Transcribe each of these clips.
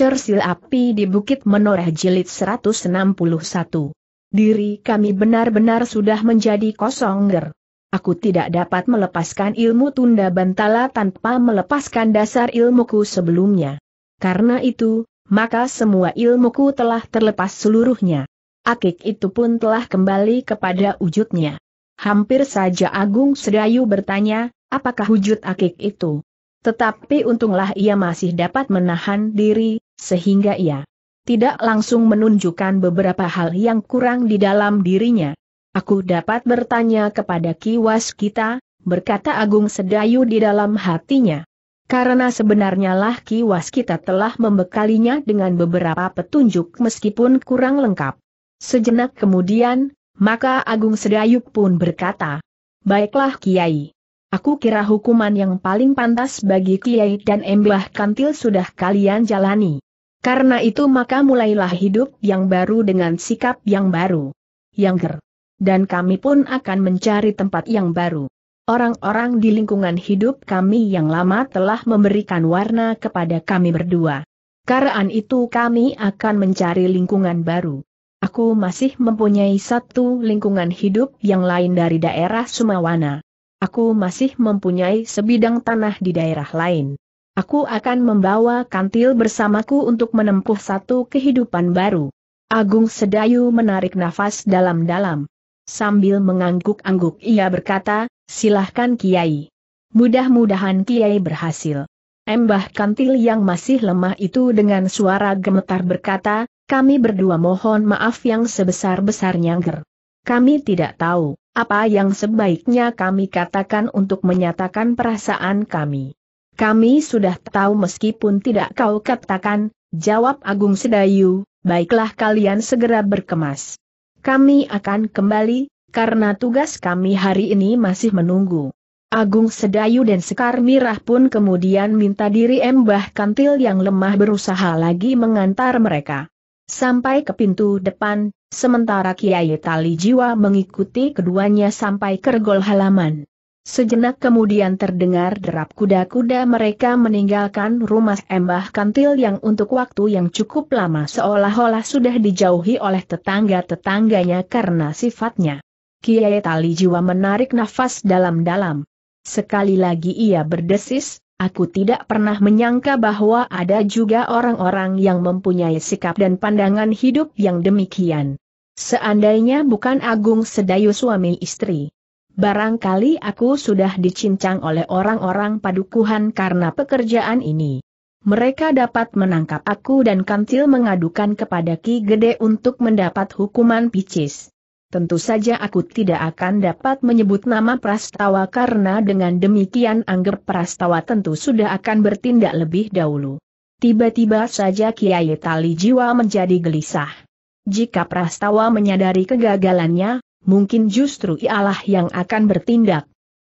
Cersil Api di Bukit Menoreh Jilid 161. Diri kami benar-benar sudah menjadi kosong Aku tidak dapat melepaskan ilmu tunda bantala tanpa melepaskan dasar ilmuku sebelumnya. Karena itu, maka semua ilmuku telah terlepas seluruhnya. Akik itu pun telah kembali kepada wujudnya. Hampir saja Agung Sedayu bertanya, apakah wujud akik itu? Tetapi untunglah ia masih dapat menahan diri, sehingga ia tidak langsung menunjukkan beberapa hal yang kurang di dalam dirinya. Aku dapat bertanya kepada Kiwas kita, berkata Agung Sedayu di dalam hatinya. Karena sebenarnya lah Kiwas kita telah membekalinya dengan beberapa petunjuk meskipun kurang lengkap. Sejenak kemudian, maka Agung Sedayu pun berkata, Baiklah Kiai. Aku kira hukuman yang paling pantas bagi Kiai dan Embah Kantil sudah kalian jalani. Karena itu maka mulailah hidup yang baru dengan sikap yang baru. Yang ger. Dan kami pun akan mencari tempat yang baru. Orang-orang di lingkungan hidup kami yang lama telah memberikan warna kepada kami berdua. Karena itu kami akan mencari lingkungan baru. Aku masih mempunyai satu lingkungan hidup yang lain dari daerah Sumawana. Aku masih mempunyai sebidang tanah di daerah lain. Aku akan membawa kantil bersamaku untuk menempuh satu kehidupan baru. Agung Sedayu menarik nafas dalam-dalam. Sambil mengangguk-angguk ia berkata, silahkan Kiai. Mudah-mudahan Kiai berhasil. Embah kantil yang masih lemah itu dengan suara gemetar berkata, kami berdua mohon maaf yang sebesar-besarnya ger. Kami tidak tahu, apa yang sebaiknya kami katakan untuk menyatakan perasaan kami. Kami sudah tahu meskipun tidak kau katakan, jawab Agung Sedayu, baiklah kalian segera berkemas. Kami akan kembali, karena tugas kami hari ini masih menunggu. Agung Sedayu dan Sekar Mirah pun kemudian minta diri Mbah Kantil yang lemah berusaha lagi mengantar mereka. Sampai ke pintu depan, sementara Kiai Tali Jiwa mengikuti keduanya sampai ke gol halaman. Sejenak kemudian terdengar derap kuda-kuda mereka meninggalkan rumah Embah Kantil yang untuk waktu yang cukup lama seolah-olah sudah dijauhi oleh tetangga-tetangganya karena sifatnya. Kiai Tali Jiwa menarik nafas dalam-dalam. Sekali lagi ia berdesis, Aku tidak pernah menyangka bahwa ada juga orang-orang yang mempunyai sikap dan pandangan hidup yang demikian. Seandainya bukan Agung Sedayu suami istri, Barangkali aku sudah dicincang oleh orang-orang padukuhan karena pekerjaan ini. Mereka dapat menangkap aku dan Kantil mengadukan kepada Ki Gede untuk mendapat hukuman picis. Tentu saja aku tidak akan dapat menyebut nama Prastawa karena dengan demikian anggap Prastawa tentu sudah akan bertindak lebih dahulu. Tiba-tiba saja Kiai Tali Jiwa menjadi gelisah. Jika Prastawa menyadari kegagalannya, mungkin justru ialah yang akan bertindak.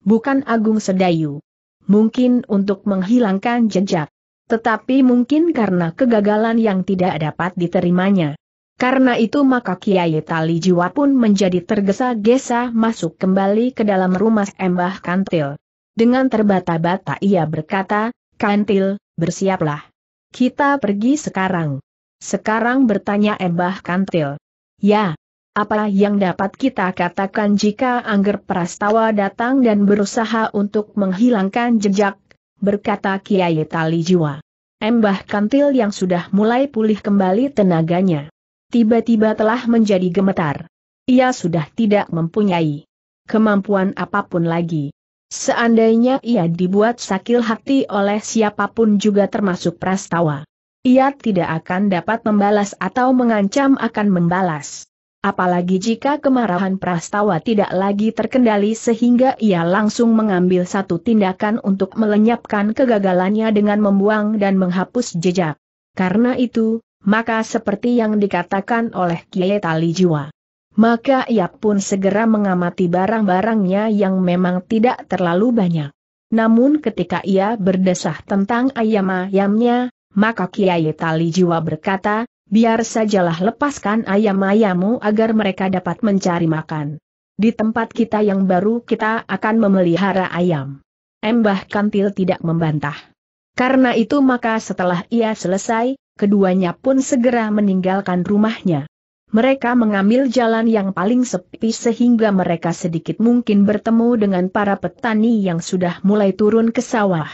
Bukan Agung Sedayu. Mungkin untuk menghilangkan jejak. Tetapi mungkin karena kegagalan yang tidak dapat diterimanya. Karena itu maka Kiai Tali Jiwa pun menjadi tergesa-gesa masuk kembali ke dalam rumah Embah Kantil. Dengan terbata-bata ia berkata, Kantil, bersiaplah. Kita pergi sekarang. Sekarang bertanya Embah Kantil. Ya, apa yang dapat kita katakan jika Angger Prastawa datang dan berusaha untuk menghilangkan jejak, berkata Kiai Tali Jiwa. Embah kantil yang sudah mulai pulih kembali tenaganya. Tiba-tiba telah menjadi gemetar. Ia sudah tidak mempunyai kemampuan apapun lagi. Seandainya ia dibuat sakil hati oleh siapapun juga termasuk Prastawa ia tidak akan dapat membalas atau mengancam akan membalas. Apalagi jika kemarahan Prastawa tidak lagi terkendali sehingga ia langsung mengambil satu tindakan untuk melenyapkan kegagalannya dengan membuang dan menghapus jejak. Karena itu, maka seperti yang dikatakan oleh Kiai Tali Jiwa. Maka ia pun segera mengamati barang-barangnya yang memang tidak terlalu banyak. Namun ketika ia berdesah tentang ayam-ayamnya, maka Kiai Tali Jiwa berkata, Biar sajalah lepaskan ayam ayammu agar mereka dapat mencari makan. Di tempat kita yang baru kita akan memelihara ayam. Embah Kantil tidak membantah. Karena itu maka setelah ia selesai, keduanya pun segera meninggalkan rumahnya. Mereka mengambil jalan yang paling sepi sehingga mereka sedikit mungkin bertemu dengan para petani yang sudah mulai turun ke sawah.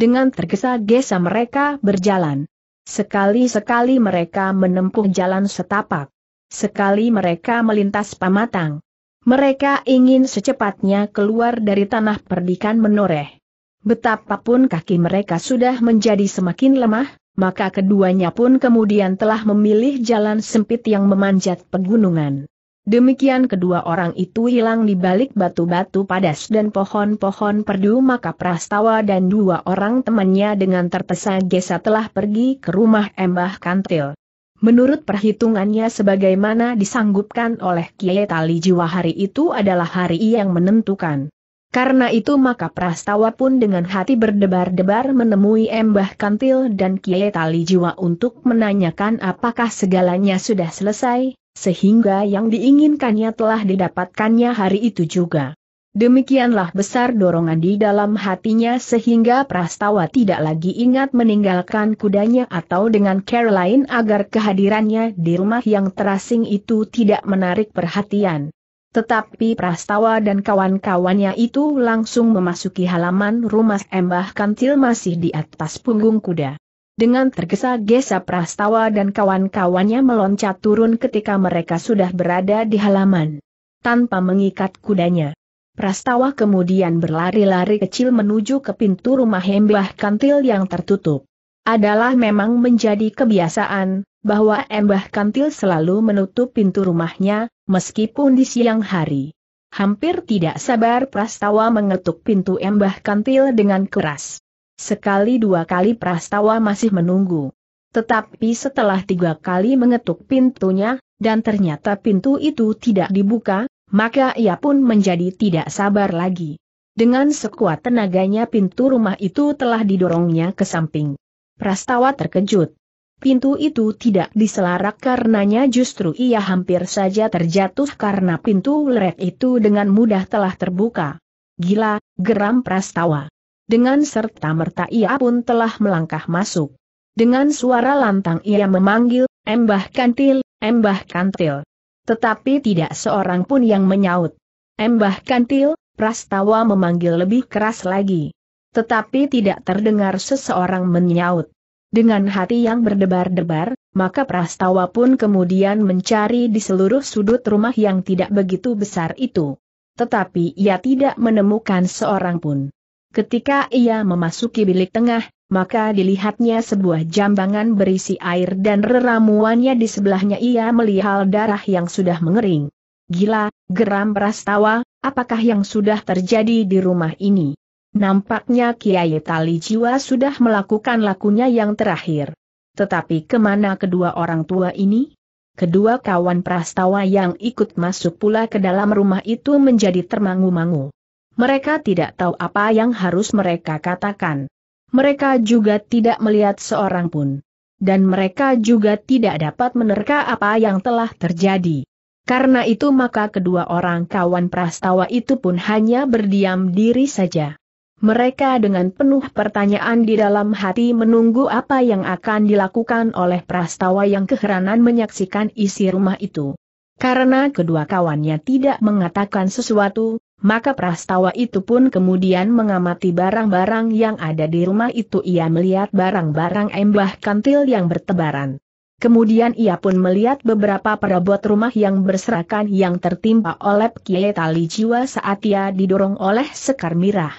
Dengan tergesa-gesa mereka berjalan. Sekali-sekali mereka menempuh jalan setapak. Sekali mereka melintas pamatang. Mereka ingin secepatnya keluar dari tanah perdikan menoreh. Betapapun kaki mereka sudah menjadi semakin lemah, maka keduanya pun kemudian telah memilih jalan sempit yang memanjat pegunungan. Demikian kedua orang itu hilang di balik batu-batu padas dan pohon-pohon perdu maka Prastawa dan dua orang temannya dengan tertesa gesa telah pergi ke rumah Embah Kantil. Menurut perhitungannya sebagaimana disanggupkan oleh Kiai Tali Jiwa hari itu adalah hari yang menentukan. Karena itu maka Prastawa pun dengan hati berdebar-debar menemui Embah Kantil dan Kiai Tali Jiwa untuk menanyakan apakah segalanya sudah selesai, sehingga yang diinginkannya telah didapatkannya hari itu juga. Demikianlah besar dorongan di dalam hatinya sehingga Prastawa tidak lagi ingat meninggalkan kudanya atau dengan Caroline agar kehadirannya di rumah yang terasing itu tidak menarik perhatian. Tetapi Prastawa dan kawan-kawannya itu langsung memasuki halaman rumah Embah Kantil masih di atas punggung kuda. Dengan tergesa-gesa Prastawa dan kawan-kawannya meloncat turun ketika mereka sudah berada di halaman. Tanpa mengikat kudanya. Prastawa kemudian berlari-lari kecil menuju ke pintu rumah Embah Kantil yang tertutup. Adalah memang menjadi kebiasaan, bahwa Embah Kantil selalu menutup pintu rumahnya, meskipun di siang hari. Hampir tidak sabar Prastawa mengetuk pintu Embah Kantil dengan keras. Sekali dua kali Prastawa masih menunggu. Tetapi setelah tiga kali mengetuk pintunya, dan ternyata pintu itu tidak dibuka, maka ia pun menjadi tidak sabar lagi. Dengan sekuat tenaganya pintu rumah itu telah didorongnya ke samping. Prastawa terkejut. Pintu itu tidak diselarak karenanya justru ia hampir saja terjatuh karena pintu leret itu dengan mudah telah terbuka. Gila, geram Prastawa. Dengan serta merta ia pun telah melangkah masuk. Dengan suara lantang ia memanggil, Embah Kantil, Embah Kantil. Tetapi tidak seorang pun yang menyaut. Embah Kantil, Prastawa memanggil lebih keras lagi. Tetapi tidak terdengar seseorang menyaut. Dengan hati yang berdebar-debar, maka Prastawa pun kemudian mencari di seluruh sudut rumah yang tidak begitu besar itu. Tetapi ia tidak menemukan seorang pun. Ketika ia memasuki bilik tengah, maka dilihatnya sebuah jambangan berisi air dan reramuannya di sebelahnya ia melihat darah yang sudah mengering. Gila, geram Prastawa, apakah yang sudah terjadi di rumah ini? Nampaknya Kiai Tali Jiwa sudah melakukan lakunya yang terakhir. Tetapi kemana kedua orang tua ini? Kedua kawan Prastawa yang ikut masuk pula ke dalam rumah itu menjadi termangu-mangu. Mereka tidak tahu apa yang harus mereka katakan. Mereka juga tidak melihat seorang pun. Dan mereka juga tidak dapat menerka apa yang telah terjadi. Karena itu maka kedua orang kawan prastawa itu pun hanya berdiam diri saja. Mereka dengan penuh pertanyaan di dalam hati menunggu apa yang akan dilakukan oleh prastawa yang keheranan menyaksikan isi rumah itu. Karena kedua kawannya tidak mengatakan sesuatu, maka prastawa itu pun kemudian mengamati barang-barang yang ada di rumah itu ia melihat barang-barang embah kantil yang bertebaran. Kemudian ia pun melihat beberapa perabot rumah yang berserakan yang tertimpa oleh kiai tali jiwa saat ia didorong oleh sekar mirah.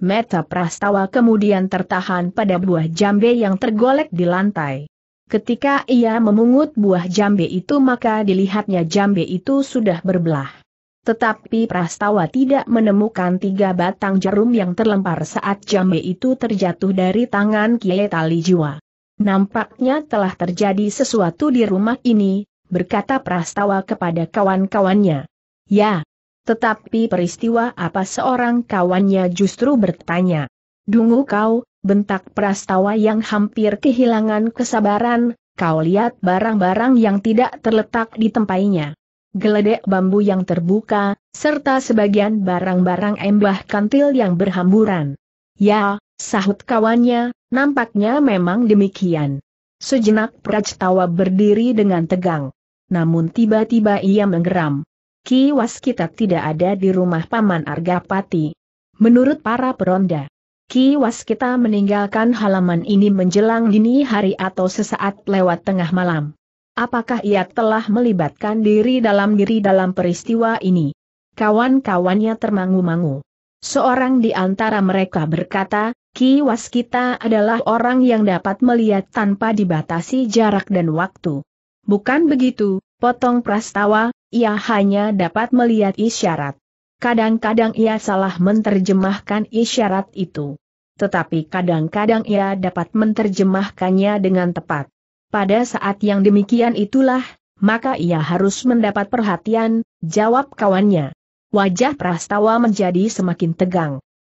Meta prastawa kemudian tertahan pada buah jambe yang tergolek di lantai. Ketika ia memungut buah jambe itu maka dilihatnya jambe itu sudah berbelah. Tetapi Prastawa tidak menemukan tiga batang jarum yang terlempar saat jambe itu terjatuh dari tangan Kiai Tali Jiwa. Nampaknya telah terjadi sesuatu di rumah ini, berkata Prastawa kepada kawan-kawannya. Ya. Tetapi peristiwa apa seorang kawannya justru bertanya. Dungu kau, bentak Prastawa yang hampir kehilangan kesabaran, kau lihat barang-barang yang tidak terletak di tempainya geledek bambu yang terbuka, serta sebagian barang-barang embah kantil yang berhamburan. Ya, sahut kawannya, nampaknya memang demikian. Sejenak Prajtawa berdiri dengan tegang. Namun tiba-tiba ia menggeram. Ki Waskita tidak ada di rumah Paman Argapati. Menurut para peronda, Ki Waskita meninggalkan halaman ini menjelang dini hari atau sesaat lewat tengah malam apakah ia telah melibatkan diri dalam diri dalam peristiwa ini. Kawan-kawannya termangu-mangu. Seorang di antara mereka berkata, Ki Waskita adalah orang yang dapat melihat tanpa dibatasi jarak dan waktu. Bukan begitu, potong prastawa, ia hanya dapat melihat isyarat. Kadang-kadang ia salah menerjemahkan isyarat itu. Tetapi kadang-kadang ia dapat menerjemahkannya dengan tepat. Pada saat yang demikian itulah, maka ia harus mendapat perhatian, jawab kawannya. Wajah Prastawa menjadi semakin tegang.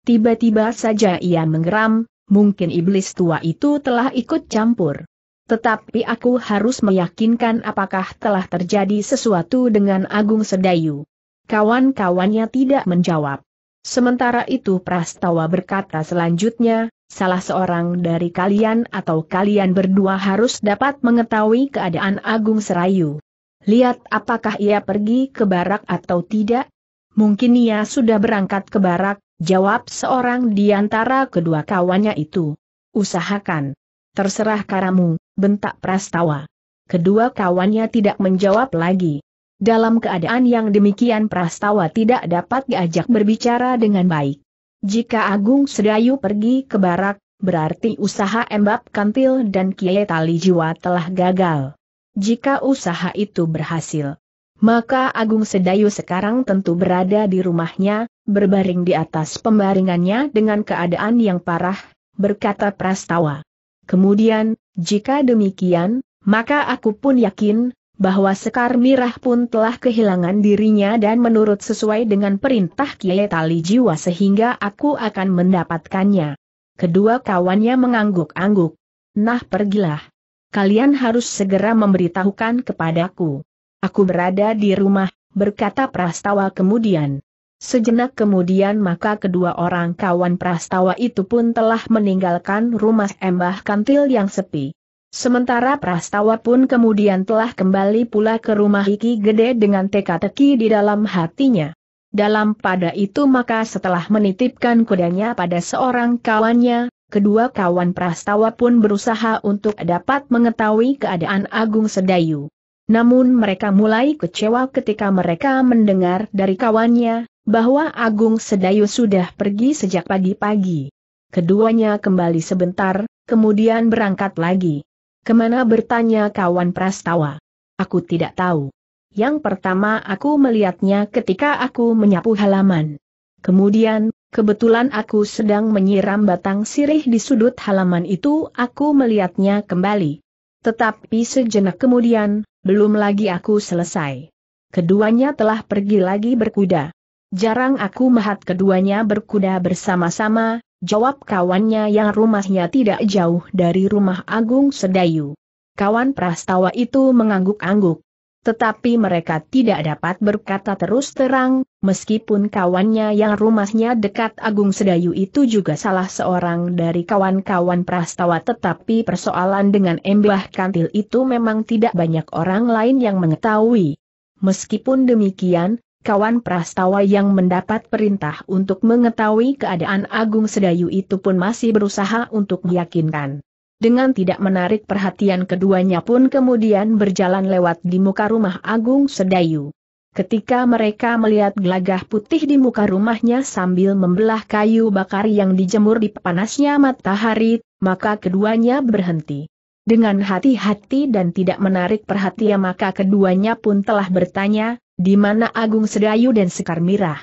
Tiba-tiba saja ia menggeram, mungkin iblis tua itu telah ikut campur. Tetapi aku harus meyakinkan apakah telah terjadi sesuatu dengan Agung Sedayu. Kawan-kawannya tidak menjawab. Sementara itu Prastawa berkata selanjutnya, salah seorang dari kalian atau kalian berdua harus dapat mengetahui keadaan Agung Serayu. Lihat apakah ia pergi ke barak atau tidak? Mungkin ia sudah berangkat ke barak, jawab seorang di antara kedua kawannya itu. Usahakan. Terserah karamu, bentak Prastawa. Kedua kawannya tidak menjawab lagi. Dalam keadaan yang demikian Prastawa tidak dapat diajak berbicara dengan baik. Jika Agung Sedayu pergi ke barak, berarti usaha embab kantil dan kiai tali jiwa telah gagal. Jika usaha itu berhasil, maka Agung Sedayu sekarang tentu berada di rumahnya, berbaring di atas pembaringannya dengan keadaan yang parah, berkata Prastawa. Kemudian, jika demikian, maka aku pun yakin, bahwa Sekar Mirah pun telah kehilangan dirinya dan menurut sesuai dengan perintah Kiai Tali Jiwa sehingga aku akan mendapatkannya. Kedua kawannya mengangguk-angguk. Nah pergilah. Kalian harus segera memberitahukan kepadaku. Aku berada di rumah, berkata Prastawa kemudian. Sejenak kemudian maka kedua orang kawan Prastawa itu pun telah meninggalkan rumah Embah Kantil yang sepi. Sementara Prastawa pun kemudian telah kembali pula ke rumah Iki Gede dengan teka-teki di dalam hatinya. Dalam pada itu maka setelah menitipkan kudanya pada seorang kawannya, kedua kawan Prastawa pun berusaha untuk dapat mengetahui keadaan Agung Sedayu. Namun mereka mulai kecewa ketika mereka mendengar dari kawannya, bahwa Agung Sedayu sudah pergi sejak pagi-pagi. Keduanya kembali sebentar, kemudian berangkat lagi. Kemana bertanya kawan prastawa? Aku tidak tahu. Yang pertama aku melihatnya ketika aku menyapu halaman. Kemudian, kebetulan aku sedang menyiram batang sirih di sudut halaman itu aku melihatnya kembali. Tetapi sejenak kemudian, belum lagi aku selesai. Keduanya telah pergi lagi berkuda. Jarang aku melihat keduanya berkuda bersama-sama, jawab kawannya yang rumahnya tidak jauh dari rumah Agung Sedayu. Kawan prastawa itu mengangguk-angguk. Tetapi mereka tidak dapat berkata terus terang, meskipun kawannya yang rumahnya dekat Agung Sedayu itu juga salah seorang dari kawan-kawan prastawa tetapi persoalan dengan embah kantil itu memang tidak banyak orang lain yang mengetahui. Meskipun demikian, kawan prastawa yang mendapat perintah untuk mengetahui keadaan Agung Sedayu itu pun masih berusaha untuk meyakinkan. Dengan tidak menarik perhatian keduanya pun kemudian berjalan lewat di muka rumah Agung Sedayu. Ketika mereka melihat gelagah putih di muka rumahnya sambil membelah kayu bakar yang dijemur di panasnya matahari, maka keduanya berhenti. Dengan hati-hati dan tidak menarik perhatian maka keduanya pun telah bertanya, di mana Agung Sedayu dan Sekar Mirah?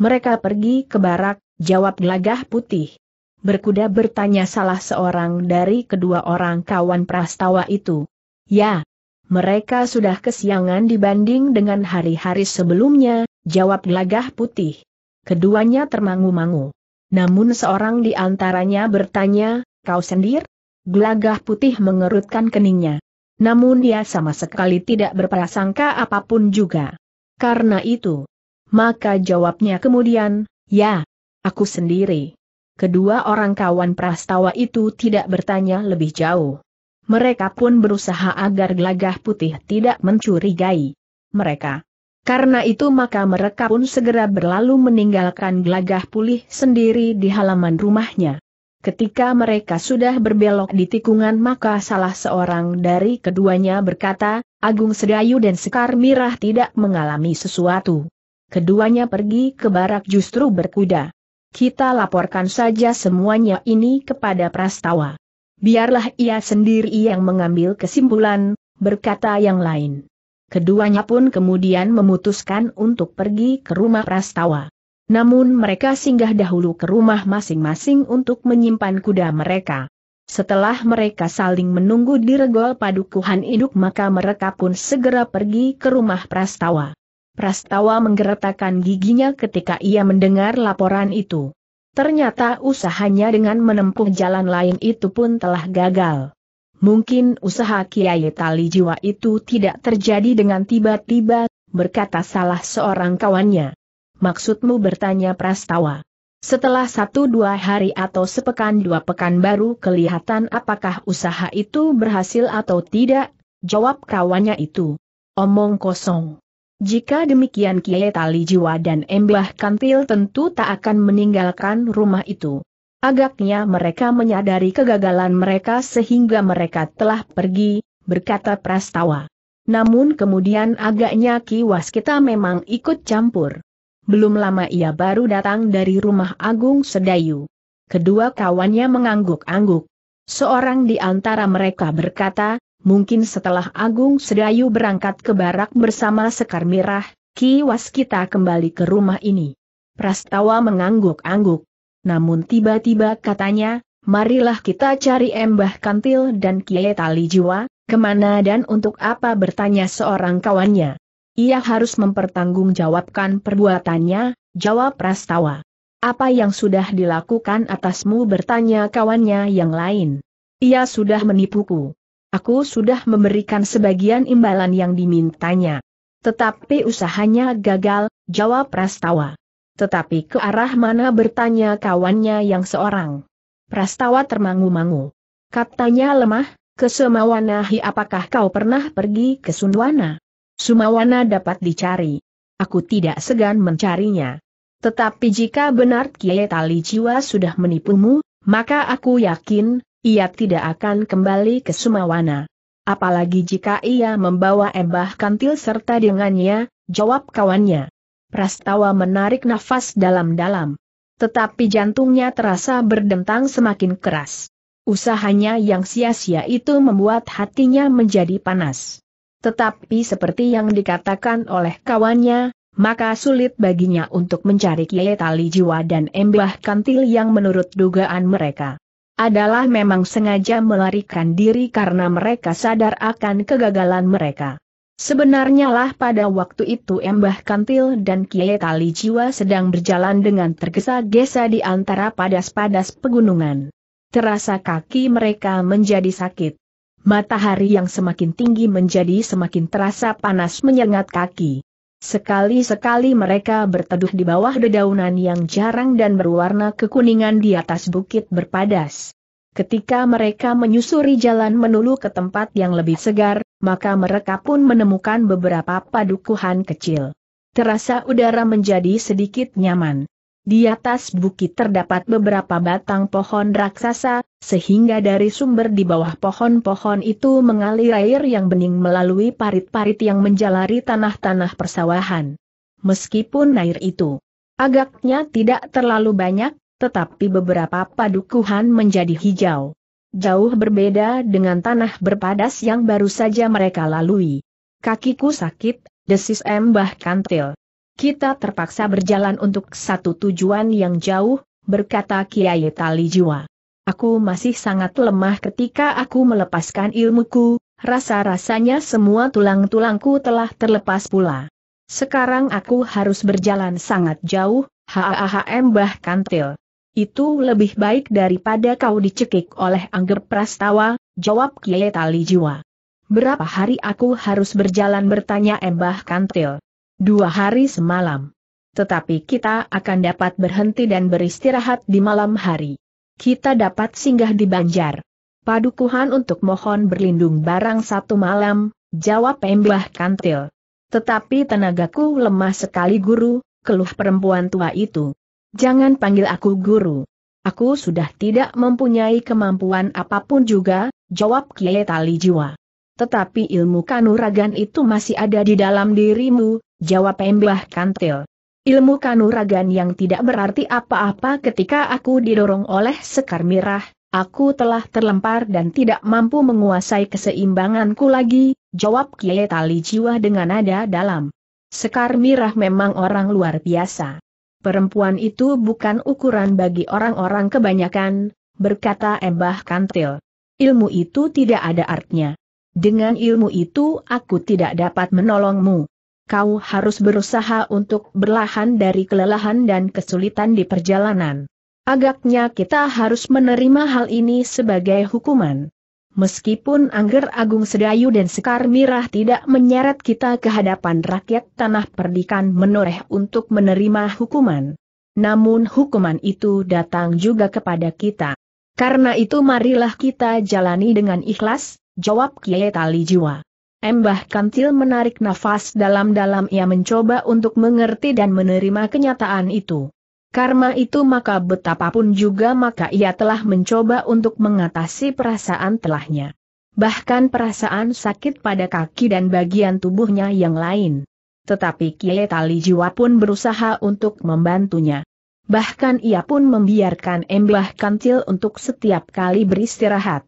Mereka pergi ke barak, jawab gelagah putih. Berkuda bertanya salah seorang dari kedua orang kawan prastawa itu. Ya, mereka sudah kesiangan dibanding dengan hari-hari sebelumnya, jawab gelagah putih. Keduanya termangu-mangu. Namun seorang di antaranya bertanya, kau sendir? Gelagah putih mengerutkan keningnya. Namun dia sama sekali tidak berprasangka apapun juga. Karena itu, maka jawabnya kemudian, ya, aku sendiri. Kedua orang kawan prastawa itu tidak bertanya lebih jauh. Mereka pun berusaha agar gelagah putih tidak mencurigai mereka. Karena itu maka mereka pun segera berlalu meninggalkan gelagah pulih sendiri di halaman rumahnya. Ketika mereka sudah berbelok di tikungan maka salah seorang dari keduanya berkata, Agung Sedayu dan Sekar Mirah tidak mengalami sesuatu. Keduanya pergi ke barak justru berkuda. Kita laporkan saja semuanya ini kepada Prastawa. Biarlah ia sendiri yang mengambil kesimpulan, berkata yang lain. Keduanya pun kemudian memutuskan untuk pergi ke rumah Prastawa. Namun mereka singgah dahulu ke rumah masing-masing untuk menyimpan kuda mereka. Setelah mereka saling menunggu di regol padukuhan induk maka mereka pun segera pergi ke rumah Prastawa. Prastawa menggeretakkan giginya ketika ia mendengar laporan itu. Ternyata usahanya dengan menempuh jalan lain itu pun telah gagal. Mungkin usaha Kiai Tali Jiwa itu tidak terjadi dengan tiba-tiba, berkata salah seorang kawannya. Maksudmu bertanya Prastawa. Setelah satu dua hari atau sepekan dua pekan baru kelihatan apakah usaha itu berhasil atau tidak, jawab kawannya itu. Omong kosong. Jika demikian Kiai Tali Jiwa dan Embah Kantil tentu tak akan meninggalkan rumah itu. Agaknya mereka menyadari kegagalan mereka sehingga mereka telah pergi, berkata Prastawa. Namun kemudian agaknya Kiwas kita memang ikut campur belum lama ia baru datang dari rumah Agung Sedayu. Kedua kawannya mengangguk-angguk. Seorang di antara mereka berkata, mungkin setelah Agung Sedayu berangkat ke barak bersama Sekar Mirah, kiwas kita kembali ke rumah ini. Prastawa mengangguk-angguk. Namun tiba-tiba katanya, marilah kita cari Embah Kantil dan Kiai Tali Jiwa, kemana dan untuk apa bertanya seorang kawannya. Ia harus mempertanggungjawabkan perbuatannya, jawab Prastawa. Apa yang sudah dilakukan atasmu bertanya kawannya yang lain. Ia sudah menipuku. Aku sudah memberikan sebagian imbalan yang dimintanya. Tetapi usahanya gagal, jawab Prastawa. Tetapi ke arah mana bertanya kawannya yang seorang. Prastawa termangu-mangu. Katanya lemah, ke Semawanahi apakah kau pernah pergi ke Sundwana? Sumawana dapat dicari. Aku tidak segan mencarinya. Tetapi jika benar Kiai Tali Jiwa sudah menipumu, maka aku yakin, ia tidak akan kembali ke Sumawana. Apalagi jika ia membawa embah kantil serta dengannya, jawab kawannya. Prastawa menarik nafas dalam-dalam. Tetapi jantungnya terasa berdentang semakin keras. Usahanya yang sia-sia itu membuat hatinya menjadi panas. Tetapi seperti yang dikatakan oleh kawannya, maka sulit baginya untuk mencari Kiai Tali Jiwa dan Embah Kantil yang menurut dugaan mereka adalah memang sengaja melarikan diri karena mereka sadar akan kegagalan mereka. Sebenarnya lah pada waktu itu Embah Kantil dan Kiai Tali Jiwa sedang berjalan dengan tergesa-gesa di antara padas-padas pegunungan. Terasa kaki mereka menjadi sakit. Matahari yang semakin tinggi menjadi semakin terasa panas menyengat kaki. Sekali-sekali mereka berteduh di bawah dedaunan yang jarang dan berwarna kekuningan di atas bukit berpadas. Ketika mereka menyusuri jalan menulu ke tempat yang lebih segar, maka mereka pun menemukan beberapa padukuhan kecil. Terasa udara menjadi sedikit nyaman. Di atas bukit terdapat beberapa batang pohon raksasa, sehingga dari sumber di bawah pohon-pohon itu mengalir air yang bening melalui parit-parit yang menjalari tanah-tanah persawahan. Meskipun air itu agaknya tidak terlalu banyak, tetapi beberapa padukuhan menjadi hijau. Jauh berbeda dengan tanah berpadas yang baru saja mereka lalui. Kakiku sakit, desis embah Kantil. Kita terpaksa berjalan untuk satu tujuan yang jauh, berkata Kiai Tali Jiwa. Aku masih sangat lemah ketika aku melepaskan ilmuku, rasa-rasanya semua tulang-tulangku telah terlepas pula. Sekarang aku harus berjalan sangat jauh, HAHM Mbah Kantil. Itu lebih baik daripada kau dicekik oleh Angger Prastawa, jawab Kiai Tali Jiwa. Berapa hari aku harus berjalan bertanya Embah Kantil? Dua hari semalam. Tetapi kita akan dapat berhenti dan beristirahat di malam hari kita dapat singgah di Banjar. Padukuhan untuk mohon berlindung barang satu malam, jawab Embah Kantil. Tetapi tenagaku lemah sekali guru, keluh perempuan tua itu. Jangan panggil aku guru. Aku sudah tidak mempunyai kemampuan apapun juga, jawab Kiai Tali Jiwa. Tetapi ilmu kanuragan itu masih ada di dalam dirimu, jawab Embah Kantil. Ilmu kanuragan yang tidak berarti apa-apa ketika aku didorong oleh sekar mirah, aku telah terlempar dan tidak mampu menguasai keseimbanganku lagi, jawab Kiai Tali Jiwa dengan nada dalam. Sekar mirah memang orang luar biasa. Perempuan itu bukan ukuran bagi orang-orang kebanyakan, berkata Embah Kantil. Ilmu itu tidak ada artinya. Dengan ilmu itu aku tidak dapat menolongmu kau harus berusaha untuk berlahan dari kelelahan dan kesulitan di perjalanan. Agaknya kita harus menerima hal ini sebagai hukuman. Meskipun Angger Agung Sedayu dan Sekar Mirah tidak menyeret kita ke hadapan rakyat tanah perdikan menoreh untuk menerima hukuman. Namun hukuman itu datang juga kepada kita. Karena itu marilah kita jalani dengan ikhlas, jawab Kiai Tali Jiwa. Embah Kantil menarik nafas dalam-dalam ia mencoba untuk mengerti dan menerima kenyataan itu. Karma itu maka betapapun juga maka ia telah mencoba untuk mengatasi perasaan telahnya. Bahkan perasaan sakit pada kaki dan bagian tubuhnya yang lain. Tetapi Kiai Tali Jiwa pun berusaha untuk membantunya. Bahkan ia pun membiarkan Embah Kantil untuk setiap kali beristirahat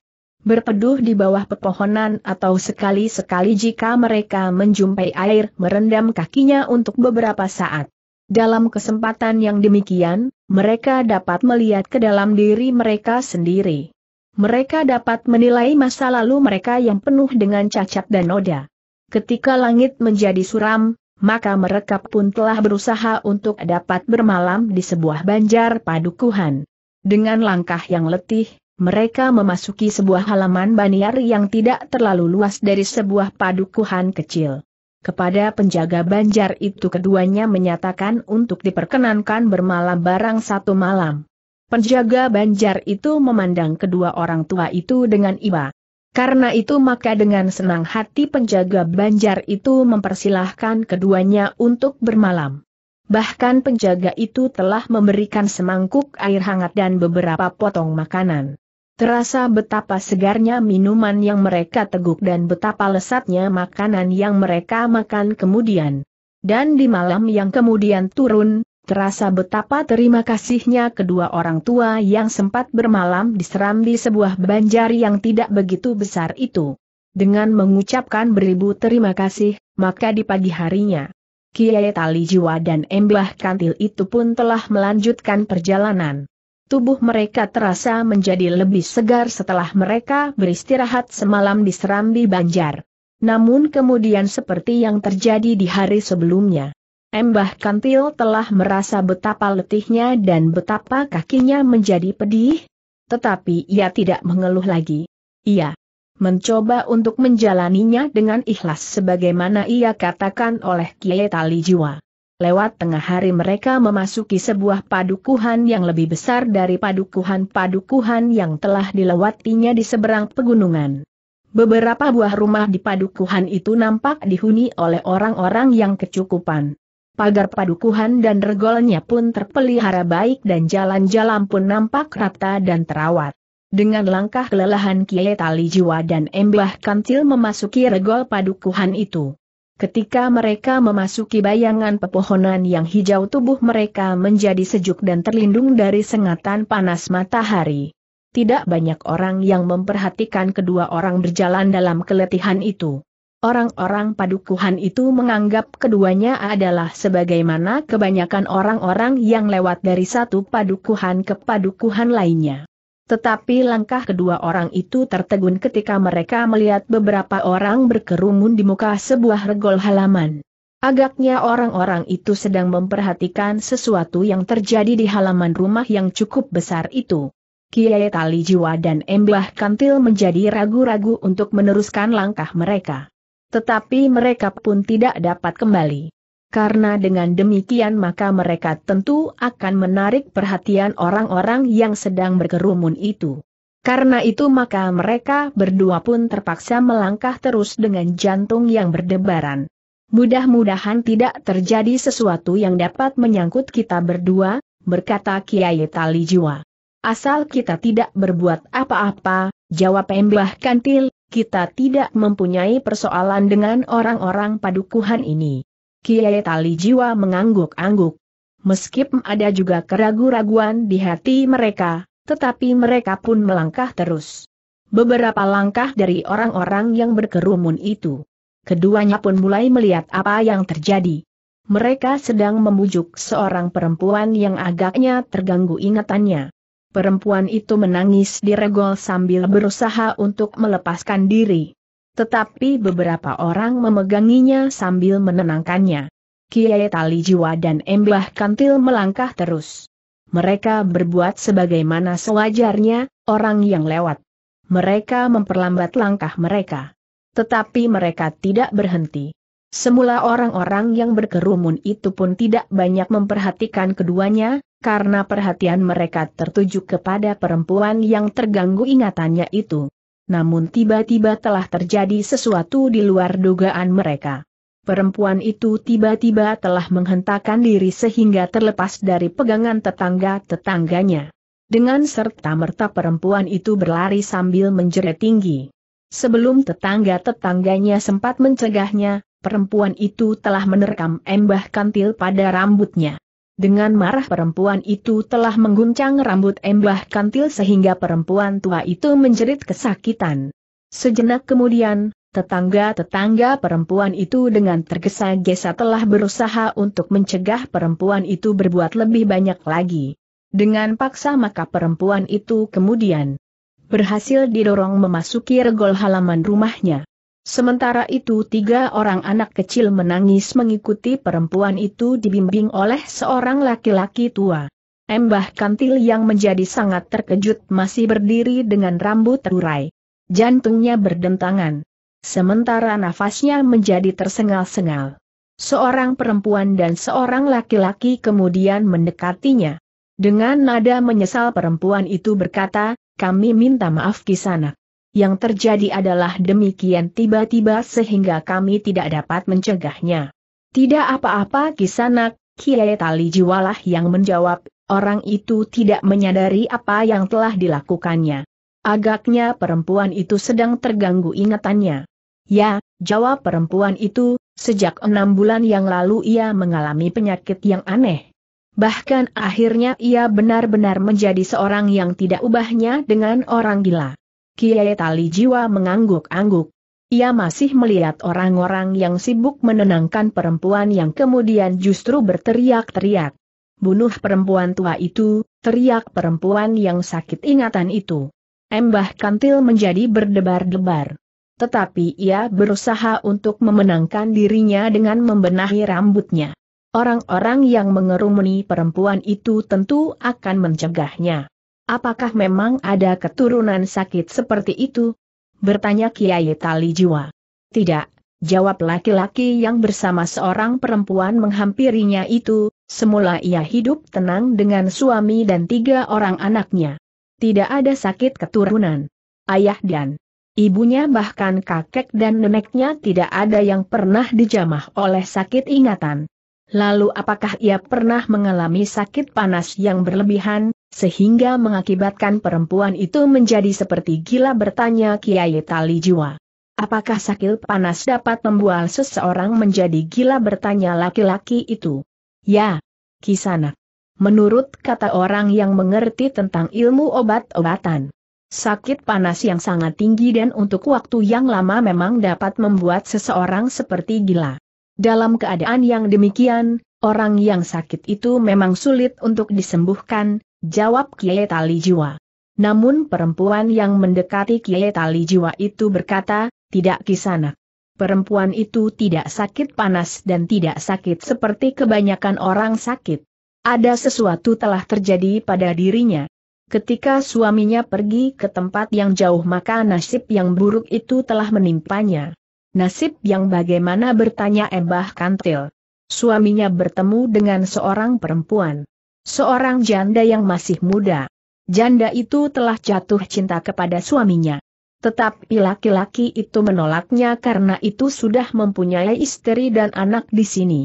berpeduh di bawah pepohonan atau sekali-sekali jika mereka menjumpai air merendam kakinya untuk beberapa saat. Dalam kesempatan yang demikian, mereka dapat melihat ke dalam diri mereka sendiri. Mereka dapat menilai masa lalu mereka yang penuh dengan cacat dan noda. Ketika langit menjadi suram, maka mereka pun telah berusaha untuk dapat bermalam di sebuah banjar padukuhan. Dengan langkah yang letih, mereka memasuki sebuah halaman baniar yang tidak terlalu luas dari sebuah padukuhan kecil. Kepada penjaga banjar itu keduanya menyatakan untuk diperkenankan bermalam barang satu malam. Penjaga banjar itu memandang kedua orang tua itu dengan iba. Karena itu maka dengan senang hati penjaga banjar itu mempersilahkan keduanya untuk bermalam. Bahkan penjaga itu telah memberikan semangkuk air hangat dan beberapa potong makanan. Terasa betapa segarnya minuman yang mereka teguk dan betapa lesatnya makanan yang mereka makan kemudian. Dan di malam yang kemudian turun, terasa betapa terima kasihnya kedua orang tua yang sempat bermalam di serambi sebuah banjar yang tidak begitu besar itu. Dengan mengucapkan beribu terima kasih, maka di pagi harinya, Kiai Tali Jiwa dan Embah Kantil itu pun telah melanjutkan perjalanan tubuh mereka terasa menjadi lebih segar setelah mereka beristirahat semalam di Serambi Banjar. Namun kemudian seperti yang terjadi di hari sebelumnya. Embah Kantil telah merasa betapa letihnya dan betapa kakinya menjadi pedih, tetapi ia tidak mengeluh lagi. Ia mencoba untuk menjalaninya dengan ikhlas sebagaimana ia katakan oleh Kiai Tali Jiwa. Lewat tengah hari mereka memasuki sebuah padukuhan yang lebih besar dari padukuhan-padukuhan yang telah dilewatinya di seberang pegunungan. Beberapa buah rumah di padukuhan itu nampak dihuni oleh orang-orang yang kecukupan. Pagar padukuhan dan regolnya pun terpelihara baik dan jalan-jalan pun nampak rata dan terawat. Dengan langkah kelelahan Kiai Tali Jiwa dan Embah Kancil memasuki regol padukuhan itu. Ketika mereka memasuki bayangan pepohonan yang hijau tubuh mereka menjadi sejuk dan terlindung dari sengatan panas matahari. Tidak banyak orang yang memperhatikan kedua orang berjalan dalam keletihan itu. Orang-orang padukuhan itu menganggap keduanya adalah sebagaimana kebanyakan orang-orang yang lewat dari satu padukuhan ke padukuhan lainnya. Tetapi langkah kedua orang itu tertegun ketika mereka melihat beberapa orang berkerumun di muka sebuah regol halaman. Agaknya orang-orang itu sedang memperhatikan sesuatu yang terjadi di halaman rumah yang cukup besar itu. Kiai Tali Jiwa dan Embah Kantil menjadi ragu-ragu untuk meneruskan langkah mereka. Tetapi mereka pun tidak dapat kembali karena dengan demikian maka mereka tentu akan menarik perhatian orang-orang yang sedang berkerumun itu. Karena itu maka mereka berdua pun terpaksa melangkah terus dengan jantung yang berdebaran. Mudah-mudahan tidak terjadi sesuatu yang dapat menyangkut kita berdua, berkata Kiai Tali Jiwa. Asal kita tidak berbuat apa-apa, jawab Mbah Kantil, kita tidak mempunyai persoalan dengan orang-orang padukuhan ini. Kiai Tali Jiwa mengangguk-angguk. Meskipun ada juga keraguan-raguan di hati mereka, tetapi mereka pun melangkah terus. Beberapa langkah dari orang-orang yang berkerumun itu. Keduanya pun mulai melihat apa yang terjadi. Mereka sedang membujuk seorang perempuan yang agaknya terganggu ingatannya. Perempuan itu menangis di sambil berusaha untuk melepaskan diri. Tetapi beberapa orang memeganginya sambil menenangkannya. Kiai Tali Jiwa dan Embah Kantil melangkah terus. Mereka berbuat sebagaimana sewajarnya, orang yang lewat. Mereka memperlambat langkah mereka. Tetapi mereka tidak berhenti. Semula orang-orang yang berkerumun itu pun tidak banyak memperhatikan keduanya, karena perhatian mereka tertuju kepada perempuan yang terganggu ingatannya itu namun tiba-tiba telah terjadi sesuatu di luar dugaan mereka. Perempuan itu tiba-tiba telah menghentakkan diri sehingga terlepas dari pegangan tetangga-tetangganya. Dengan serta-merta perempuan itu berlari sambil menjerit tinggi. Sebelum tetangga-tetangganya sempat mencegahnya, perempuan itu telah menerkam embah kantil pada rambutnya. Dengan marah perempuan itu telah mengguncang rambut embah kantil sehingga perempuan tua itu menjerit kesakitan. Sejenak kemudian, tetangga-tetangga perempuan itu dengan tergesa-gesa telah berusaha untuk mencegah perempuan itu berbuat lebih banyak lagi. Dengan paksa maka perempuan itu kemudian berhasil didorong memasuki regol halaman rumahnya. Sementara itu tiga orang anak kecil menangis mengikuti perempuan itu dibimbing oleh seorang laki-laki tua. Embah kantil yang menjadi sangat terkejut masih berdiri dengan rambut terurai. Jantungnya berdentangan. Sementara nafasnya menjadi tersengal-sengal. Seorang perempuan dan seorang laki-laki kemudian mendekatinya. Dengan nada menyesal perempuan itu berkata, kami minta maaf kisanak yang terjadi adalah demikian tiba-tiba sehingga kami tidak dapat mencegahnya. Tidak apa-apa kisanak, Kiai Tali Jiwalah yang menjawab, orang itu tidak menyadari apa yang telah dilakukannya. Agaknya perempuan itu sedang terganggu ingatannya. Ya, jawab perempuan itu, sejak enam bulan yang lalu ia mengalami penyakit yang aneh. Bahkan akhirnya ia benar-benar menjadi seorang yang tidak ubahnya dengan orang gila. Kiai Tali Jiwa mengangguk-angguk. Ia masih melihat orang-orang yang sibuk menenangkan perempuan yang kemudian justru berteriak-teriak. Bunuh perempuan tua itu, teriak perempuan yang sakit ingatan itu. Embah kantil menjadi berdebar-debar. Tetapi ia berusaha untuk memenangkan dirinya dengan membenahi rambutnya. Orang-orang yang mengerumuni perempuan itu tentu akan mencegahnya. Apakah memang ada keturunan sakit seperti itu? Bertanya Kiai Tali Jiwa. Tidak, jawab laki-laki yang bersama seorang perempuan menghampirinya itu, semula ia hidup tenang dengan suami dan tiga orang anaknya. Tidak ada sakit keturunan. Ayah dan ibunya bahkan kakek dan neneknya tidak ada yang pernah dijamah oleh sakit ingatan. Lalu apakah ia pernah mengalami sakit panas yang berlebihan? sehingga mengakibatkan perempuan itu menjadi seperti gila bertanya Kiai Tali Jiwa. Apakah sakit panas dapat membuat seseorang menjadi gila bertanya laki-laki itu? Ya, kisanak. Menurut kata orang yang mengerti tentang ilmu obat-obatan, sakit panas yang sangat tinggi dan untuk waktu yang lama memang dapat membuat seseorang seperti gila. Dalam keadaan yang demikian, orang yang sakit itu memang sulit untuk disembuhkan, jawab Kie Tali Jiwa. Namun perempuan yang mendekati Kie Tali Jiwa itu berkata, tidak kisana. Perempuan itu tidak sakit panas dan tidak sakit seperti kebanyakan orang sakit. Ada sesuatu telah terjadi pada dirinya. Ketika suaminya pergi ke tempat yang jauh maka nasib yang buruk itu telah menimpanya. Nasib yang bagaimana bertanya Embah Kantil. Suaminya bertemu dengan seorang perempuan. Seorang janda yang masih muda. Janda itu telah jatuh cinta kepada suaminya. Tetapi laki-laki itu menolaknya karena itu sudah mempunyai istri dan anak di sini.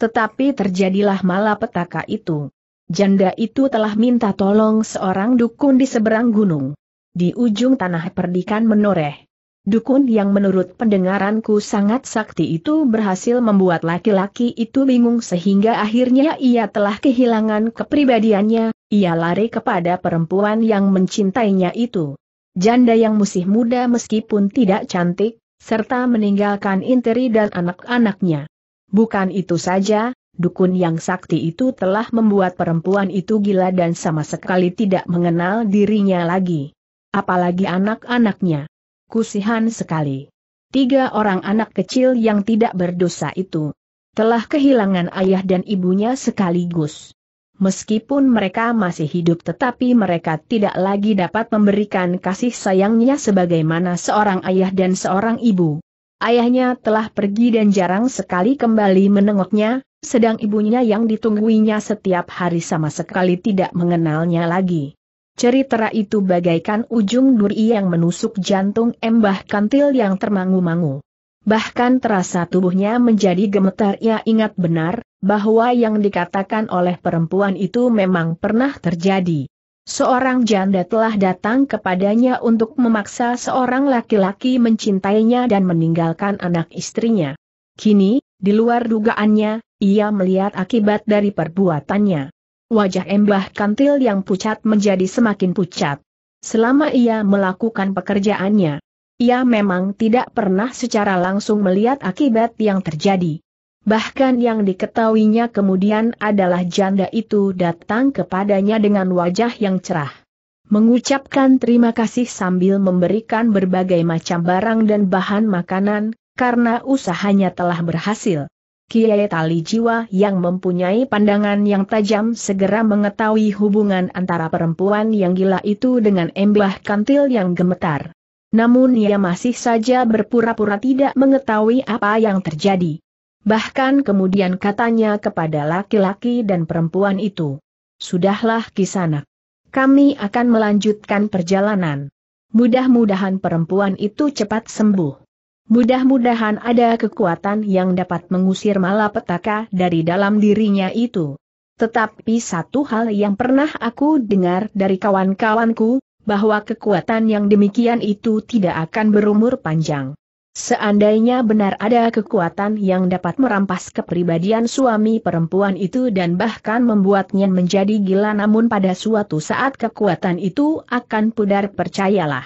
Tetapi terjadilah malapetaka itu. Janda itu telah minta tolong seorang dukun di seberang gunung. Di ujung tanah perdikan menoreh. Dukun yang menurut pendengaranku sangat sakti itu berhasil membuat laki-laki itu bingung sehingga akhirnya ia telah kehilangan kepribadiannya, ia lari kepada perempuan yang mencintainya itu. Janda yang musih muda meskipun tidak cantik, serta meninggalkan interi dan anak-anaknya. Bukan itu saja, dukun yang sakti itu telah membuat perempuan itu gila dan sama sekali tidak mengenal dirinya lagi. Apalagi anak-anaknya kusihan sekali. Tiga orang anak kecil yang tidak berdosa itu telah kehilangan ayah dan ibunya sekaligus. Meskipun mereka masih hidup tetapi mereka tidak lagi dapat memberikan kasih sayangnya sebagaimana seorang ayah dan seorang ibu. Ayahnya telah pergi dan jarang sekali kembali menengoknya, sedang ibunya yang ditungguinya setiap hari sama sekali tidak mengenalnya lagi. Cerita itu bagaikan ujung duri yang menusuk jantung embah kantil yang termangu-mangu. Bahkan terasa tubuhnya menjadi gemetar ia ingat benar, bahwa yang dikatakan oleh perempuan itu memang pernah terjadi. Seorang janda telah datang kepadanya untuk memaksa seorang laki-laki mencintainya dan meninggalkan anak istrinya. Kini, di luar dugaannya, ia melihat akibat dari perbuatannya. Wajah Embah Kantil yang pucat menjadi semakin pucat. Selama ia melakukan pekerjaannya, ia memang tidak pernah secara langsung melihat akibat yang terjadi. Bahkan yang diketahuinya kemudian adalah janda itu datang kepadanya dengan wajah yang cerah. Mengucapkan terima kasih sambil memberikan berbagai macam barang dan bahan makanan, karena usahanya telah berhasil. Kiai Tali Jiwa yang mempunyai pandangan yang tajam segera mengetahui hubungan antara perempuan yang gila itu dengan embah kantil yang gemetar. Namun ia masih saja berpura-pura tidak mengetahui apa yang terjadi. Bahkan kemudian katanya kepada laki-laki dan perempuan itu, Sudahlah kisana. Kami akan melanjutkan perjalanan. Mudah-mudahan perempuan itu cepat sembuh. Mudah-mudahan ada kekuatan yang dapat mengusir malapetaka dari dalam dirinya itu. Tetapi satu hal yang pernah aku dengar dari kawan-kawanku, bahwa kekuatan yang demikian itu tidak akan berumur panjang. Seandainya benar ada kekuatan yang dapat merampas kepribadian suami perempuan itu dan bahkan membuatnya menjadi gila namun pada suatu saat kekuatan itu akan pudar percayalah.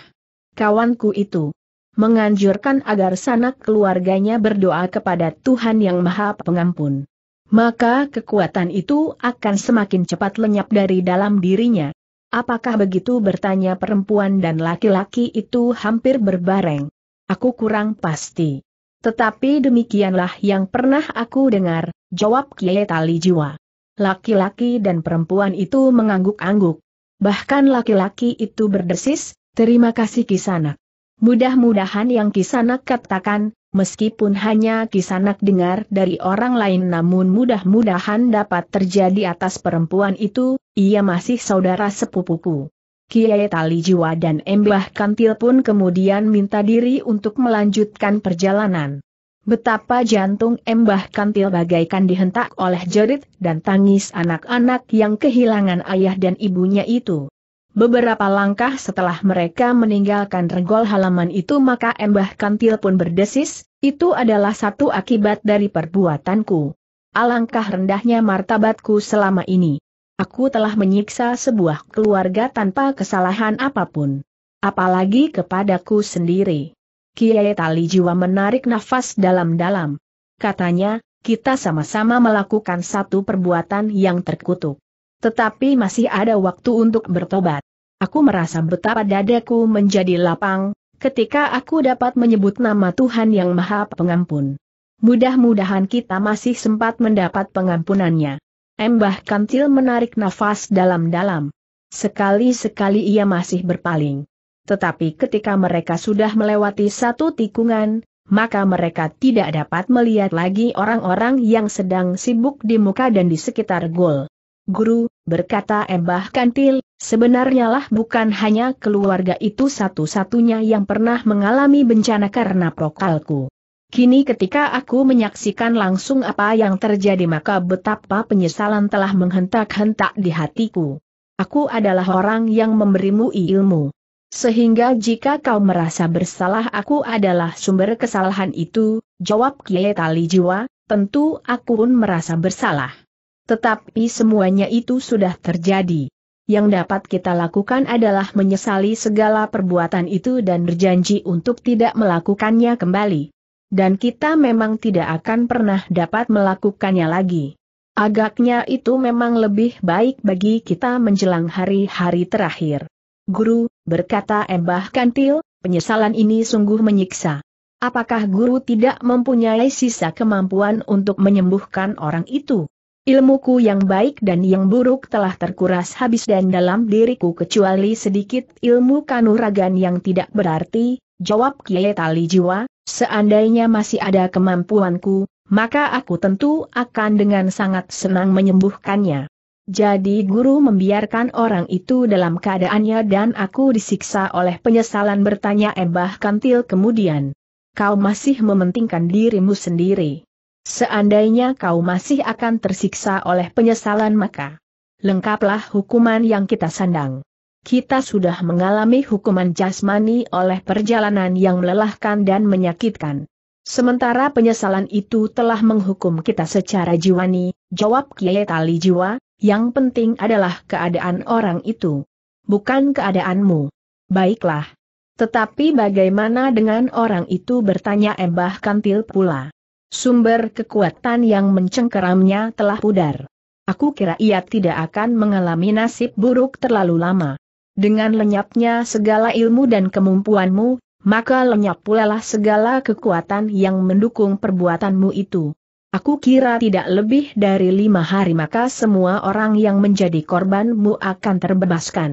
Kawanku itu, menganjurkan agar sanak keluarganya berdoa kepada Tuhan Yang Maha Pengampun. Maka kekuatan itu akan semakin cepat lenyap dari dalam dirinya. Apakah begitu bertanya perempuan dan laki-laki itu hampir berbareng? Aku kurang pasti. Tetapi demikianlah yang pernah aku dengar, jawab Kiai Tali Jiwa. Laki-laki dan perempuan itu mengangguk-angguk. Bahkan laki-laki itu berdesis, terima kasih kisanak. Mudah-mudahan yang Kisanak katakan, meskipun hanya Kisanak dengar dari orang lain namun mudah-mudahan dapat terjadi atas perempuan itu, ia masih saudara sepupuku. Kiai Tali Jiwa dan Embah Kantil pun kemudian minta diri untuk melanjutkan perjalanan. Betapa jantung Embah Kantil bagaikan dihentak oleh jerit dan tangis anak-anak yang kehilangan ayah dan ibunya itu. Beberapa langkah setelah mereka meninggalkan regol halaman itu maka Embah Kantil pun berdesis, itu adalah satu akibat dari perbuatanku. Alangkah rendahnya martabatku selama ini. Aku telah menyiksa sebuah keluarga tanpa kesalahan apapun. Apalagi kepadaku sendiri. Kiai Tali Jiwa menarik nafas dalam-dalam. Katanya, kita sama-sama melakukan satu perbuatan yang terkutuk. Tetapi masih ada waktu untuk bertobat. Aku merasa betapa dadaku menjadi lapang, ketika aku dapat menyebut nama Tuhan yang Maha Pengampun. Mudah-mudahan kita masih sempat mendapat pengampunannya. Embah Kantil menarik nafas dalam-dalam. Sekali-sekali ia masih berpaling. Tetapi ketika mereka sudah melewati satu tikungan, maka mereka tidak dapat melihat lagi orang-orang yang sedang sibuk di muka dan di sekitar gol. Guru, berkata Embah Kantil, sebenarnya lah bukan hanya keluarga itu satu-satunya yang pernah mengalami bencana karena prokalku. Kini ketika aku menyaksikan langsung apa yang terjadi maka betapa penyesalan telah menghentak-hentak di hatiku. Aku adalah orang yang memberimu ilmu. Sehingga jika kau merasa bersalah aku adalah sumber kesalahan itu, jawab Kiai Tali Jiwa, tentu aku pun merasa bersalah. Tetapi semuanya itu sudah terjadi. Yang dapat kita lakukan adalah menyesali segala perbuatan itu dan berjanji untuk tidak melakukannya kembali. Dan kita memang tidak akan pernah dapat melakukannya lagi. Agaknya itu memang lebih baik bagi kita menjelang hari-hari terakhir. Guru, berkata Embah eh, Kantil, penyesalan ini sungguh menyiksa. Apakah guru tidak mempunyai sisa kemampuan untuk menyembuhkan orang itu? Ilmuku yang baik dan yang buruk telah terkuras habis dan dalam diriku kecuali sedikit ilmu kanuragan yang tidak berarti, jawab Kiai Tali Jiwa, seandainya masih ada kemampuanku, maka aku tentu akan dengan sangat senang menyembuhkannya. Jadi guru membiarkan orang itu dalam keadaannya dan aku disiksa oleh penyesalan bertanya embah kantil kemudian. Kau masih mementingkan dirimu sendiri. Seandainya kau masih akan tersiksa oleh penyesalan maka lengkaplah hukuman yang kita sandang. Kita sudah mengalami hukuman jasmani oleh perjalanan yang melelahkan dan menyakitkan. Sementara penyesalan itu telah menghukum kita secara jiwani, jawab Kiai Tali Jiwa, yang penting adalah keadaan orang itu. Bukan keadaanmu. Baiklah. Tetapi bagaimana dengan orang itu bertanya Embah Kantil pula. Sumber kekuatan yang mencengkeramnya telah pudar. Aku kira ia tidak akan mengalami nasib buruk terlalu lama. Dengan lenyapnya segala ilmu dan kemampuanmu, maka lenyap pula lah segala kekuatan yang mendukung perbuatanmu itu. Aku kira tidak lebih dari lima hari maka semua orang yang menjadi korbanmu akan terbebaskan.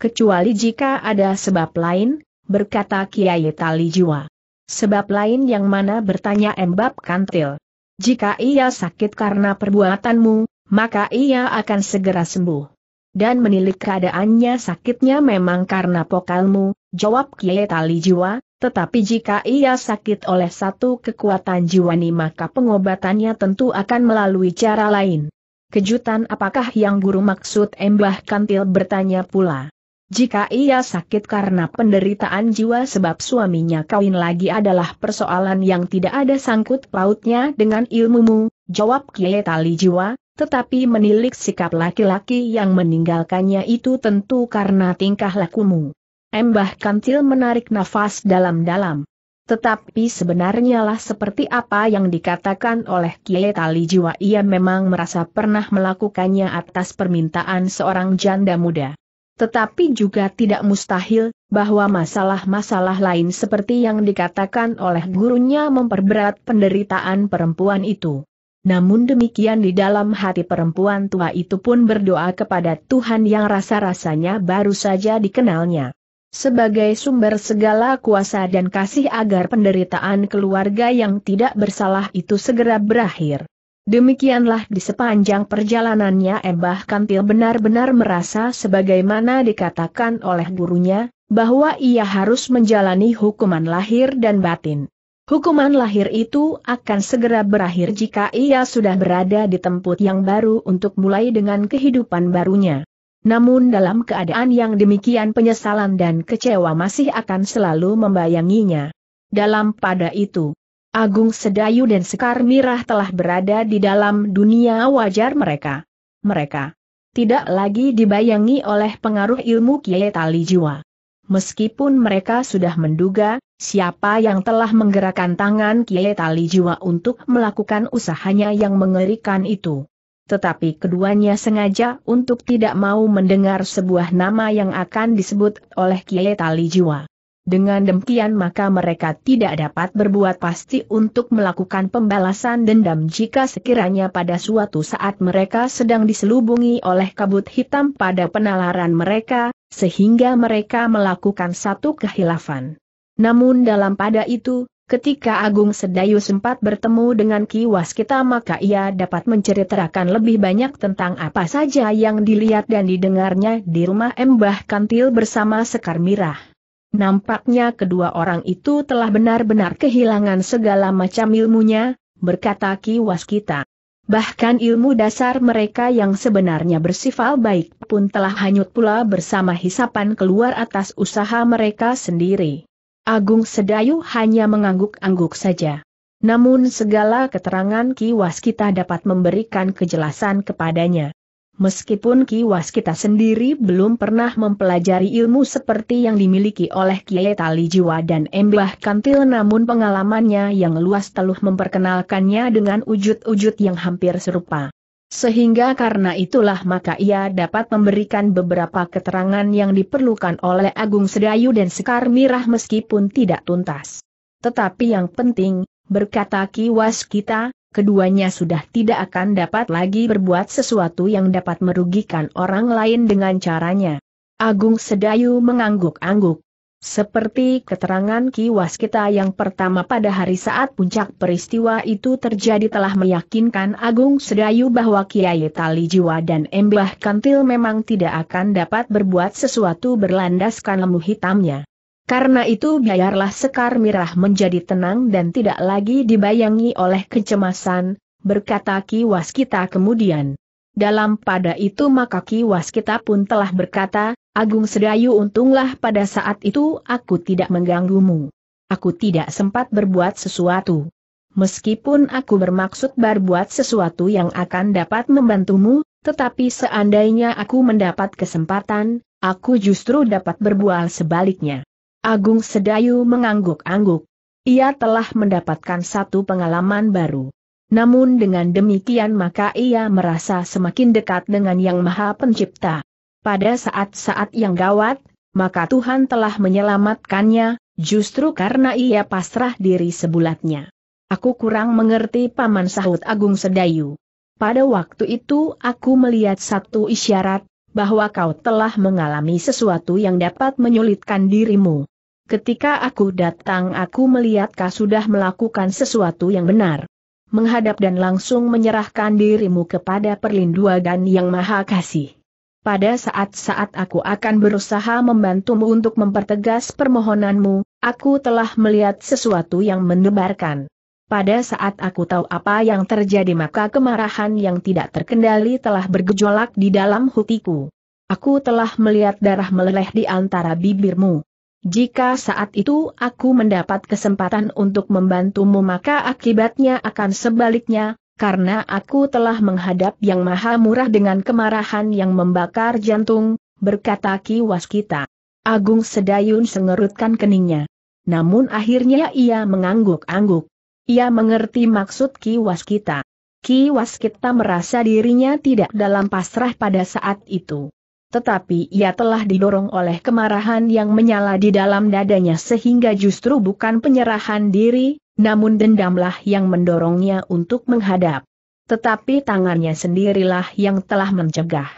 Kecuali jika ada sebab lain, berkata Kiai Tali Jiwa. Sebab lain yang mana bertanya embab kantil. Jika ia sakit karena perbuatanmu, maka ia akan segera sembuh. Dan menilik keadaannya sakitnya memang karena pokalmu, jawab Kiai Tali Jiwa, tetapi jika ia sakit oleh satu kekuatan jiwani maka pengobatannya tentu akan melalui cara lain. Kejutan apakah yang guru maksud Embah Kantil bertanya pula. Jika ia sakit karena penderitaan jiwa sebab suaminya kawin lagi adalah persoalan yang tidak ada sangkut pautnya dengan ilmumu, jawab Kiai Tali Jiwa, tetapi menilik sikap laki-laki yang meninggalkannya itu tentu karena tingkah lakumu. Embah Kantil menarik nafas dalam-dalam. Tetapi sebenarnya lah seperti apa yang dikatakan oleh Kiai Tali Jiwa ia memang merasa pernah melakukannya atas permintaan seorang janda muda. Tetapi juga tidak mustahil, bahwa masalah-masalah lain seperti yang dikatakan oleh gurunya memperberat penderitaan perempuan itu. Namun demikian di dalam hati perempuan tua itu pun berdoa kepada Tuhan yang rasa-rasanya baru saja dikenalnya. Sebagai sumber segala kuasa dan kasih agar penderitaan keluarga yang tidak bersalah itu segera berakhir. Demikianlah di sepanjang perjalanannya Embah Kantil benar-benar merasa sebagaimana dikatakan oleh gurunya, bahwa ia harus menjalani hukuman lahir dan batin. Hukuman lahir itu akan segera berakhir jika ia sudah berada di tempat yang baru untuk mulai dengan kehidupan barunya. Namun dalam keadaan yang demikian penyesalan dan kecewa masih akan selalu membayanginya. Dalam pada itu, Agung Sedayu dan Sekar Mirah telah berada di dalam dunia wajar mereka. Mereka tidak lagi dibayangi oleh pengaruh ilmu kiai tali jiwa. Meskipun mereka sudah menduga, siapa yang telah menggerakkan tangan kiai tali jiwa untuk melakukan usahanya yang mengerikan itu. Tetapi keduanya sengaja untuk tidak mau mendengar sebuah nama yang akan disebut oleh kiai tali jiwa. Dengan demikian maka mereka tidak dapat berbuat pasti untuk melakukan pembalasan dendam jika sekiranya pada suatu saat mereka sedang diselubungi oleh kabut hitam pada penalaran mereka, sehingga mereka melakukan satu kehilafan. Namun dalam pada itu, ketika Agung Sedayu sempat bertemu dengan Kiwas kita maka ia dapat menceritakan lebih banyak tentang apa saja yang dilihat dan didengarnya di rumah Embah Kantil bersama Sekar Mirah. Nampaknya kedua orang itu telah benar-benar kehilangan segala macam ilmunya, berkata Ki Waskita. Bahkan ilmu dasar mereka yang sebenarnya bersifat baik pun telah hanyut pula bersama hisapan keluar atas usaha mereka sendiri. Agung Sedayu hanya mengangguk-angguk saja. Namun segala keterangan Ki Waskita dapat memberikan kejelasan kepadanya. Meskipun kiwas kita sendiri belum pernah mempelajari ilmu seperti yang dimiliki oleh Kiai Tali Jiwa dan Embah Kantil namun pengalamannya yang luas telah memperkenalkannya dengan wujud-wujud yang hampir serupa. Sehingga karena itulah maka ia dapat memberikan beberapa keterangan yang diperlukan oleh Agung Sedayu dan Sekar Mirah meskipun tidak tuntas. Tetapi yang penting, berkata kiwas kita, keduanya sudah tidak akan dapat lagi berbuat sesuatu yang dapat merugikan orang lain dengan caranya. Agung Sedayu mengangguk-angguk. Seperti keterangan Ki Waskita yang pertama pada hari saat puncak peristiwa itu terjadi telah meyakinkan Agung Sedayu bahwa Kiai Tali Jiwa dan Embah Kantil memang tidak akan dapat berbuat sesuatu berlandaskan lemu hitamnya. Karena itu biarlah Sekar Mirah menjadi tenang dan tidak lagi dibayangi oleh kecemasan, berkata Ki Waskita kemudian. Dalam pada itu maka Ki Waskita pun telah berkata, Agung Sedayu untunglah pada saat itu aku tidak mengganggumu. Aku tidak sempat berbuat sesuatu. Meskipun aku bermaksud berbuat sesuatu yang akan dapat membantumu, tetapi seandainya aku mendapat kesempatan, aku justru dapat berbuat sebaliknya. Agung Sedayu mengangguk-angguk. Ia telah mendapatkan satu pengalaman baru. Namun dengan demikian maka ia merasa semakin dekat dengan Yang Maha Pencipta. Pada saat-saat yang gawat, maka Tuhan telah menyelamatkannya, justru karena ia pasrah diri sebulatnya. Aku kurang mengerti paman sahut Agung Sedayu. Pada waktu itu aku melihat satu isyarat, bahwa kau telah mengalami sesuatu yang dapat menyulitkan dirimu. Ketika aku datang aku melihat kau sudah melakukan sesuatu yang benar. Menghadap dan langsung menyerahkan dirimu kepada perlindungan yang maha kasih. Pada saat-saat aku akan berusaha membantumu untuk mempertegas permohonanmu, aku telah melihat sesuatu yang menebarkan. Pada saat aku tahu apa yang terjadi maka kemarahan yang tidak terkendali telah bergejolak di dalam hutiku. Aku telah melihat darah meleleh di antara bibirmu. Jika saat itu aku mendapat kesempatan untuk membantumu maka akibatnya akan sebaliknya, karena aku telah menghadap yang maha murah dengan kemarahan yang membakar jantung, berkata Ki Waskita. Agung Sedayun sengerutkan keningnya. Namun akhirnya ia mengangguk-angguk. Ia mengerti maksud Ki Waskita. Ki Waskita merasa dirinya tidak dalam pasrah pada saat itu. Tetapi ia telah didorong oleh kemarahan yang menyala di dalam dadanya sehingga justru bukan penyerahan diri, namun dendamlah yang mendorongnya untuk menghadap. Tetapi tangannya sendirilah yang telah mencegah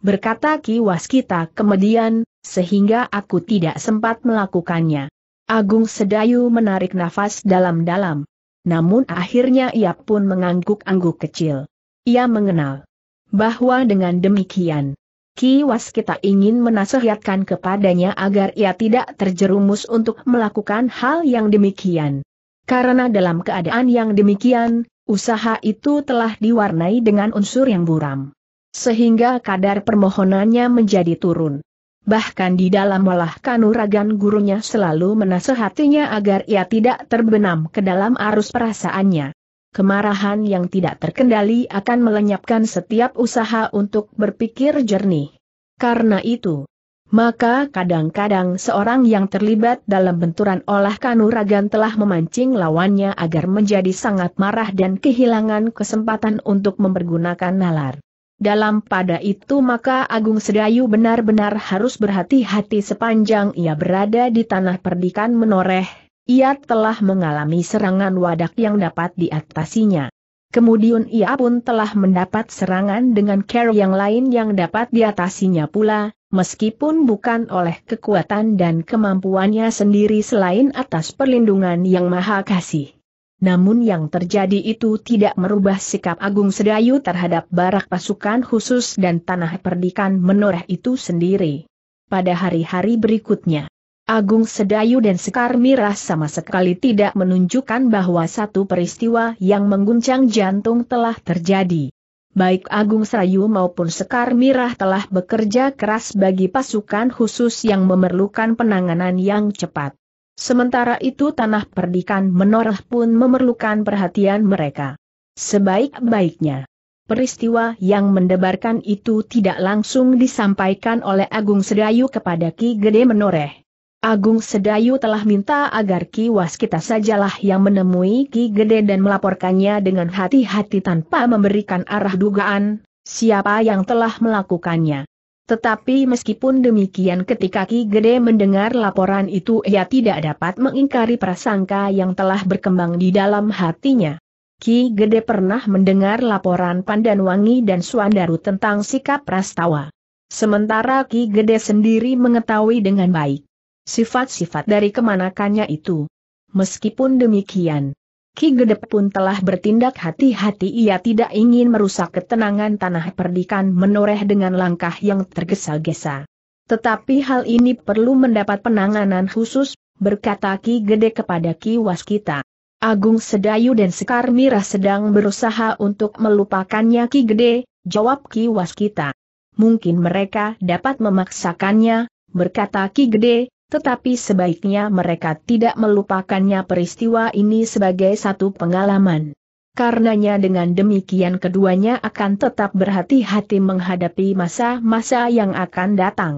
berkata Ki Waskita kemudian, sehingga aku tidak sempat melakukannya. Agung Sedayu menarik nafas dalam-dalam namun akhirnya ia pun mengangguk-angguk kecil. Ia mengenal bahwa dengan demikian, Kiwas kita ingin menasihatkan kepadanya agar ia tidak terjerumus untuk melakukan hal yang demikian. Karena dalam keadaan yang demikian, usaha itu telah diwarnai dengan unsur yang buram. Sehingga kadar permohonannya menjadi turun. Bahkan di dalam olah kanuragan gurunya selalu menasehatinya agar ia tidak terbenam ke dalam arus perasaannya. Kemarahan yang tidak terkendali akan melenyapkan setiap usaha untuk berpikir jernih. Karena itu, maka kadang-kadang seorang yang terlibat dalam benturan olah kanuragan telah memancing lawannya agar menjadi sangat marah dan kehilangan kesempatan untuk mempergunakan nalar. Dalam pada itu maka Agung Sedayu benar-benar harus berhati-hati sepanjang ia berada di tanah perdikan menoreh, ia telah mengalami serangan wadak yang dapat diatasinya. Kemudian ia pun telah mendapat serangan dengan care yang lain yang dapat diatasinya pula, meskipun bukan oleh kekuatan dan kemampuannya sendiri selain atas perlindungan yang maha kasih namun yang terjadi itu tidak merubah sikap Agung Sedayu terhadap barak pasukan khusus dan tanah perdikan menoreh itu sendiri. Pada hari-hari berikutnya, Agung Sedayu dan Sekar Mirah sama sekali tidak menunjukkan bahwa satu peristiwa yang mengguncang jantung telah terjadi. Baik Agung Sedayu maupun Sekar Mirah telah bekerja keras bagi pasukan khusus yang memerlukan penanganan yang cepat. Sementara itu tanah perdikan menoreh pun memerlukan perhatian mereka. Sebaik-baiknya. Peristiwa yang mendebarkan itu tidak langsung disampaikan oleh Agung Sedayu kepada Ki Gede Menoreh. Agung Sedayu telah minta agar Ki Waskita sajalah yang menemui Ki Gede dan melaporkannya dengan hati-hati tanpa memberikan arah dugaan, siapa yang telah melakukannya. Tetapi meskipun demikian ketika Ki Gede mendengar laporan itu ia tidak dapat mengingkari prasangka yang telah berkembang di dalam hatinya. Ki Gede pernah mendengar laporan Pandanwangi dan Suandaru tentang sikap Prastawa, Sementara Ki Gede sendiri mengetahui dengan baik sifat-sifat dari kemanakannya itu. Meskipun demikian, Ki Gede pun telah bertindak hati-hati ia tidak ingin merusak ketenangan tanah perdikan menoreh dengan langkah yang tergesa-gesa. Tetapi hal ini perlu mendapat penanganan khusus, berkata Ki Gede kepada Ki Waskita. Agung Sedayu dan Sekar Mira sedang berusaha untuk melupakannya Ki Gede, jawab Ki Waskita. Mungkin mereka dapat memaksakannya, berkata Ki Gede, tetapi sebaiknya mereka tidak melupakannya peristiwa ini sebagai satu pengalaman. Karenanya dengan demikian keduanya akan tetap berhati-hati menghadapi masa-masa yang akan datang.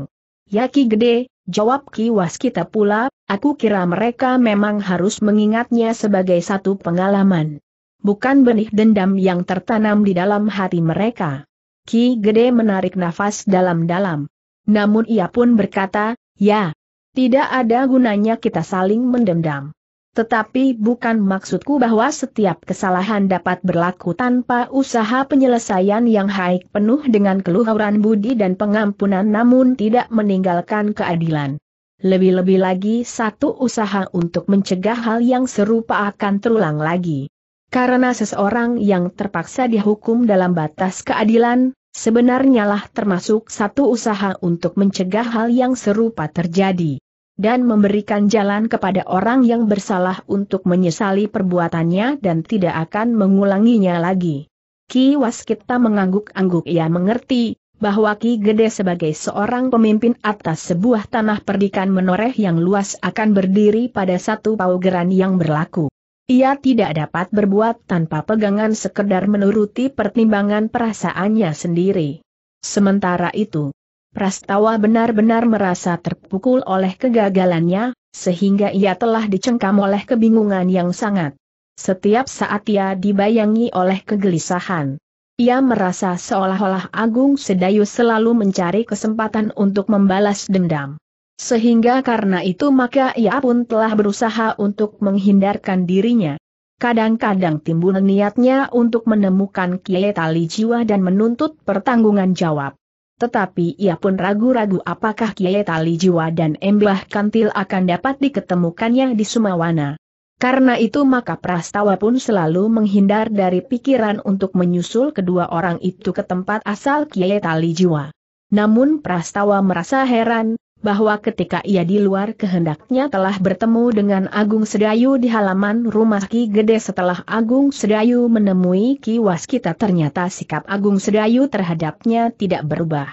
Ya Gede, jawab Ki Waskita pula, aku kira mereka memang harus mengingatnya sebagai satu pengalaman. Bukan benih dendam yang tertanam di dalam hati mereka. Ki Gede menarik nafas dalam-dalam. Namun ia pun berkata, ya, tidak ada gunanya kita saling mendendam. Tetapi bukan maksudku bahwa setiap kesalahan dapat berlaku tanpa usaha penyelesaian yang baik penuh dengan keluhuran budi dan pengampunan namun tidak meninggalkan keadilan. Lebih-lebih lagi satu usaha untuk mencegah hal yang serupa akan terulang lagi. Karena seseorang yang terpaksa dihukum dalam batas keadilan, Sebenarnya lah termasuk satu usaha untuk mencegah hal yang serupa terjadi. Dan memberikan jalan kepada orang yang bersalah untuk menyesali perbuatannya dan tidak akan mengulanginya lagi. Ki Waskita mengangguk-angguk ia mengerti, bahwa Ki Gede sebagai seorang pemimpin atas sebuah tanah perdikan menoreh yang luas akan berdiri pada satu paugeran yang berlaku. Ia tidak dapat berbuat tanpa pegangan sekedar menuruti pertimbangan perasaannya sendiri. Sementara itu, Prastawa benar-benar merasa terpukul oleh kegagalannya, sehingga ia telah dicengkam oleh kebingungan yang sangat. Setiap saat ia dibayangi oleh kegelisahan. Ia merasa seolah-olah Agung Sedayu selalu mencari kesempatan untuk membalas dendam. Sehingga karena itu maka ia pun telah berusaha untuk menghindarkan dirinya. Kadang-kadang timbul niatnya untuk menemukan Kiai Tali Jiwa dan menuntut pertanggungan jawab. Tetapi ia pun ragu-ragu apakah Kiai Tali Jiwa dan Embah Kantil akan dapat diketemukannya di Sumawana. Karena itu maka Prastawa pun selalu menghindar dari pikiran untuk menyusul kedua orang itu ke tempat asal Kiai Tali Jiwa. Namun Prastawa merasa heran, bahwa ketika ia di luar kehendaknya telah bertemu dengan Agung Sedayu di halaman rumah Ki Gede setelah Agung Sedayu menemui Ki Waskita ternyata sikap Agung Sedayu terhadapnya tidak berubah.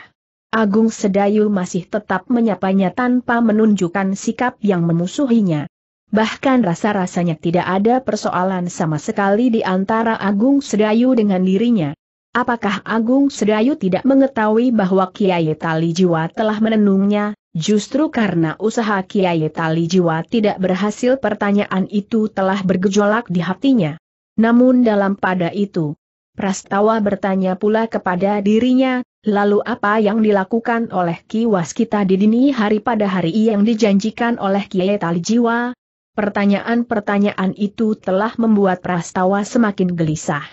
Agung Sedayu masih tetap menyapanya tanpa menunjukkan sikap yang memusuhinya. Bahkan rasa-rasanya tidak ada persoalan sama sekali di antara Agung Sedayu dengan dirinya. Apakah Agung Sedayu tidak mengetahui bahwa Kiai Tali Jiwa telah menenungnya, Justru karena usaha Kiai Tali Jiwa tidak berhasil pertanyaan itu telah bergejolak di hatinya. Namun dalam pada itu, Prastawa bertanya pula kepada dirinya, lalu apa yang dilakukan oleh Ki Waskita di dini hari pada hari yang dijanjikan oleh Kiai Tali Jiwa? Pertanyaan-pertanyaan itu telah membuat Prastawa semakin gelisah.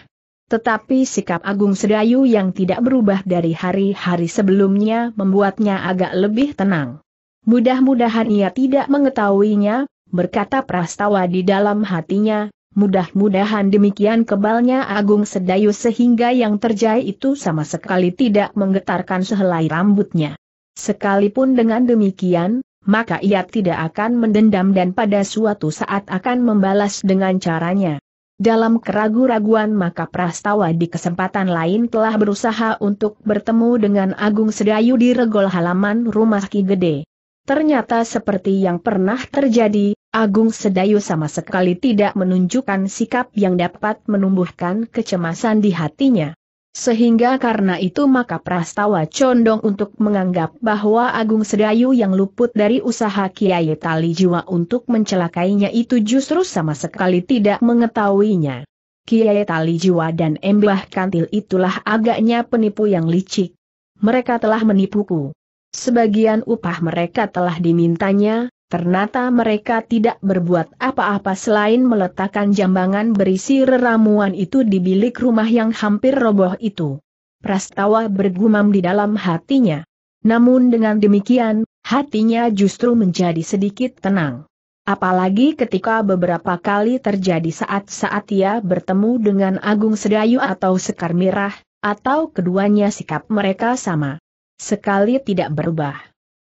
Tetapi sikap Agung Sedayu yang tidak berubah dari hari-hari sebelumnya membuatnya agak lebih tenang. Mudah-mudahan ia tidak mengetahuinya, berkata Prastawa di dalam hatinya, mudah-mudahan demikian kebalnya Agung Sedayu sehingga yang terjadi itu sama sekali tidak menggetarkan sehelai rambutnya. Sekalipun dengan demikian, maka ia tidak akan mendendam dan pada suatu saat akan membalas dengan caranya. Dalam keragu-raguan maka Prastawa di kesempatan lain telah berusaha untuk bertemu dengan Agung Sedayu di regol halaman rumah Ki Gede. Ternyata seperti yang pernah terjadi, Agung Sedayu sama sekali tidak menunjukkan sikap yang dapat menumbuhkan kecemasan di hatinya. Sehingga karena itu maka Prastawa condong untuk menganggap bahwa Agung Sedayu yang luput dari usaha Kiai Tali Jiwa untuk mencelakainya itu justru sama sekali tidak mengetahuinya. Kiai Tali Jiwa dan Embah Kantil itulah agaknya penipu yang licik. Mereka telah menipuku. Sebagian upah mereka telah dimintanya, Ternyata mereka tidak berbuat apa-apa selain meletakkan jambangan berisi reramuan itu di bilik rumah yang hampir roboh itu. Prastawa bergumam di dalam hatinya. Namun dengan demikian, hatinya justru menjadi sedikit tenang. Apalagi ketika beberapa kali terjadi saat-saat ia bertemu dengan Agung Sedayu atau Sekar Mirah, atau keduanya sikap mereka sama. Sekali tidak berubah.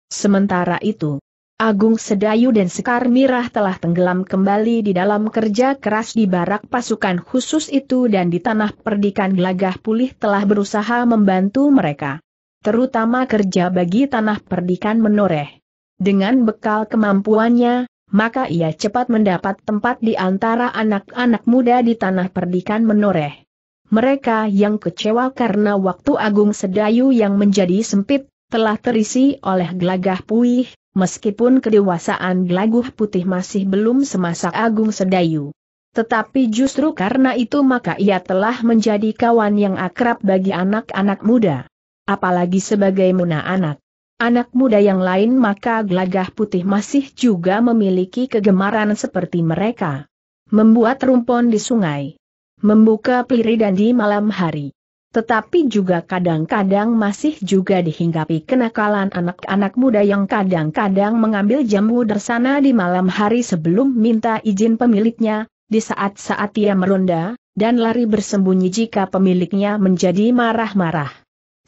Sementara itu, Agung Sedayu dan Sekar Mirah telah tenggelam kembali di dalam kerja keras di barak pasukan khusus itu dan di tanah perdikan gelagah pulih telah berusaha membantu mereka. Terutama kerja bagi tanah perdikan menoreh. Dengan bekal kemampuannya, maka ia cepat mendapat tempat di antara anak-anak muda di tanah perdikan menoreh. Mereka yang kecewa karena waktu Agung Sedayu yang menjadi sempit, telah terisi oleh gelagah puih, meskipun kedewasaan Glaguh Putih masih belum semasa Agung Sedayu. Tetapi justru karena itu maka ia telah menjadi kawan yang akrab bagi anak-anak muda. Apalagi sebagai muna anak. Anak muda yang lain maka Glagah Putih masih juga memiliki kegemaran seperti mereka. Membuat rumpon di sungai. Membuka piri dan di malam hari tetapi juga kadang-kadang masih juga dihinggapi kenakalan anak-anak muda yang kadang-kadang mengambil jamu dersana di malam hari sebelum minta izin pemiliknya, di saat-saat ia meronda, dan lari bersembunyi jika pemiliknya menjadi marah-marah.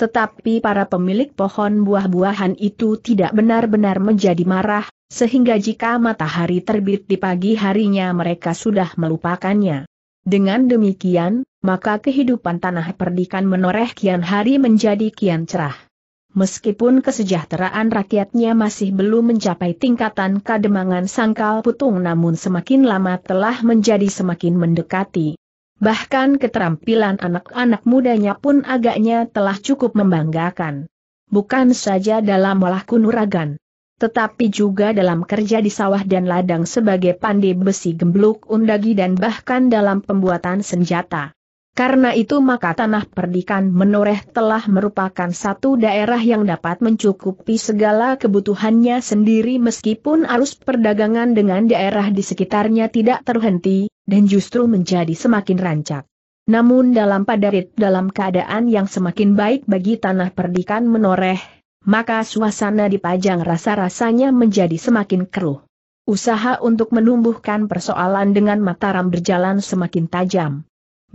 Tetapi para pemilik pohon buah-buahan itu tidak benar-benar menjadi marah, sehingga jika matahari terbit di pagi harinya mereka sudah melupakannya. Dengan demikian, maka kehidupan tanah perdikan menoreh kian hari menjadi kian cerah. Meskipun kesejahteraan rakyatnya masih belum mencapai tingkatan kademangan sangkal putung namun semakin lama telah menjadi semakin mendekati. Bahkan keterampilan anak-anak mudanya pun agaknya telah cukup membanggakan. Bukan saja dalam olah kunuragan, tetapi juga dalam kerja di sawah dan ladang sebagai pandai besi gembluk undagi dan bahkan dalam pembuatan senjata. Karena itu maka tanah perdikan menoreh telah merupakan satu daerah yang dapat mencukupi segala kebutuhannya sendiri meskipun arus perdagangan dengan daerah di sekitarnya tidak terhenti, dan justru menjadi semakin rancak. Namun dalam padarit dalam keadaan yang semakin baik bagi tanah perdikan menoreh, maka suasana di Pajang rasa-rasanya menjadi semakin keruh. Usaha untuk menumbuhkan persoalan dengan Mataram berjalan semakin tajam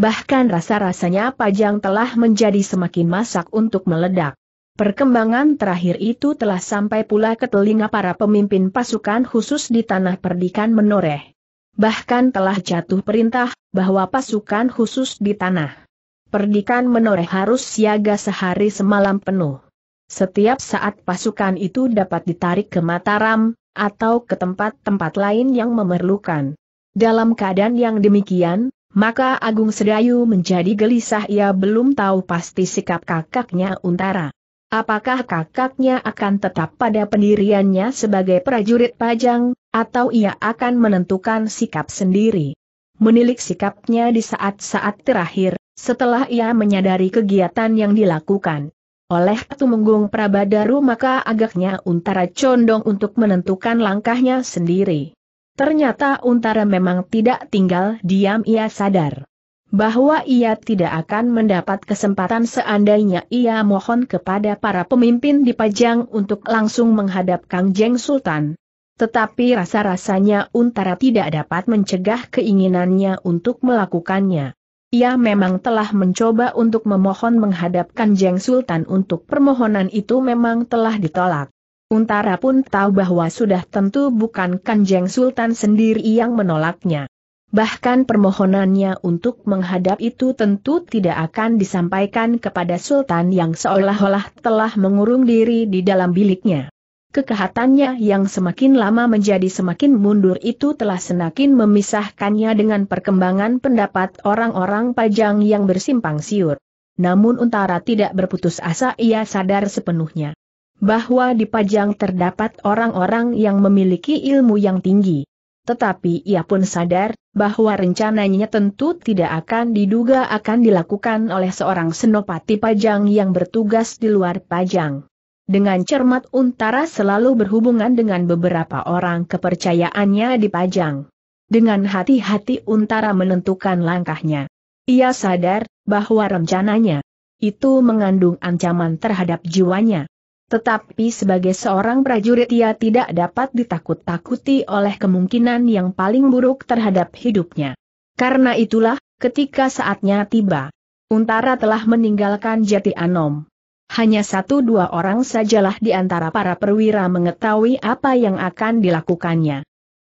bahkan rasa-rasanya Pajang telah menjadi semakin masak untuk meledak. Perkembangan terakhir itu telah sampai pula ke telinga para pemimpin pasukan khusus di tanah perdikan menoreh. Bahkan telah jatuh perintah bahwa pasukan khusus di tanah perdikan menoreh harus siaga sehari semalam penuh. Setiap saat pasukan itu dapat ditarik ke Mataram, atau ke tempat-tempat lain yang memerlukan. Dalam keadaan yang demikian, maka Agung Sedayu menjadi gelisah ia belum tahu pasti sikap kakaknya Untara. Apakah kakaknya akan tetap pada pendiriannya sebagai prajurit pajang, atau ia akan menentukan sikap sendiri? Menilik sikapnya di saat-saat terakhir, setelah ia menyadari kegiatan yang dilakukan. Oleh Tumenggung Prabadaru maka agaknya Untara condong untuk menentukan langkahnya sendiri. Ternyata Untara memang tidak tinggal diam ia sadar bahwa ia tidak akan mendapat kesempatan seandainya ia mohon kepada para pemimpin di Pajang untuk langsung menghadap Kang Jeng Sultan. Tetapi rasa-rasanya Untara tidak dapat mencegah keinginannya untuk melakukannya. Ia memang telah mencoba untuk memohon menghadap Jeng Sultan untuk permohonan itu memang telah ditolak. Untara pun tahu bahwa sudah tentu bukan Kanjeng Sultan sendiri yang menolaknya. Bahkan permohonannya untuk menghadap itu tentu tidak akan disampaikan kepada Sultan yang seolah-olah telah mengurung diri di dalam biliknya. Kekehatannya yang semakin lama menjadi semakin mundur itu telah semakin memisahkannya dengan perkembangan pendapat orang-orang pajang yang bersimpang siur. Namun Untara tidak berputus asa ia sadar sepenuhnya bahwa di Pajang terdapat orang-orang yang memiliki ilmu yang tinggi. Tetapi ia pun sadar, bahwa rencananya tentu tidak akan diduga akan dilakukan oleh seorang senopati Pajang yang bertugas di luar Pajang. Dengan cermat Untara selalu berhubungan dengan beberapa orang kepercayaannya di Pajang. Dengan hati-hati Untara menentukan langkahnya. Ia sadar, bahwa rencananya itu mengandung ancaman terhadap jiwanya. Tetapi sebagai seorang prajurit ia tidak dapat ditakut-takuti oleh kemungkinan yang paling buruk terhadap hidupnya. Karena itulah, ketika saatnya tiba, Untara telah meninggalkan Jati Anom. Hanya satu dua orang sajalah di antara para perwira mengetahui apa yang akan dilakukannya.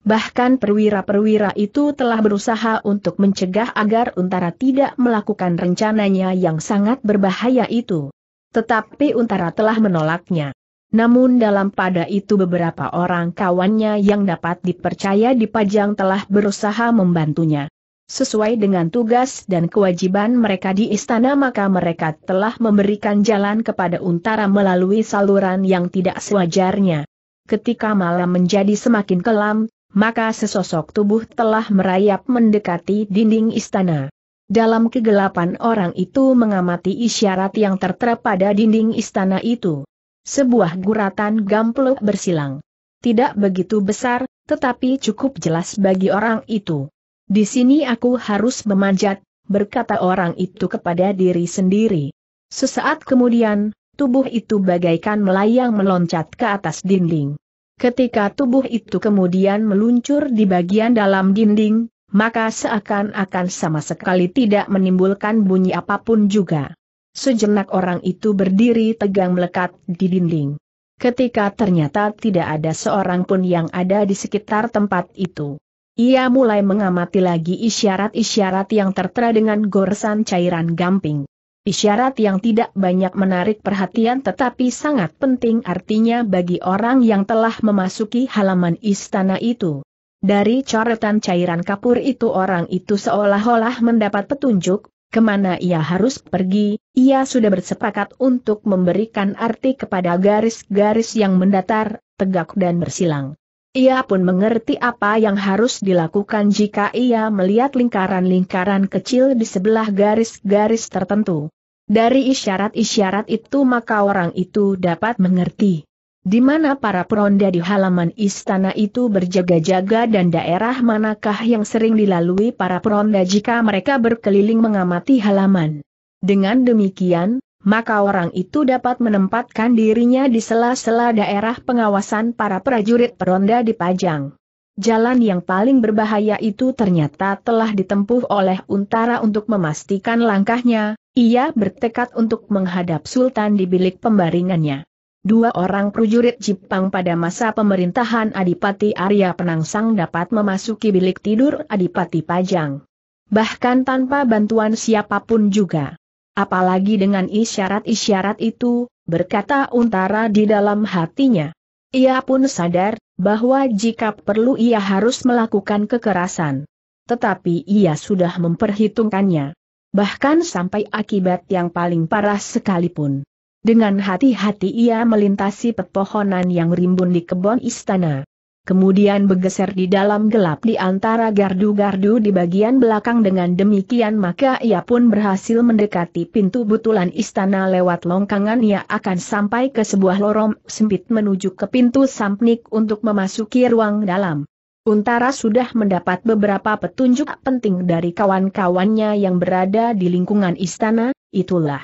Bahkan perwira-perwira itu telah berusaha untuk mencegah agar Untara tidak melakukan rencananya yang sangat berbahaya itu. Tetapi Untara telah menolaknya. Namun dalam pada itu beberapa orang kawannya yang dapat dipercaya di pajang telah berusaha membantunya. Sesuai dengan tugas dan kewajiban mereka di istana maka mereka telah memberikan jalan kepada Untara melalui saluran yang tidak sewajarnya. Ketika malam menjadi semakin kelam, maka sesosok tubuh telah merayap mendekati dinding istana. Dalam kegelapan orang itu mengamati isyarat yang tertera pada dinding istana itu. Sebuah guratan gamplok bersilang. Tidak begitu besar, tetapi cukup jelas bagi orang itu. Di sini aku harus memanjat, berkata orang itu kepada diri sendiri. Sesaat kemudian, tubuh itu bagaikan melayang meloncat ke atas dinding. Ketika tubuh itu kemudian meluncur di bagian dalam dinding, maka seakan-akan sama sekali tidak menimbulkan bunyi apapun juga. Sejenak orang itu berdiri tegang melekat di dinding. Ketika ternyata tidak ada seorang pun yang ada di sekitar tempat itu. Ia mulai mengamati lagi isyarat-isyarat yang tertera dengan goresan cairan gamping. Isyarat yang tidak banyak menarik perhatian tetapi sangat penting artinya bagi orang yang telah memasuki halaman istana itu. Dari coretan cairan kapur itu orang itu seolah-olah mendapat petunjuk, kemana ia harus pergi, ia sudah bersepakat untuk memberikan arti kepada garis-garis yang mendatar, tegak dan bersilang. Ia pun mengerti apa yang harus dilakukan jika ia melihat lingkaran-lingkaran kecil di sebelah garis-garis tertentu. Dari isyarat-isyarat itu maka orang itu dapat mengerti di mana para peronda di halaman istana itu berjaga-jaga dan daerah manakah yang sering dilalui para peronda jika mereka berkeliling mengamati halaman. Dengan demikian, maka orang itu dapat menempatkan dirinya di sela-sela daerah pengawasan para prajurit peronda di Pajang. Jalan yang paling berbahaya itu ternyata telah ditempuh oleh Untara untuk memastikan langkahnya, ia bertekad untuk menghadap Sultan di bilik pembaringannya dua orang prajurit Jepang pada masa pemerintahan Adipati Arya Penangsang dapat memasuki bilik tidur Adipati Pajang. Bahkan tanpa bantuan siapapun juga. Apalagi dengan isyarat-isyarat itu, berkata Untara di dalam hatinya. Ia pun sadar, bahwa jika perlu ia harus melakukan kekerasan. Tetapi ia sudah memperhitungkannya. Bahkan sampai akibat yang paling parah sekalipun. Dengan hati-hati ia melintasi pepohonan yang rimbun di kebun istana. Kemudian bergeser di dalam gelap di antara gardu-gardu di bagian belakang dengan demikian maka ia pun berhasil mendekati pintu butulan istana lewat longkangan ia akan sampai ke sebuah lorong sempit menuju ke pintu sampnik untuk memasuki ruang dalam. Untara sudah mendapat beberapa petunjuk penting dari kawan-kawannya yang berada di lingkungan istana, itulah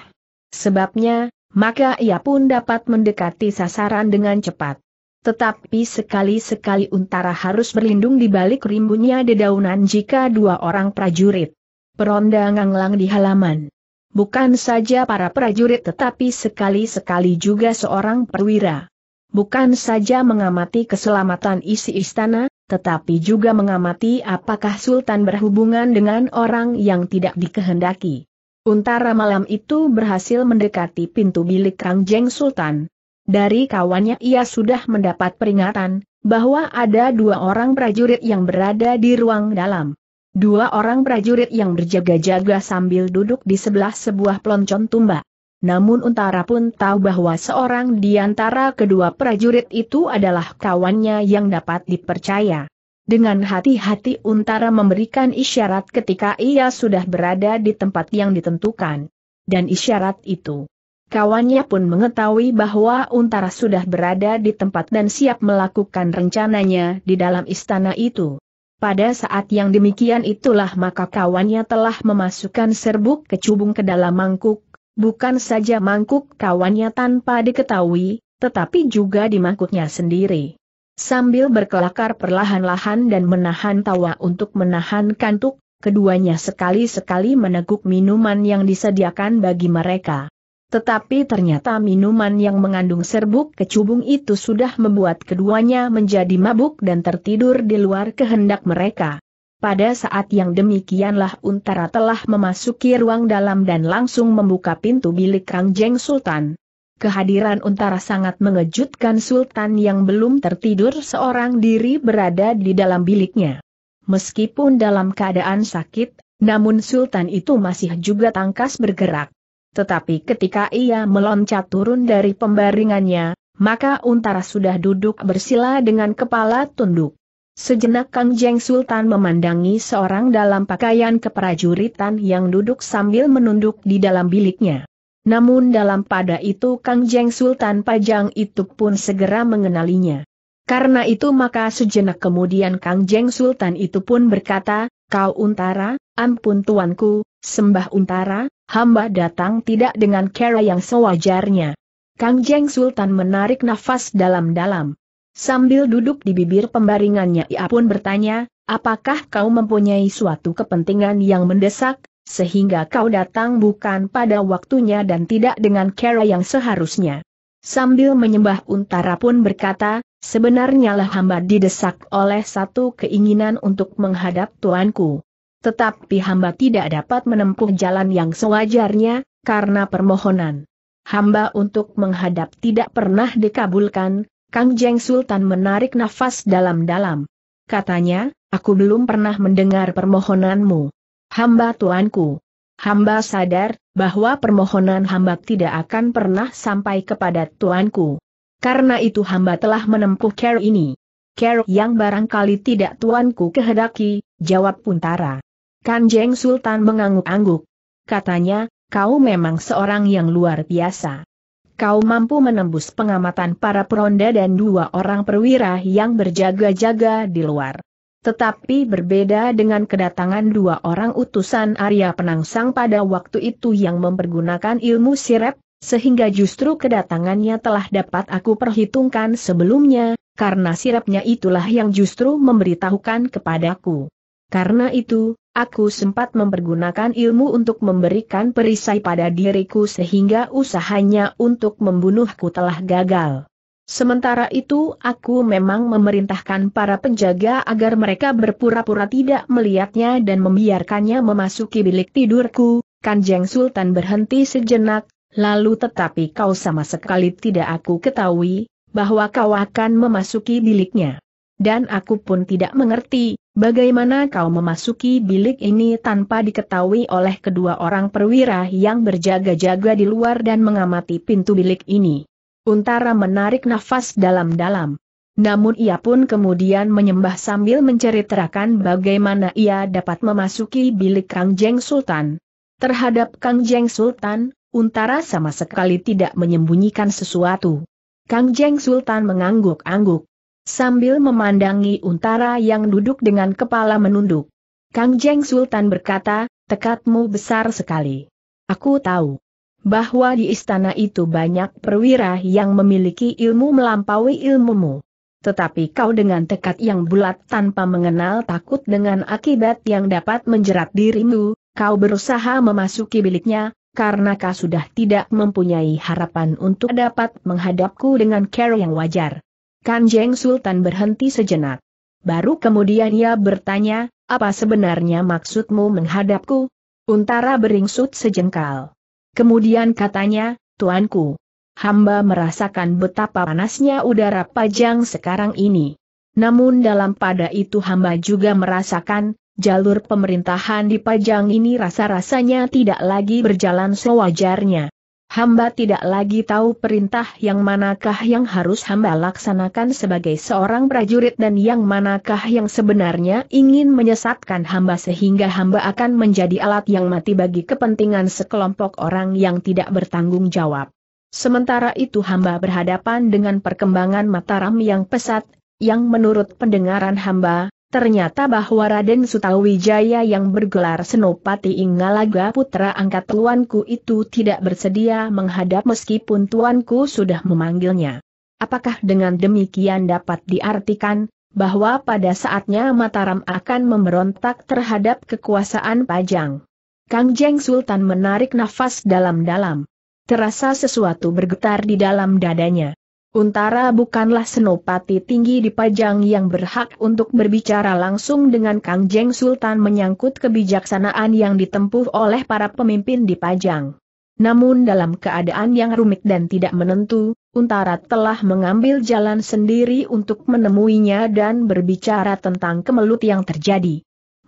sebabnya, maka ia pun dapat mendekati sasaran dengan cepat. Tetapi sekali-sekali Untara harus berlindung di balik rimbunnya dedaunan jika dua orang prajurit peronda nganglang di halaman. Bukan saja para prajurit tetapi sekali-sekali juga seorang perwira. Bukan saja mengamati keselamatan isi istana, tetapi juga mengamati apakah Sultan berhubungan dengan orang yang tidak dikehendaki. Untara malam itu berhasil mendekati pintu bilik Rangjeng Sultan. Dari kawannya ia sudah mendapat peringatan, bahwa ada dua orang prajurit yang berada di ruang dalam. Dua orang prajurit yang berjaga-jaga sambil duduk di sebelah sebuah peloncon tumba. Namun Untara pun tahu bahwa seorang di antara kedua prajurit itu adalah kawannya yang dapat dipercaya. Dengan hati-hati Untara memberikan isyarat ketika ia sudah berada di tempat yang ditentukan. Dan isyarat itu. Kawannya pun mengetahui bahwa Untara sudah berada di tempat dan siap melakukan rencananya di dalam istana itu. Pada saat yang demikian itulah maka kawannya telah memasukkan serbuk kecubung ke dalam mangkuk, bukan saja mangkuk kawannya tanpa diketahui, tetapi juga di mangkuknya sendiri. Sambil berkelakar perlahan-lahan dan menahan tawa untuk menahan kantuk, keduanya sekali-sekali meneguk minuman yang disediakan bagi mereka. Tetapi ternyata minuman yang mengandung serbuk kecubung itu sudah membuat keduanya menjadi mabuk dan tertidur di luar kehendak mereka. Pada saat yang demikianlah Untara telah memasuki ruang dalam dan langsung membuka pintu bilik Kang Sultan. Kehadiran Untara sangat mengejutkan Sultan yang belum tertidur seorang diri berada di dalam biliknya. Meskipun dalam keadaan sakit, namun Sultan itu masih juga tangkas bergerak. Tetapi ketika ia meloncat turun dari pembaringannya, maka Untara sudah duduk bersila dengan kepala tunduk. Sejenak Kang Jeng Sultan memandangi seorang dalam pakaian keprajuritan yang duduk sambil menunduk di dalam biliknya. Namun dalam pada itu Kang Jeng Sultan Pajang itu pun segera mengenalinya. Karena itu maka sejenak kemudian Kang Jeng Sultan itu pun berkata, Kau Untara, ampun tuanku, sembah Untara, hamba datang tidak dengan cara yang sewajarnya. Kang Jeng Sultan menarik nafas dalam-dalam. Sambil duduk di bibir pembaringannya ia pun bertanya, apakah kau mempunyai suatu kepentingan yang mendesak, sehingga kau datang bukan pada waktunya dan tidak dengan cara yang seharusnya. Sambil menyembah Untara pun berkata, sebenarnya lah hamba didesak oleh satu keinginan untuk menghadap tuanku. Tetapi hamba tidak dapat menempuh jalan yang sewajarnya, karena permohonan. Hamba untuk menghadap tidak pernah dikabulkan, Kang Jeng Sultan menarik nafas dalam-dalam. Katanya, aku belum pernah mendengar permohonanmu. Hamba tuanku. Hamba sadar bahwa permohonan hamba tidak akan pernah sampai kepada tuanku. Karena itu hamba telah menempuh care ini. Care yang barangkali tidak tuanku kehendaki, jawab Puntara. Kanjeng Sultan mengangguk-angguk. Katanya, kau memang seorang yang luar biasa. Kau mampu menembus pengamatan para peronda dan dua orang perwira yang berjaga-jaga di luar. Tetapi berbeda dengan kedatangan dua orang utusan Arya Penangsang pada waktu itu yang mempergunakan ilmu sirep, sehingga justru kedatangannya telah dapat aku perhitungkan sebelumnya, karena sirepnya itulah yang justru memberitahukan kepadaku. Karena itu, aku sempat mempergunakan ilmu untuk memberikan perisai pada diriku sehingga usahanya untuk membunuhku telah gagal. Sementara itu aku memang memerintahkan para penjaga agar mereka berpura-pura tidak melihatnya dan membiarkannya memasuki bilik tidurku, Kanjeng Sultan berhenti sejenak, lalu tetapi kau sama sekali tidak aku ketahui, bahwa kau akan memasuki biliknya. Dan aku pun tidak mengerti, bagaimana kau memasuki bilik ini tanpa diketahui oleh kedua orang perwira yang berjaga-jaga di luar dan mengamati pintu bilik ini. Untara menarik nafas dalam-dalam. Namun ia pun kemudian menyembah sambil menceritakan bagaimana ia dapat memasuki bilik Kangjeng Sultan. Terhadap Kangjeng Sultan, Untara sama sekali tidak menyembunyikan sesuatu. Kangjeng Sultan mengangguk-angguk. Sambil memandangi Untara yang duduk dengan kepala menunduk. Kangjeng Sultan berkata, tekadmu besar sekali. Aku tahu bahwa di istana itu banyak perwira yang memiliki ilmu melampaui ilmumu. Tetapi kau dengan tekad yang bulat tanpa mengenal takut dengan akibat yang dapat menjerat dirimu, kau berusaha memasuki biliknya, karena kau sudah tidak mempunyai harapan untuk dapat menghadapku dengan cara yang wajar. Kanjeng Sultan berhenti sejenak. Baru kemudian ia bertanya, apa sebenarnya maksudmu menghadapku? Untara beringsut sejengkal. Kemudian katanya, Tuanku, hamba merasakan betapa panasnya udara Pajang sekarang ini. Namun dalam pada itu hamba juga merasakan, jalur pemerintahan di Pajang ini rasa-rasanya tidak lagi berjalan sewajarnya hamba tidak lagi tahu perintah yang manakah yang harus hamba laksanakan sebagai seorang prajurit dan yang manakah yang sebenarnya ingin menyesatkan hamba sehingga hamba akan menjadi alat yang mati bagi kepentingan sekelompok orang yang tidak bertanggung jawab. Sementara itu hamba berhadapan dengan perkembangan Mataram yang pesat, yang menurut pendengaran hamba, Ternyata bahwa Raden Sutawijaya yang bergelar Senopati Ingalaga putra angkat tuanku itu tidak bersedia menghadap meskipun tuanku sudah memanggilnya. Apakah dengan demikian dapat diartikan, bahwa pada saatnya Mataram akan memberontak terhadap kekuasaan Pajang? Kang Jeng Sultan menarik nafas dalam-dalam. Terasa sesuatu bergetar di dalam dadanya. Untara bukanlah senopati tinggi di Pajang yang berhak untuk berbicara langsung dengan Kang Jeng Sultan menyangkut kebijaksanaan yang ditempuh oleh para pemimpin di Pajang. Namun dalam keadaan yang rumit dan tidak menentu, Untara telah mengambil jalan sendiri untuk menemuinya dan berbicara tentang kemelut yang terjadi.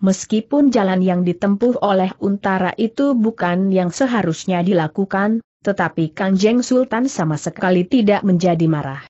Meskipun jalan yang ditempuh oleh Untara itu bukan yang seharusnya dilakukan, tetapi Kanjeng Sultan sama sekali tidak menjadi marah.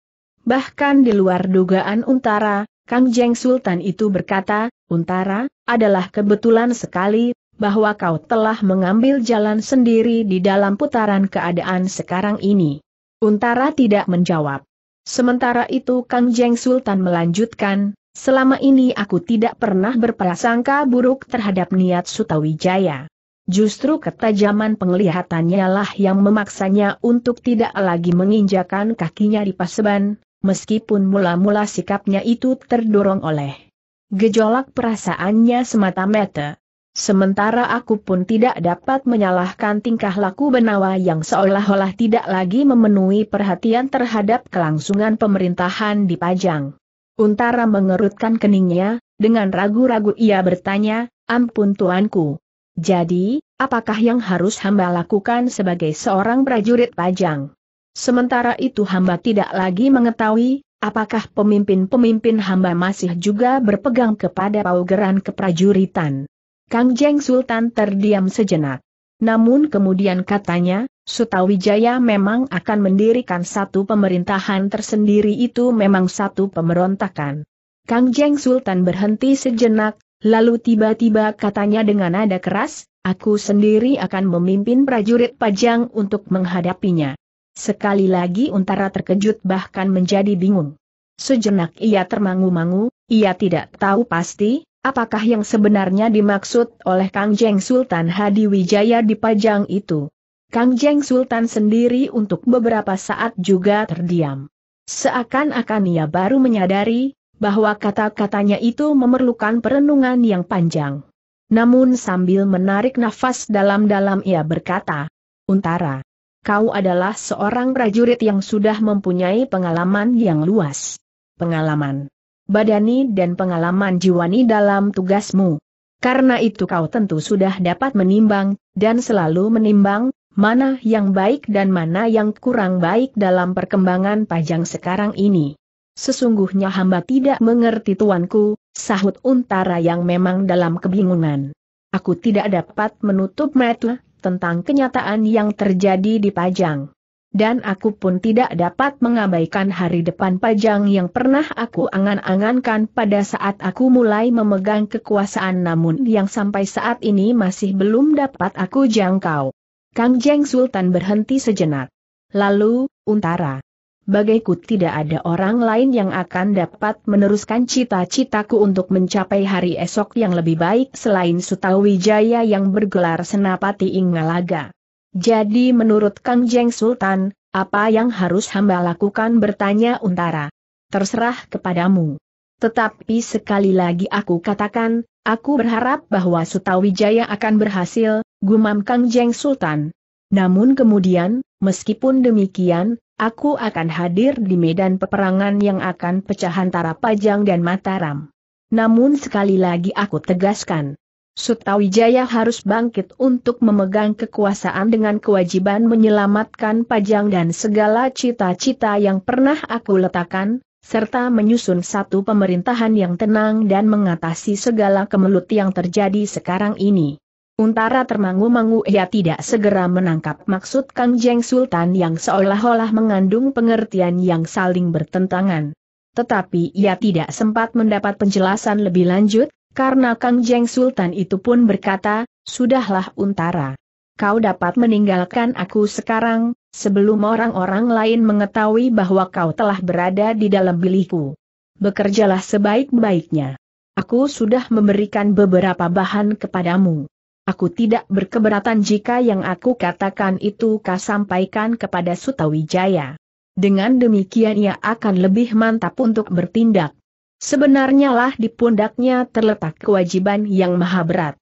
Bahkan di luar dugaan Untara, Kanjeng Sultan itu berkata, Untara, adalah kebetulan sekali, bahwa kau telah mengambil jalan sendiri di dalam putaran keadaan sekarang ini. Untara tidak menjawab. Sementara itu Kang Jeng Sultan melanjutkan, selama ini aku tidak pernah berprasangka buruk terhadap niat Sutawijaya. Justru ketajaman penglihatannya lah yang memaksanya untuk tidak lagi menginjakan kakinya di paseban, meskipun mula-mula sikapnya itu terdorong oleh gejolak perasaannya semata-mata. Sementara aku pun tidak dapat menyalahkan tingkah laku Benawa yang seolah-olah tidak lagi memenuhi perhatian terhadap kelangsungan pemerintahan di Pajang. Untara mengerutkan keningnya, dengan ragu-ragu ia bertanya, ampun tuanku jadi, apakah yang harus hamba lakukan sebagai seorang prajurit pajang? Sementara itu hamba tidak lagi mengetahui, apakah pemimpin-pemimpin hamba masih juga berpegang kepada paugeran keprajuritan. Kang Jeng Sultan terdiam sejenak. Namun kemudian katanya, Sutawijaya memang akan mendirikan satu pemerintahan tersendiri itu memang satu pemberontakan. Kang Jeng Sultan berhenti sejenak, Lalu tiba-tiba katanya dengan nada keras, aku sendiri akan memimpin prajurit pajang untuk menghadapinya. Sekali lagi Untara terkejut bahkan menjadi bingung. Sejenak ia termangu-mangu, ia tidak tahu pasti, apakah yang sebenarnya dimaksud oleh Kang Jeng Sultan Hadi Wijaya di Pajang itu. Kang Jeng Sultan sendiri untuk beberapa saat juga terdiam. Seakan-akan ia baru menyadari, bahwa kata-katanya itu memerlukan perenungan yang panjang. Namun sambil menarik nafas dalam-dalam ia berkata, Untara, kau adalah seorang prajurit yang sudah mempunyai pengalaman yang luas. Pengalaman badani dan pengalaman jiwani dalam tugasmu. Karena itu kau tentu sudah dapat menimbang, dan selalu menimbang, mana yang baik dan mana yang kurang baik dalam perkembangan pajang sekarang ini. Sesungguhnya hamba tidak mengerti tuanku, sahut untara yang memang dalam kebingungan. Aku tidak dapat menutup mata tentang kenyataan yang terjadi di Pajang. Dan aku pun tidak dapat mengabaikan hari depan Pajang yang pernah aku angan-angankan pada saat aku mulai memegang kekuasaan namun yang sampai saat ini masih belum dapat aku jangkau. Kang Jeng Sultan berhenti sejenak. Lalu, untara bagaiku tidak ada orang lain yang akan dapat meneruskan cita-citaku untuk mencapai hari esok yang lebih baik selain Sutawijaya yang bergelar Senapati Ingalaga. Jadi menurut Kang Jeng Sultan, apa yang harus hamba lakukan bertanya Untara. Terserah kepadamu. Tetapi sekali lagi aku katakan, aku berharap bahwa Sutawijaya akan berhasil, gumam Kang Jeng Sultan. Namun kemudian, meskipun demikian, aku akan hadir di medan peperangan yang akan pecah antara Pajang dan Mataram. Namun sekali lagi aku tegaskan, Sutawijaya harus bangkit untuk memegang kekuasaan dengan kewajiban menyelamatkan Pajang dan segala cita-cita yang pernah aku letakkan, serta menyusun satu pemerintahan yang tenang dan mengatasi segala kemelut yang terjadi sekarang ini. Untara termangu-mangu ia tidak segera menangkap maksud Kang Jeng Sultan yang seolah-olah mengandung pengertian yang saling bertentangan. Tetapi ia tidak sempat mendapat penjelasan lebih lanjut, karena Kang Jeng Sultan itu pun berkata, Sudahlah Untara. Kau dapat meninggalkan aku sekarang, sebelum orang-orang lain mengetahui bahwa kau telah berada di dalam bilikku. Bekerjalah sebaik-baiknya. Aku sudah memberikan beberapa bahan kepadamu. Aku tidak berkeberatan jika yang aku katakan itu kau sampaikan kepada Sutawijaya. Dengan demikian ia akan lebih mantap untuk bertindak. Sebenarnya lah di pundaknya terletak kewajiban yang maha berat.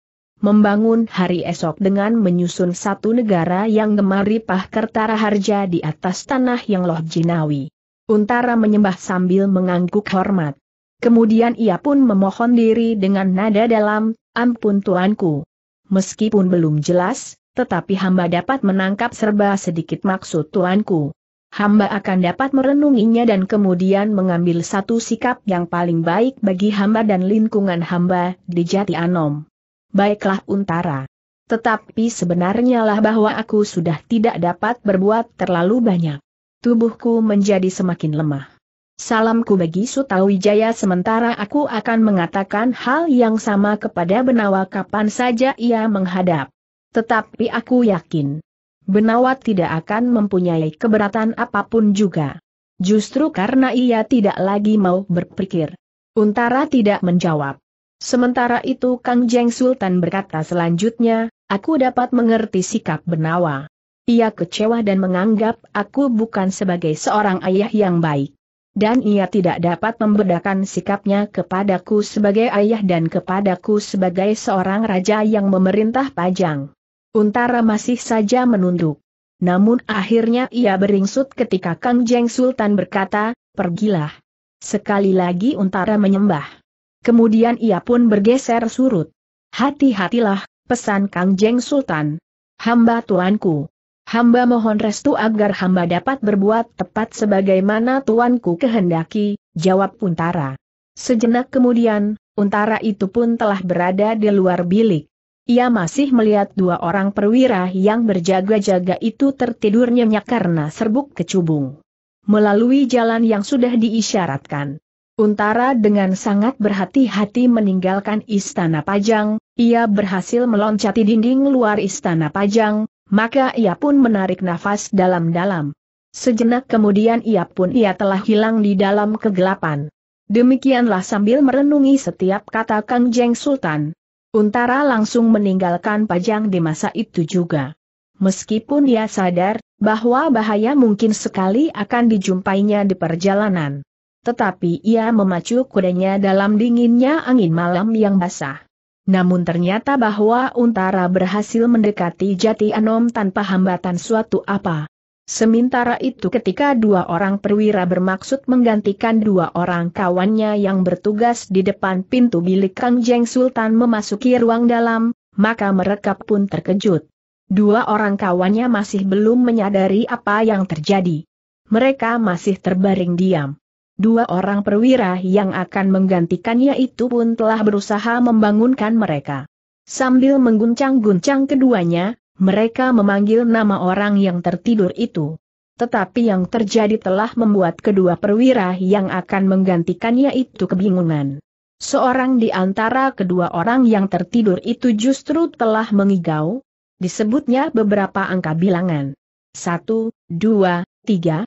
Membangun hari esok dengan menyusun satu negara yang gemari pahkertara harja di atas tanah yang loh jinawi. Untara menyembah sambil mengangguk hormat. Kemudian ia pun memohon diri dengan nada dalam, ampun tuanku meskipun belum jelas, tetapi hamba dapat menangkap serba sedikit maksud tuanku. Hamba akan dapat merenunginya dan kemudian mengambil satu sikap yang paling baik bagi hamba dan lingkungan hamba di Jati Anom. Baiklah Untara. Tetapi sebenarnya lah bahwa aku sudah tidak dapat berbuat terlalu banyak. Tubuhku menjadi semakin lemah. Salamku bagi Sutawijaya sementara aku akan mengatakan hal yang sama kepada Benawa kapan saja ia menghadap. Tetapi aku yakin. Benawa tidak akan mempunyai keberatan apapun juga. Justru karena ia tidak lagi mau berpikir. Untara tidak menjawab. Sementara itu Kang Jeng Sultan berkata selanjutnya, aku dapat mengerti sikap Benawa. Ia kecewa dan menganggap aku bukan sebagai seorang ayah yang baik dan ia tidak dapat membedakan sikapnya kepadaku sebagai ayah dan kepadaku sebagai seorang raja yang memerintah Pajang. Untara masih saja menunduk. Namun akhirnya ia beringsut ketika Kang Jeng Sultan berkata, pergilah. Sekali lagi Untara menyembah. Kemudian ia pun bergeser surut. Hati-hatilah, pesan Kang Jeng Sultan. Hamba tuanku. Hamba mohon restu agar hamba dapat berbuat tepat sebagaimana tuanku kehendaki, jawab Untara. Sejenak kemudian, Untara itu pun telah berada di luar bilik. Ia masih melihat dua orang perwira yang berjaga-jaga itu tertidur nyenyak karena serbuk kecubung. Melalui jalan yang sudah diisyaratkan. Untara dengan sangat berhati-hati meninggalkan istana Pajang, ia berhasil meloncati dinding luar istana Pajang, maka ia pun menarik nafas dalam-dalam. Sejenak kemudian ia pun ia telah hilang di dalam kegelapan. Demikianlah sambil merenungi setiap kata Kang Jeng Sultan. Untara langsung meninggalkan Pajang di masa itu juga. Meskipun ia sadar bahwa bahaya mungkin sekali akan dijumpainya di perjalanan. Tetapi ia memacu kudanya dalam dinginnya angin malam yang basah. Namun ternyata bahwa Untara berhasil mendekati Jati Anom tanpa hambatan suatu apa. Sementara itu ketika dua orang perwira bermaksud menggantikan dua orang kawannya yang bertugas di depan pintu bilik Kang Jeng Sultan memasuki ruang dalam, maka mereka pun terkejut. Dua orang kawannya masih belum menyadari apa yang terjadi. Mereka masih terbaring diam. Dua orang perwira yang akan menggantikannya itu pun telah berusaha membangunkan mereka. Sambil mengguncang-guncang keduanya, mereka memanggil nama orang yang tertidur itu. Tetapi yang terjadi telah membuat kedua perwira yang akan menggantikannya itu kebingungan. Seorang di antara kedua orang yang tertidur itu justru telah mengigau, disebutnya beberapa angka bilangan. 1, 2, 3, 9, 100,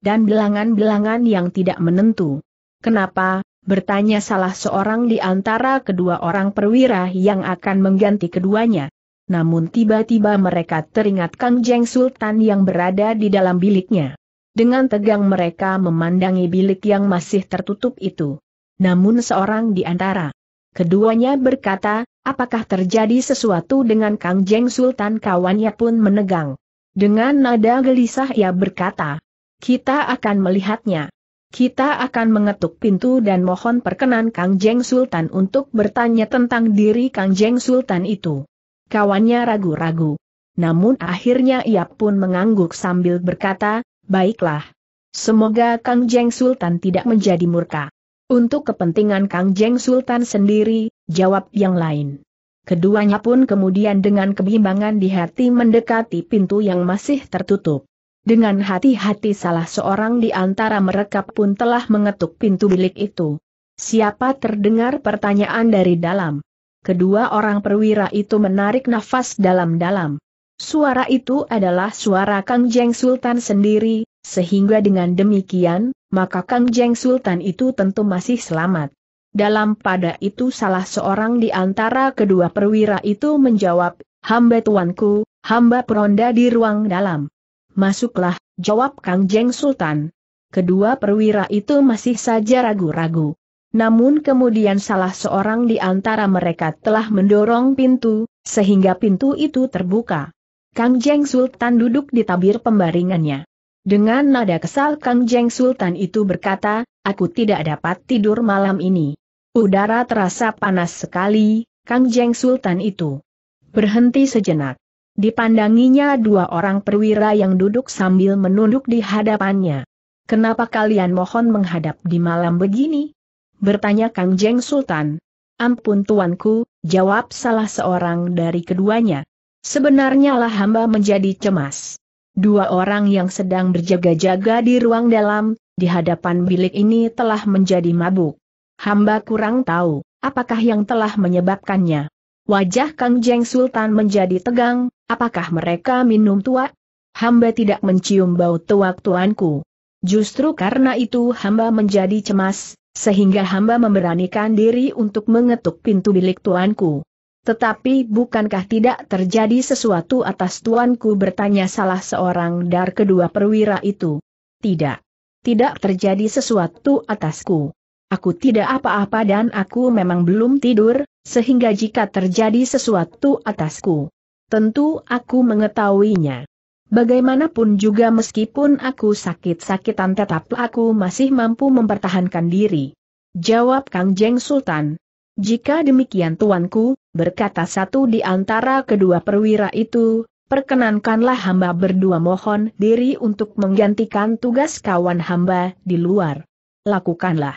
dan bilangan-bilangan yang tidak menentu. Kenapa? bertanya salah seorang di antara kedua orang perwira yang akan mengganti keduanya. Namun tiba-tiba mereka teringat Kang Jeng Sultan yang berada di dalam biliknya. Dengan tegang mereka memandangi bilik yang masih tertutup itu. Namun seorang di antara keduanya berkata, apakah terjadi sesuatu dengan Kang Jeng Sultan kawannya pun menegang. Dengan nada gelisah ia berkata, kita akan melihatnya. Kita akan mengetuk pintu dan mohon perkenan Kang Jeng Sultan untuk bertanya tentang diri Kang Jeng Sultan itu. Kawannya ragu-ragu. Namun akhirnya ia pun mengangguk sambil berkata, baiklah. Semoga Kang Jeng Sultan tidak menjadi murka. Untuk kepentingan Kang Jeng Sultan sendiri, jawab yang lain. Keduanya pun kemudian dengan kebimbangan di hati mendekati pintu yang masih tertutup. Dengan hati-hati salah seorang di antara mereka pun telah mengetuk pintu bilik itu. Siapa terdengar pertanyaan dari dalam? Kedua orang perwira itu menarik nafas dalam-dalam. Suara itu adalah suara Kang Jeng Sultan sendiri, sehingga dengan demikian, maka Kang Jeng Sultan itu tentu masih selamat. Dalam pada itu salah seorang di antara kedua perwira itu menjawab, hamba tuanku, hamba peronda di ruang dalam. Masuklah, jawab Kang Jeng Sultan. Kedua perwira itu masih saja ragu-ragu. Namun kemudian salah seorang di antara mereka telah mendorong pintu, sehingga pintu itu terbuka. Kang Jeng Sultan duduk di tabir pembaringannya. Dengan nada kesal Kang Jeng Sultan itu berkata, aku tidak dapat tidur malam ini. Udara terasa panas sekali, Kang Jeng Sultan itu. Berhenti sejenak. Dipandanginya dua orang perwira yang duduk sambil menunduk di hadapannya. Kenapa kalian mohon menghadap di malam begini? Bertanya Kang Jeng Sultan. Ampun tuanku, jawab salah seorang dari keduanya. Sebenarnya lah hamba menjadi cemas. Dua orang yang sedang berjaga-jaga di ruang dalam, di hadapan bilik ini telah menjadi mabuk. Hamba kurang tahu, apakah yang telah menyebabkannya. Wajah Kang Jeng Sultan menjadi tegang, apakah mereka minum tua? Hamba tidak mencium bau tuak tuanku. Justru karena itu hamba menjadi cemas, sehingga hamba memberanikan diri untuk mengetuk pintu bilik tuanku. Tetapi bukankah tidak terjadi sesuatu atas tuanku bertanya salah seorang dari kedua perwira itu? Tidak. Tidak terjadi sesuatu atasku. Aku tidak apa-apa dan aku memang belum tidur, sehingga jika terjadi sesuatu atasku, tentu aku mengetahuinya. Bagaimanapun juga meskipun aku sakit-sakitan tetap aku masih mampu mempertahankan diri. Jawab Kang Jeng Sultan. Jika demikian tuanku, berkata satu di antara kedua perwira itu, perkenankanlah hamba berdua mohon diri untuk menggantikan tugas kawan hamba di luar. Lakukanlah.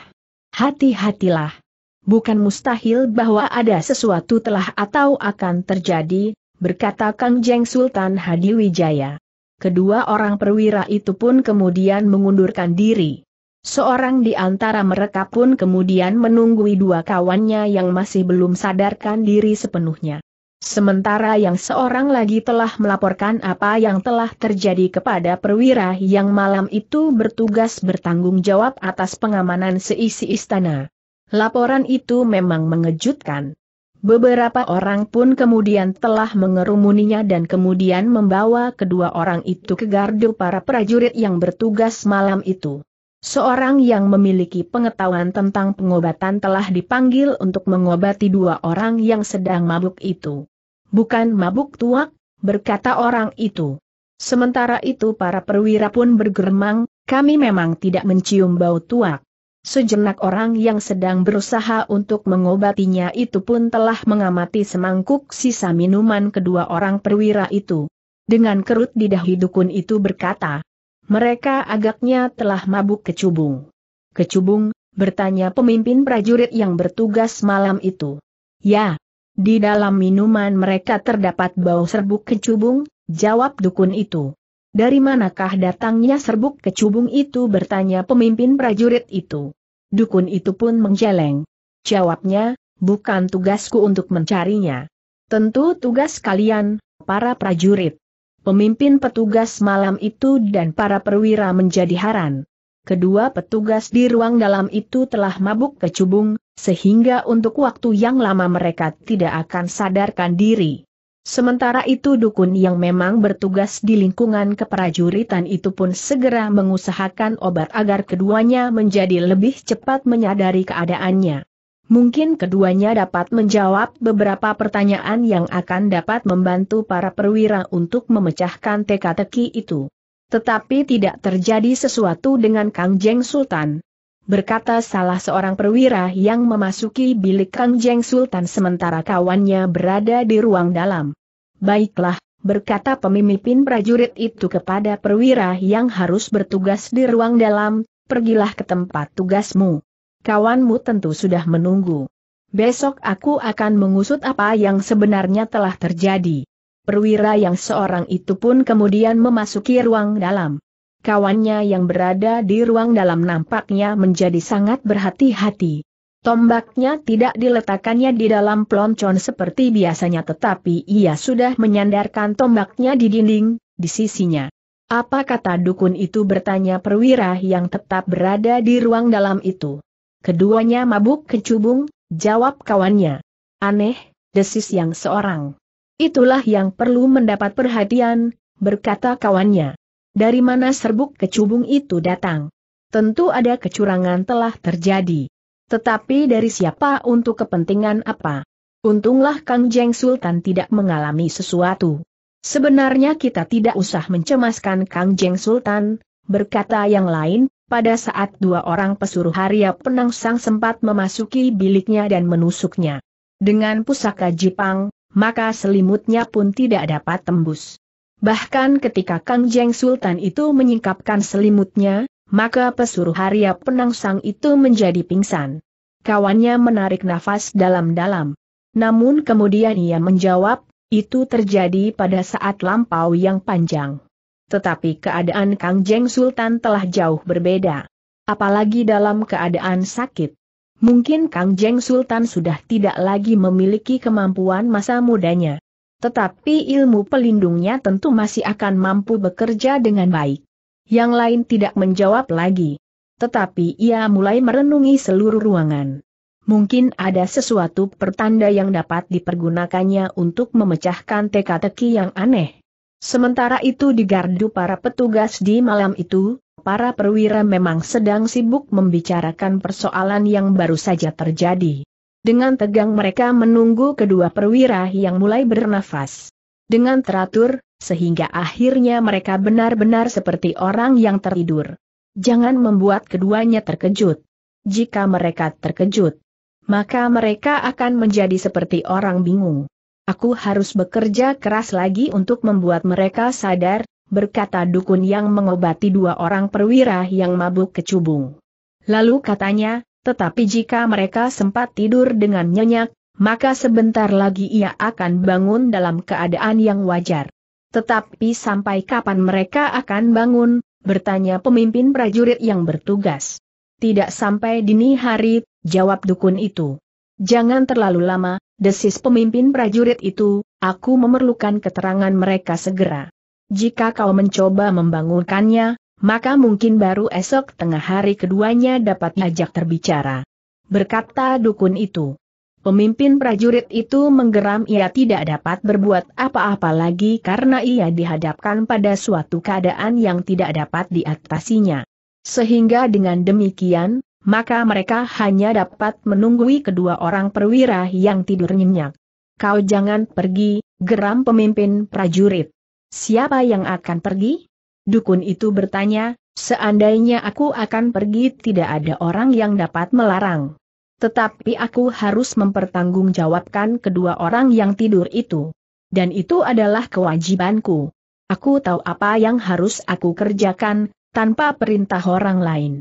Hati-hatilah bukan mustahil bahwa ada sesuatu telah atau akan terjadi, berkata Kang Jeng Sultan Hadi Wijaya. Kedua orang perwira itu pun kemudian mengundurkan diri. Seorang di antara mereka pun kemudian menunggui dua kawannya yang masih belum sadarkan diri sepenuhnya. Sementara yang seorang lagi telah melaporkan apa yang telah terjadi kepada perwira yang malam itu bertugas bertanggung jawab atas pengamanan seisi istana. Laporan itu memang mengejutkan. Beberapa orang pun kemudian telah mengerumuninya dan kemudian membawa kedua orang itu ke gardu para prajurit yang bertugas malam itu. Seorang yang memiliki pengetahuan tentang pengobatan telah dipanggil untuk mengobati dua orang yang sedang mabuk itu. Bukan mabuk tuak, berkata orang itu. Sementara itu para perwira pun bergermang, kami memang tidak mencium bau tuak. Sejenak orang yang sedang berusaha untuk mengobatinya itu pun telah mengamati semangkuk sisa minuman kedua orang perwira itu. Dengan kerut di dahi dukun itu berkata, mereka agaknya telah mabuk kecubung. Kecubung, bertanya pemimpin prajurit yang bertugas malam itu. Ya, di dalam minuman mereka terdapat bau serbuk kecubung, jawab dukun itu. Dari manakah datangnya serbuk kecubung itu bertanya pemimpin prajurit itu. Dukun itu pun menjeleng. Jawabnya, bukan tugasku untuk mencarinya. Tentu tugas kalian, para prajurit. Pemimpin petugas malam itu dan para perwira menjadi haran. Kedua petugas di ruang dalam itu telah mabuk kecubung, sehingga untuk waktu yang lama mereka tidak akan sadarkan diri. Sementara itu dukun yang memang bertugas di lingkungan keprajuritan itu pun segera mengusahakan obat agar keduanya menjadi lebih cepat menyadari keadaannya. Mungkin keduanya dapat menjawab beberapa pertanyaan yang akan dapat membantu para perwira untuk memecahkan teka-teki itu. Tetapi tidak terjadi sesuatu dengan Kang Jeng Sultan berkata salah seorang perwira yang memasuki bilik Kangjeng Sultan sementara kawannya berada di ruang dalam. Baiklah, berkata pemimpin prajurit itu kepada perwira yang harus bertugas di ruang dalam, pergilah ke tempat tugasmu. Kawanmu tentu sudah menunggu. Besok aku akan mengusut apa yang sebenarnya telah terjadi. Perwira yang seorang itu pun kemudian memasuki ruang dalam kawannya yang berada di ruang dalam nampaknya menjadi sangat berhati-hati. Tombaknya tidak diletakkannya di dalam peloncon seperti biasanya tetapi ia sudah menyandarkan tombaknya di dinding, di sisinya. Apa kata dukun itu bertanya perwira yang tetap berada di ruang dalam itu. Keduanya mabuk kecubung, jawab kawannya. Aneh, desis yang seorang. Itulah yang perlu mendapat perhatian, berkata kawannya. Dari mana serbuk kecubung itu datang? Tentu ada kecurangan telah terjadi. Tetapi dari siapa untuk kepentingan apa? Untunglah Kang Jeng Sultan tidak mengalami sesuatu. Sebenarnya kita tidak usah mencemaskan Kang Jeng Sultan, berkata yang lain, pada saat dua orang pesuruh Haria Penangsang sempat memasuki biliknya dan menusuknya. Dengan pusaka Jepang, maka selimutnya pun tidak dapat tembus. Bahkan ketika Kang Jeng Sultan itu menyingkapkan selimutnya, maka pesuruh Haria Penangsang itu menjadi pingsan. Kawannya menarik nafas dalam-dalam. Namun kemudian ia menjawab, itu terjadi pada saat lampau yang panjang. Tetapi keadaan Kang Jeng Sultan telah jauh berbeda. Apalagi dalam keadaan sakit. Mungkin Kang Jeng Sultan sudah tidak lagi memiliki kemampuan masa mudanya. Tetapi ilmu pelindungnya tentu masih akan mampu bekerja dengan baik. Yang lain tidak menjawab lagi. Tetapi ia mulai merenungi seluruh ruangan. Mungkin ada sesuatu pertanda yang dapat dipergunakannya untuk memecahkan teka-teki yang aneh. Sementara itu di gardu para petugas di malam itu, para perwira memang sedang sibuk membicarakan persoalan yang baru saja terjadi. Dengan tegang mereka menunggu kedua perwira yang mulai bernafas. Dengan teratur, sehingga akhirnya mereka benar-benar seperti orang yang tertidur. Jangan membuat keduanya terkejut. Jika mereka terkejut, maka mereka akan menjadi seperti orang bingung. Aku harus bekerja keras lagi untuk membuat mereka sadar, berkata dukun yang mengobati dua orang perwira yang mabuk kecubung. Lalu katanya, tetapi jika mereka sempat tidur dengan nyenyak, maka sebentar lagi ia akan bangun dalam keadaan yang wajar. Tetapi sampai kapan mereka akan bangun, bertanya pemimpin prajurit yang bertugas. Tidak sampai dini hari, jawab dukun itu. Jangan terlalu lama, desis pemimpin prajurit itu, aku memerlukan keterangan mereka segera. Jika kau mencoba membangunkannya, maka mungkin baru esok tengah hari keduanya dapat diajak terbicara. Berkata dukun itu. Pemimpin prajurit itu menggeram ia tidak dapat berbuat apa-apa lagi karena ia dihadapkan pada suatu keadaan yang tidak dapat diatasinya. Sehingga dengan demikian, maka mereka hanya dapat menunggui kedua orang perwira yang tidur nyenyak. Kau jangan pergi, geram pemimpin prajurit. Siapa yang akan pergi? Dukun itu bertanya, seandainya aku akan pergi tidak ada orang yang dapat melarang. Tetapi aku harus mempertanggungjawabkan kedua orang yang tidur itu. Dan itu adalah kewajibanku. Aku tahu apa yang harus aku kerjakan, tanpa perintah orang lain.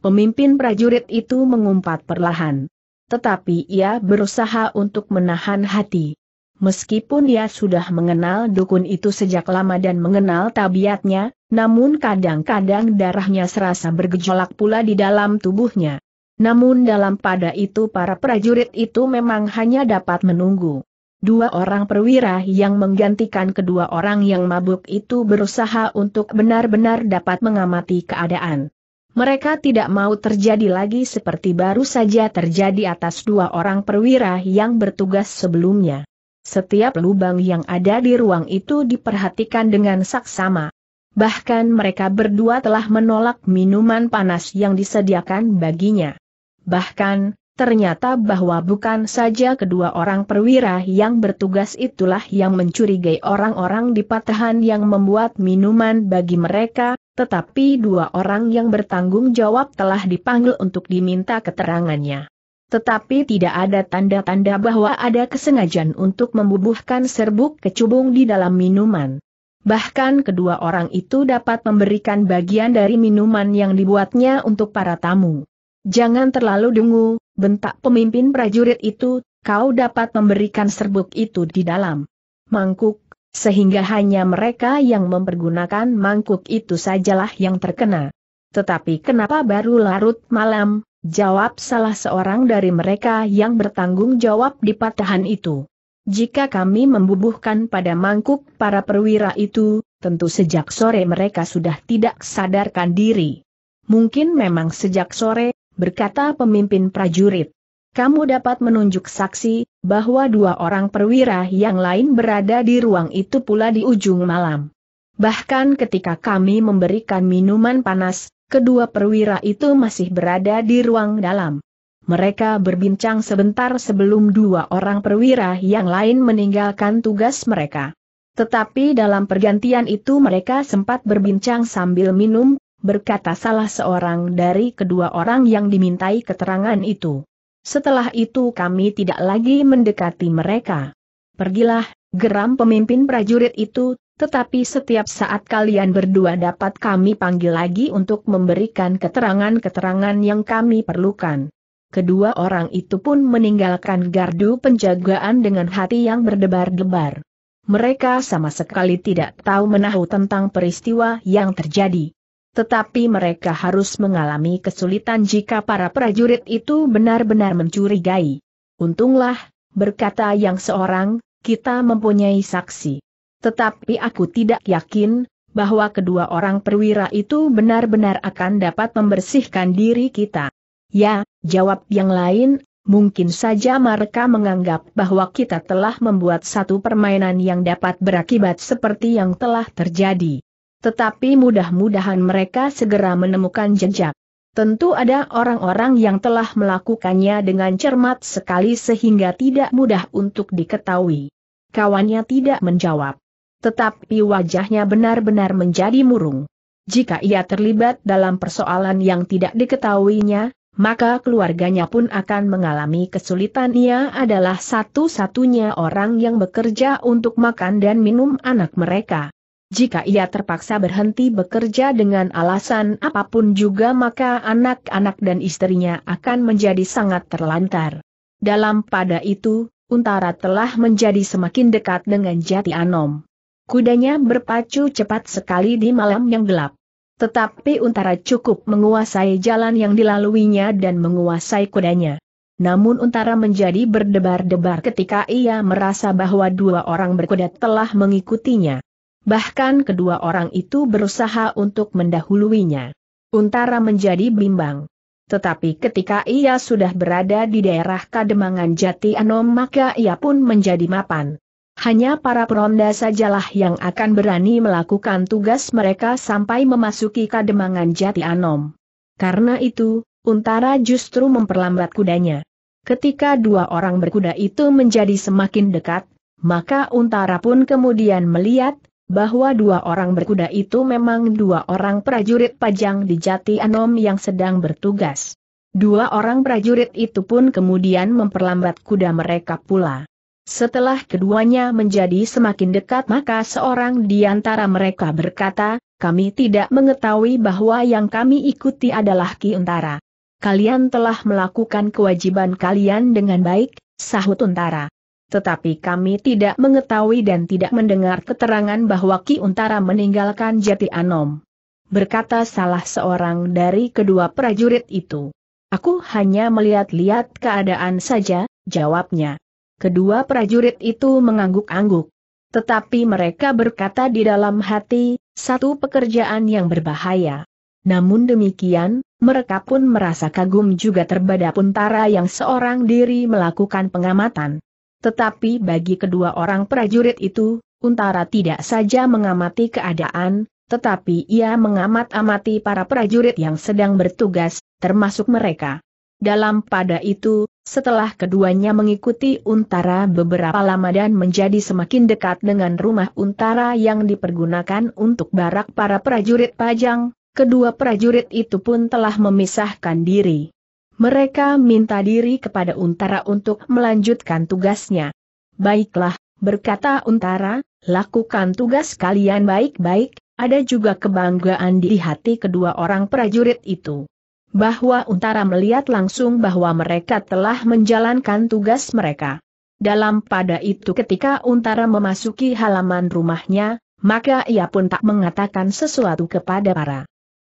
Pemimpin prajurit itu mengumpat perlahan. Tetapi ia berusaha untuk menahan hati. Meskipun dia sudah mengenal dukun itu sejak lama dan mengenal tabiatnya, namun kadang-kadang darahnya serasa bergejolak pula di dalam tubuhnya. Namun dalam pada itu para prajurit itu memang hanya dapat menunggu. Dua orang perwira yang menggantikan kedua orang yang mabuk itu berusaha untuk benar-benar dapat mengamati keadaan. Mereka tidak mau terjadi lagi seperti baru saja terjadi atas dua orang perwira yang bertugas sebelumnya. Setiap lubang yang ada di ruang itu diperhatikan dengan saksama. Bahkan mereka berdua telah menolak minuman panas yang disediakan baginya. Bahkan, ternyata bahwa bukan saja kedua orang perwira yang bertugas itulah yang mencurigai orang-orang di patahan yang membuat minuman bagi mereka, tetapi dua orang yang bertanggung jawab telah dipanggil untuk diminta keterangannya. Tetapi tidak ada tanda-tanda bahwa ada kesengajaan untuk membubuhkan serbuk kecubung di dalam minuman. Bahkan kedua orang itu dapat memberikan bagian dari minuman yang dibuatnya untuk para tamu. Jangan terlalu dungu, bentak pemimpin prajurit itu, kau dapat memberikan serbuk itu di dalam mangkuk, sehingga hanya mereka yang mempergunakan mangkuk itu sajalah yang terkena. Tetapi kenapa baru larut malam, Jawab salah seorang dari mereka yang bertanggung jawab di patahan itu. Jika kami membubuhkan pada mangkuk para perwira itu, tentu sejak sore mereka sudah tidak sadarkan diri. Mungkin memang sejak sore, berkata pemimpin prajurit. Kamu dapat menunjuk saksi, bahwa dua orang perwira yang lain berada di ruang itu pula di ujung malam. Bahkan ketika kami memberikan minuman panas, kedua perwira itu masih berada di ruang dalam. Mereka berbincang sebentar sebelum dua orang perwira yang lain meninggalkan tugas mereka. Tetapi dalam pergantian itu mereka sempat berbincang sambil minum, berkata salah seorang dari kedua orang yang dimintai keterangan itu. Setelah itu kami tidak lagi mendekati mereka. Pergilah, geram pemimpin prajurit itu, tetapi setiap saat kalian berdua dapat kami panggil lagi untuk memberikan keterangan-keterangan yang kami perlukan. Kedua orang itu pun meninggalkan gardu penjagaan dengan hati yang berdebar-debar. Mereka sama sekali tidak tahu menahu tentang peristiwa yang terjadi. Tetapi mereka harus mengalami kesulitan jika para prajurit itu benar-benar mencurigai. Untunglah, berkata yang seorang, kita mempunyai saksi. Tetapi aku tidak yakin, bahwa kedua orang perwira itu benar-benar akan dapat membersihkan diri kita. Ya, jawab yang lain, mungkin saja mereka menganggap bahwa kita telah membuat satu permainan yang dapat berakibat seperti yang telah terjadi. Tetapi mudah-mudahan mereka segera menemukan jejak. Tentu ada orang-orang yang telah melakukannya dengan cermat sekali sehingga tidak mudah untuk diketahui. Kawannya tidak menjawab tetapi wajahnya benar-benar menjadi murung. Jika ia terlibat dalam persoalan yang tidak diketahuinya, maka keluarganya pun akan mengalami kesulitan. Ia adalah satu-satunya orang yang bekerja untuk makan dan minum anak mereka. Jika ia terpaksa berhenti bekerja dengan alasan apapun juga maka anak-anak dan istrinya akan menjadi sangat terlantar. Dalam pada itu, Untara telah menjadi semakin dekat dengan Jati Anom. Kudanya berpacu cepat sekali di malam yang gelap. Tetapi Untara cukup menguasai jalan yang dilaluinya dan menguasai kudanya. Namun Untara menjadi berdebar-debar ketika ia merasa bahwa dua orang berkuda telah mengikutinya. Bahkan kedua orang itu berusaha untuk mendahuluinya. Untara menjadi bimbang. Tetapi ketika ia sudah berada di daerah Kademangan Jati Anom maka ia pun menjadi mapan. Hanya para peronda sajalah yang akan berani melakukan tugas mereka sampai memasuki kademangan Jati Anom. Karena itu, Untara justru memperlambat kudanya. Ketika dua orang berkuda itu menjadi semakin dekat, maka Untara pun kemudian melihat, bahwa dua orang berkuda itu memang dua orang prajurit pajang di Jati Anom yang sedang bertugas. Dua orang prajurit itu pun kemudian memperlambat kuda mereka pula. Setelah keduanya menjadi semakin dekat maka seorang di antara mereka berkata, kami tidak mengetahui bahwa yang kami ikuti adalah Ki Untara. Kalian telah melakukan kewajiban kalian dengan baik, sahut Untara. Tetapi kami tidak mengetahui dan tidak mendengar keterangan bahwa Ki Untara meninggalkan Jati Anom. Berkata salah seorang dari kedua prajurit itu. Aku hanya melihat-lihat keadaan saja, jawabnya. Kedua prajurit itu mengangguk-angguk. Tetapi mereka berkata di dalam hati, satu pekerjaan yang berbahaya. Namun demikian, mereka pun merasa kagum juga terhadap untara yang seorang diri melakukan pengamatan. Tetapi bagi kedua orang prajurit itu, Untara tidak saja mengamati keadaan, tetapi ia mengamat-amati para prajurit yang sedang bertugas, termasuk mereka. Dalam pada itu, setelah keduanya mengikuti Untara beberapa lama dan menjadi semakin dekat dengan rumah Untara yang dipergunakan untuk barak para prajurit pajang, kedua prajurit itu pun telah memisahkan diri. Mereka minta diri kepada Untara untuk melanjutkan tugasnya. Baiklah, berkata Untara, lakukan tugas kalian baik-baik, ada juga kebanggaan di hati kedua orang prajurit itu bahwa Untara melihat langsung bahwa mereka telah menjalankan tugas mereka. Dalam pada itu ketika Untara memasuki halaman rumahnya, maka ia pun tak mengatakan sesuatu kepada para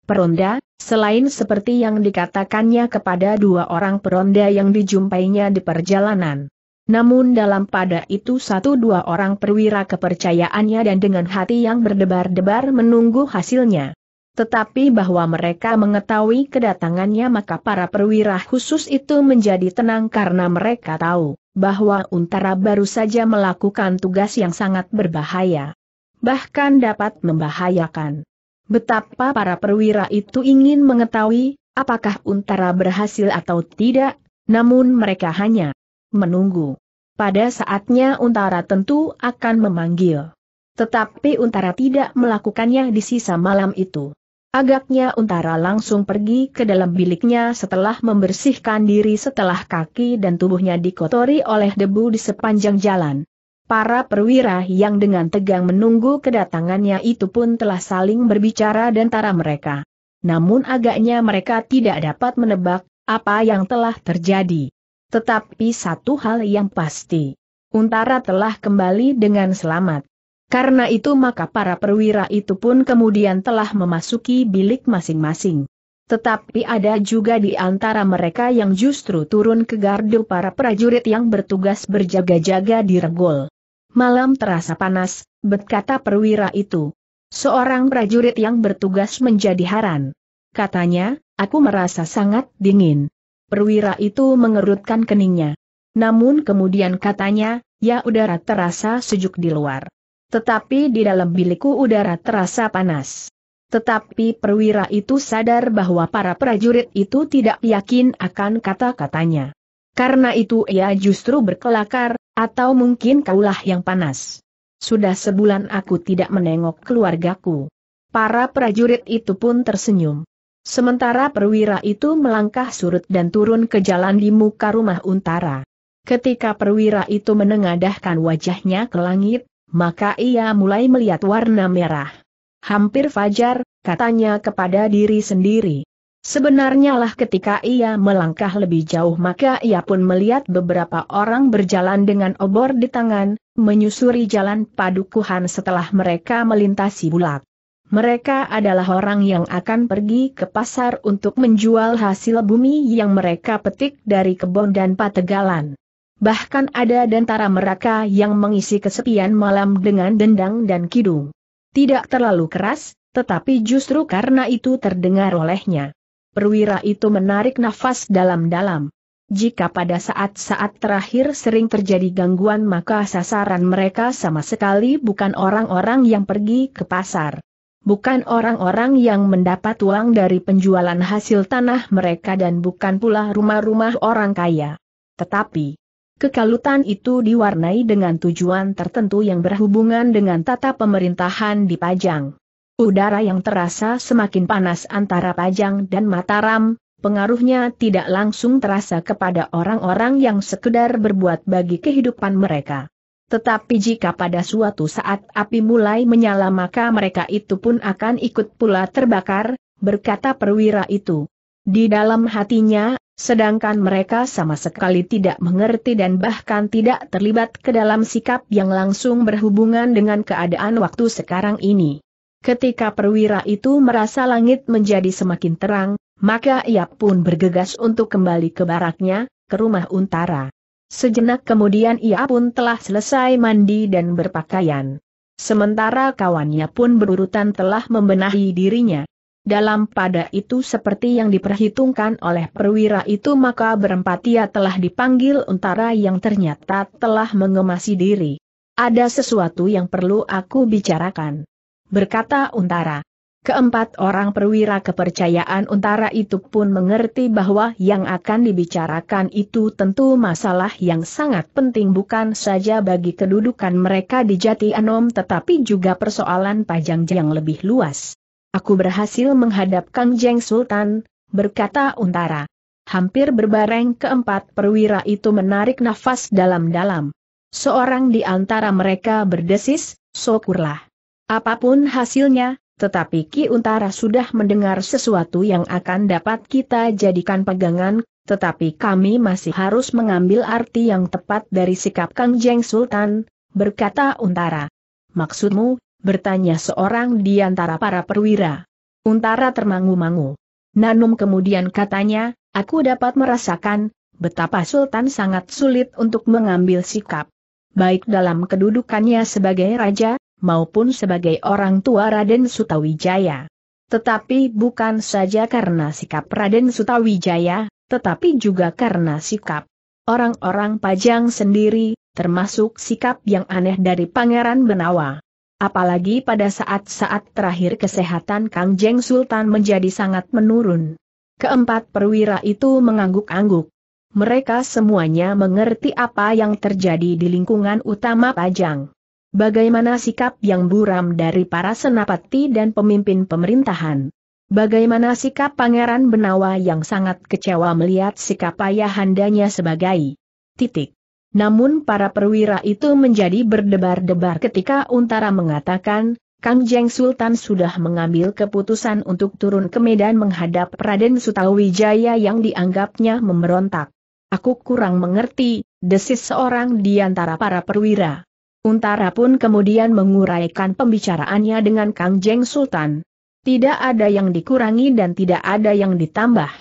peronda, selain seperti yang dikatakannya kepada dua orang peronda yang dijumpainya di perjalanan. Namun dalam pada itu satu dua orang perwira kepercayaannya dan dengan hati yang berdebar-debar menunggu hasilnya. Tetapi bahwa mereka mengetahui kedatangannya maka para perwira khusus itu menjadi tenang karena mereka tahu bahwa Untara baru saja melakukan tugas yang sangat berbahaya. Bahkan dapat membahayakan. Betapa para perwira itu ingin mengetahui apakah Untara berhasil atau tidak, namun mereka hanya menunggu. Pada saatnya Untara tentu akan memanggil. Tetapi Untara tidak melakukannya di sisa malam itu. Agaknya Untara langsung pergi ke dalam biliknya setelah membersihkan diri setelah kaki dan tubuhnya dikotori oleh debu di sepanjang jalan. Para perwira yang dengan tegang menunggu kedatangannya itu pun telah saling berbicara dan antara mereka. Namun agaknya mereka tidak dapat menebak apa yang telah terjadi. Tetapi satu hal yang pasti. Untara telah kembali dengan selamat. Karena itu maka para perwira itu pun kemudian telah memasuki bilik masing-masing. Tetapi ada juga di antara mereka yang justru turun ke gardu para prajurit yang bertugas berjaga-jaga di regol. Malam terasa panas, berkata perwira itu. Seorang prajurit yang bertugas menjadi haran. Katanya, aku merasa sangat dingin. Perwira itu mengerutkan keningnya. Namun kemudian katanya, ya udara terasa sejuk di luar. Tetapi di dalam bilikku udara terasa panas. Tetapi perwira itu sadar bahwa para prajurit itu tidak yakin akan kata-katanya. Karena itu ia justru berkelakar, atau mungkin kaulah yang panas. Sudah sebulan aku tidak menengok keluargaku. Para prajurit itu pun tersenyum. Sementara perwira itu melangkah surut dan turun ke jalan di muka rumah untara. Ketika perwira itu menengadahkan wajahnya ke langit, maka ia mulai melihat warna merah. Hampir fajar, katanya kepada diri sendiri. Sebenarnya lah ketika ia melangkah lebih jauh maka ia pun melihat beberapa orang berjalan dengan obor di tangan, menyusuri jalan padukuhan setelah mereka melintasi bulak. Mereka adalah orang yang akan pergi ke pasar untuk menjual hasil bumi yang mereka petik dari kebun dan pategalan. Bahkan ada dantara mereka yang mengisi kesepian malam dengan dendang dan kidung. Tidak terlalu keras, tetapi justru karena itu terdengar olehnya. Perwira itu menarik nafas dalam-dalam. Jika pada saat-saat terakhir sering terjadi gangguan maka sasaran mereka sama sekali bukan orang-orang yang pergi ke pasar. Bukan orang-orang yang mendapat uang dari penjualan hasil tanah mereka dan bukan pula rumah-rumah orang kaya. Tetapi, Kekalutan itu diwarnai dengan tujuan tertentu yang berhubungan dengan tata pemerintahan di Pajang. Udara yang terasa semakin panas antara Pajang dan Mataram, pengaruhnya tidak langsung terasa kepada orang-orang yang sekedar berbuat bagi kehidupan mereka. Tetapi jika pada suatu saat api mulai menyala maka mereka itu pun akan ikut pula terbakar, berkata perwira itu. Di dalam hatinya, Sedangkan mereka sama sekali tidak mengerti dan bahkan tidak terlibat ke dalam sikap yang langsung berhubungan dengan keadaan waktu sekarang ini. Ketika perwira itu merasa langit menjadi semakin terang, maka ia pun bergegas untuk kembali ke baraknya, ke rumah Untara. Sejenak kemudian ia pun telah selesai mandi dan berpakaian. Sementara kawannya pun berurutan telah membenahi dirinya. Dalam pada itu seperti yang diperhitungkan oleh perwira itu maka berempat ia telah dipanggil untara yang ternyata telah mengemasi diri. Ada sesuatu yang perlu aku bicarakan. Berkata untara. Keempat orang perwira kepercayaan untara itu pun mengerti bahwa yang akan dibicarakan itu tentu masalah yang sangat penting bukan saja bagi kedudukan mereka di Jati Anom tetapi juga persoalan pajang yang lebih luas. Aku berhasil menghadap Kang Jeng Sultan, berkata Untara. Hampir berbareng keempat perwira itu menarik nafas dalam-dalam. Seorang di antara mereka berdesis, syukurlah. Apapun hasilnya, tetapi Ki Untara sudah mendengar sesuatu yang akan dapat kita jadikan pegangan, tetapi kami masih harus mengambil arti yang tepat dari sikap Kang Jeng Sultan, berkata Untara. Maksudmu, bertanya seorang di antara para perwira. Untara termangu-mangu. Nanum kemudian katanya, aku dapat merasakan, betapa Sultan sangat sulit untuk mengambil sikap. Baik dalam kedudukannya sebagai raja, maupun sebagai orang tua Raden Sutawijaya. Tetapi bukan saja karena sikap Raden Sutawijaya, tetapi juga karena sikap orang-orang pajang sendiri, termasuk sikap yang aneh dari Pangeran Benawa. Apalagi pada saat-saat terakhir kesehatan Kang Jeng Sultan menjadi sangat menurun. Keempat perwira itu mengangguk-angguk. Mereka semuanya mengerti apa yang terjadi di lingkungan utama Pajang. Bagaimana sikap yang buram dari para senapati dan pemimpin pemerintahan. Bagaimana sikap Pangeran Benawa yang sangat kecewa melihat sikap ayahandanya sebagai titik. Namun para perwira itu menjadi berdebar-debar ketika Untara mengatakan, Kang Jeng Sultan sudah mengambil keputusan untuk turun ke Medan menghadap Raden Sutawijaya yang dianggapnya memberontak. Aku kurang mengerti, desis seorang di antara para perwira. Untara pun kemudian menguraikan pembicaraannya dengan Kang Jeng Sultan. Tidak ada yang dikurangi dan tidak ada yang ditambah.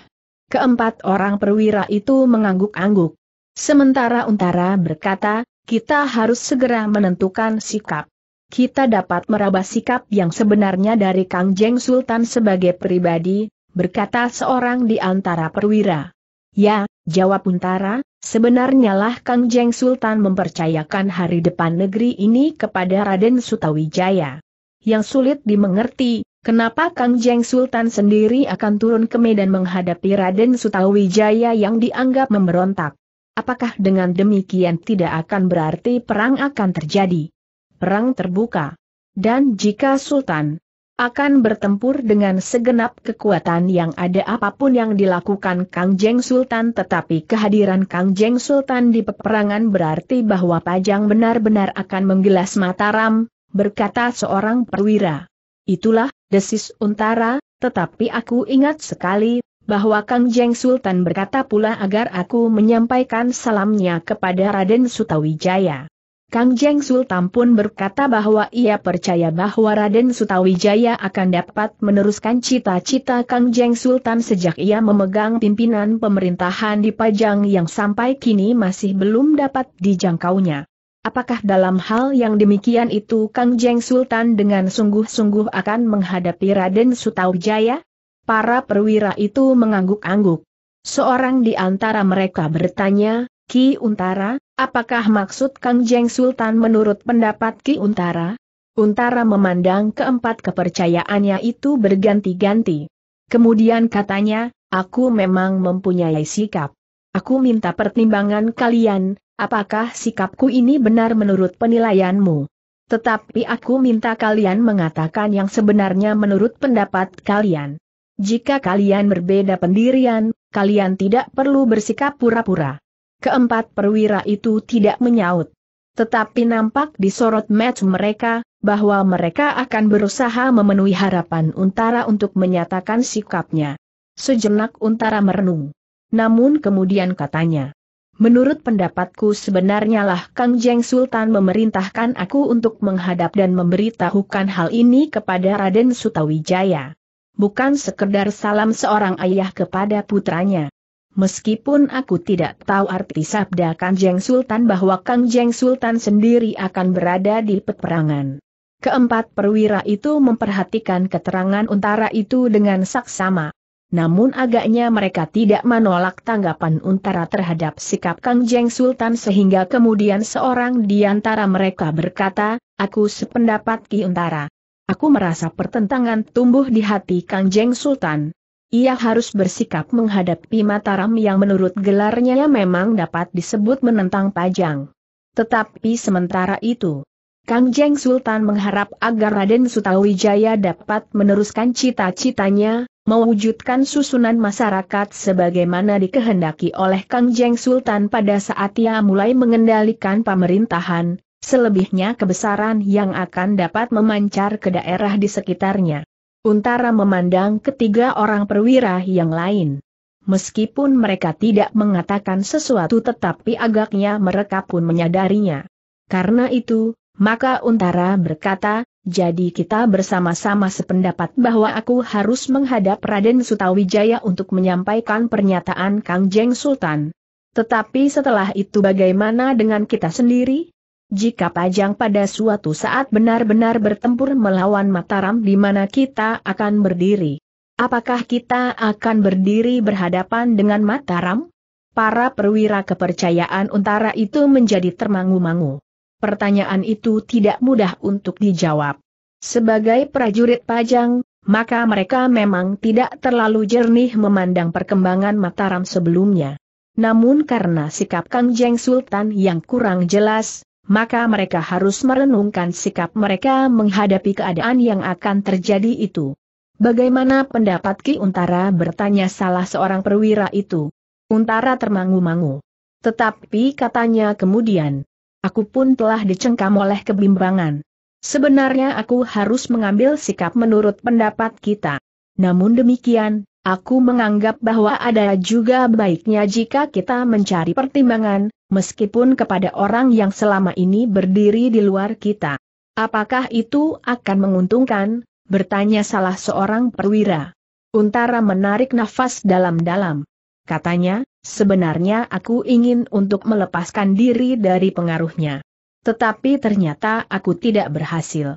Keempat orang perwira itu mengangguk-angguk. Sementara Untara berkata, kita harus segera menentukan sikap. Kita dapat meraba sikap yang sebenarnya dari Kang Jeng Sultan sebagai pribadi, berkata seorang di antara perwira. Ya, jawab Untara, sebenarnya lah Kang Jeng Sultan mempercayakan hari depan negeri ini kepada Raden Sutawijaya. Yang sulit dimengerti, Kenapa Kang Jeng Sultan sendiri akan turun ke Medan menghadapi Raden Sutawijaya yang dianggap memberontak? Apakah dengan demikian tidak akan berarti perang akan terjadi? Perang terbuka. Dan jika Sultan akan bertempur dengan segenap kekuatan yang ada apapun yang dilakukan Kang Jeng Sultan tetapi kehadiran Kang Jeng Sultan di peperangan berarti bahwa Pajang benar-benar akan menggelas Mataram, berkata seorang perwira. Itulah, desis untara, tetapi aku ingat sekali bahwa Kang Jeng Sultan berkata pula agar aku menyampaikan salamnya kepada Raden Sutawijaya. Kang Jeng Sultan pun berkata bahwa ia percaya bahwa Raden Sutawijaya akan dapat meneruskan cita-cita Kang Jeng Sultan sejak ia memegang pimpinan pemerintahan di Pajang yang sampai kini masih belum dapat dijangkaunya. Apakah dalam hal yang demikian itu Kang Jeng Sultan dengan sungguh-sungguh akan menghadapi Raden Sutawijaya? Para perwira itu mengangguk-angguk. Seorang di antara mereka bertanya, Ki Untara, apakah maksud Kang Jeng Sultan menurut pendapat Ki Untara? Untara memandang keempat kepercayaannya itu berganti-ganti. Kemudian katanya, aku memang mempunyai sikap. Aku minta pertimbangan kalian, apakah sikapku ini benar menurut penilaianmu? Tetapi aku minta kalian mengatakan yang sebenarnya menurut pendapat kalian. Jika kalian berbeda pendirian, kalian tidak perlu bersikap pura-pura. Keempat perwira itu tidak menyaut. Tetapi nampak disorot match mereka, bahwa mereka akan berusaha memenuhi harapan Untara untuk menyatakan sikapnya. Sejenak Untara merenung. Namun kemudian katanya, Menurut pendapatku sebenarnya lah Kang Jeng Sultan memerintahkan aku untuk menghadap dan memberitahukan hal ini kepada Raden Sutawijaya bukan sekedar salam seorang ayah kepada putranya. Meskipun aku tidak tahu arti sabda Kanjeng Sultan bahwa Kanjeng Sultan sendiri akan berada di peperangan. Keempat perwira itu memperhatikan keterangan untara itu dengan saksama. Namun agaknya mereka tidak menolak tanggapan untara terhadap sikap Kangjeng Sultan sehingga kemudian seorang di antara mereka berkata, Aku sependapat Ki Untara. Aku merasa pertentangan tumbuh di hati Kang Jeng Sultan. Ia harus bersikap menghadapi Mataram yang menurut gelarnya memang dapat disebut menentang pajang. Tetapi sementara itu, Kang Jeng Sultan mengharap agar Raden Sutawijaya dapat meneruskan cita-citanya, mewujudkan susunan masyarakat sebagaimana dikehendaki oleh Kang Jeng Sultan pada saat ia mulai mengendalikan pemerintahan, selebihnya kebesaran yang akan dapat memancar ke daerah di sekitarnya. Untara memandang ketiga orang perwira yang lain. Meskipun mereka tidak mengatakan sesuatu tetapi agaknya mereka pun menyadarinya. Karena itu, maka Untara berkata, jadi kita bersama-sama sependapat bahwa aku harus menghadap Raden Sutawijaya untuk menyampaikan pernyataan Kang Jeng Sultan. Tetapi setelah itu bagaimana dengan kita sendiri? Jika Pajang pada suatu saat benar-benar bertempur melawan Mataram di mana kita akan berdiri? Apakah kita akan berdiri berhadapan dengan Mataram? Para perwira kepercayaan untara itu menjadi termangu-mangu. Pertanyaan itu tidak mudah untuk dijawab. Sebagai prajurit Pajang, maka mereka memang tidak terlalu jernih memandang perkembangan Mataram sebelumnya. Namun karena sikap Kang Jeng Sultan yang kurang jelas, maka mereka harus merenungkan sikap mereka menghadapi keadaan yang akan terjadi itu. Bagaimana pendapat Ki Untara bertanya salah seorang perwira itu? Untara termangu-mangu. Tetapi katanya kemudian, aku pun telah dicengkam oleh kebimbangan. Sebenarnya aku harus mengambil sikap menurut pendapat kita. Namun demikian, Aku menganggap bahwa ada juga baiknya jika kita mencari pertimbangan, meskipun kepada orang yang selama ini berdiri di luar kita. Apakah itu akan menguntungkan? Bertanya salah seorang perwira. Untara menarik nafas dalam-dalam. Katanya, sebenarnya aku ingin untuk melepaskan diri dari pengaruhnya. Tetapi ternyata aku tidak berhasil.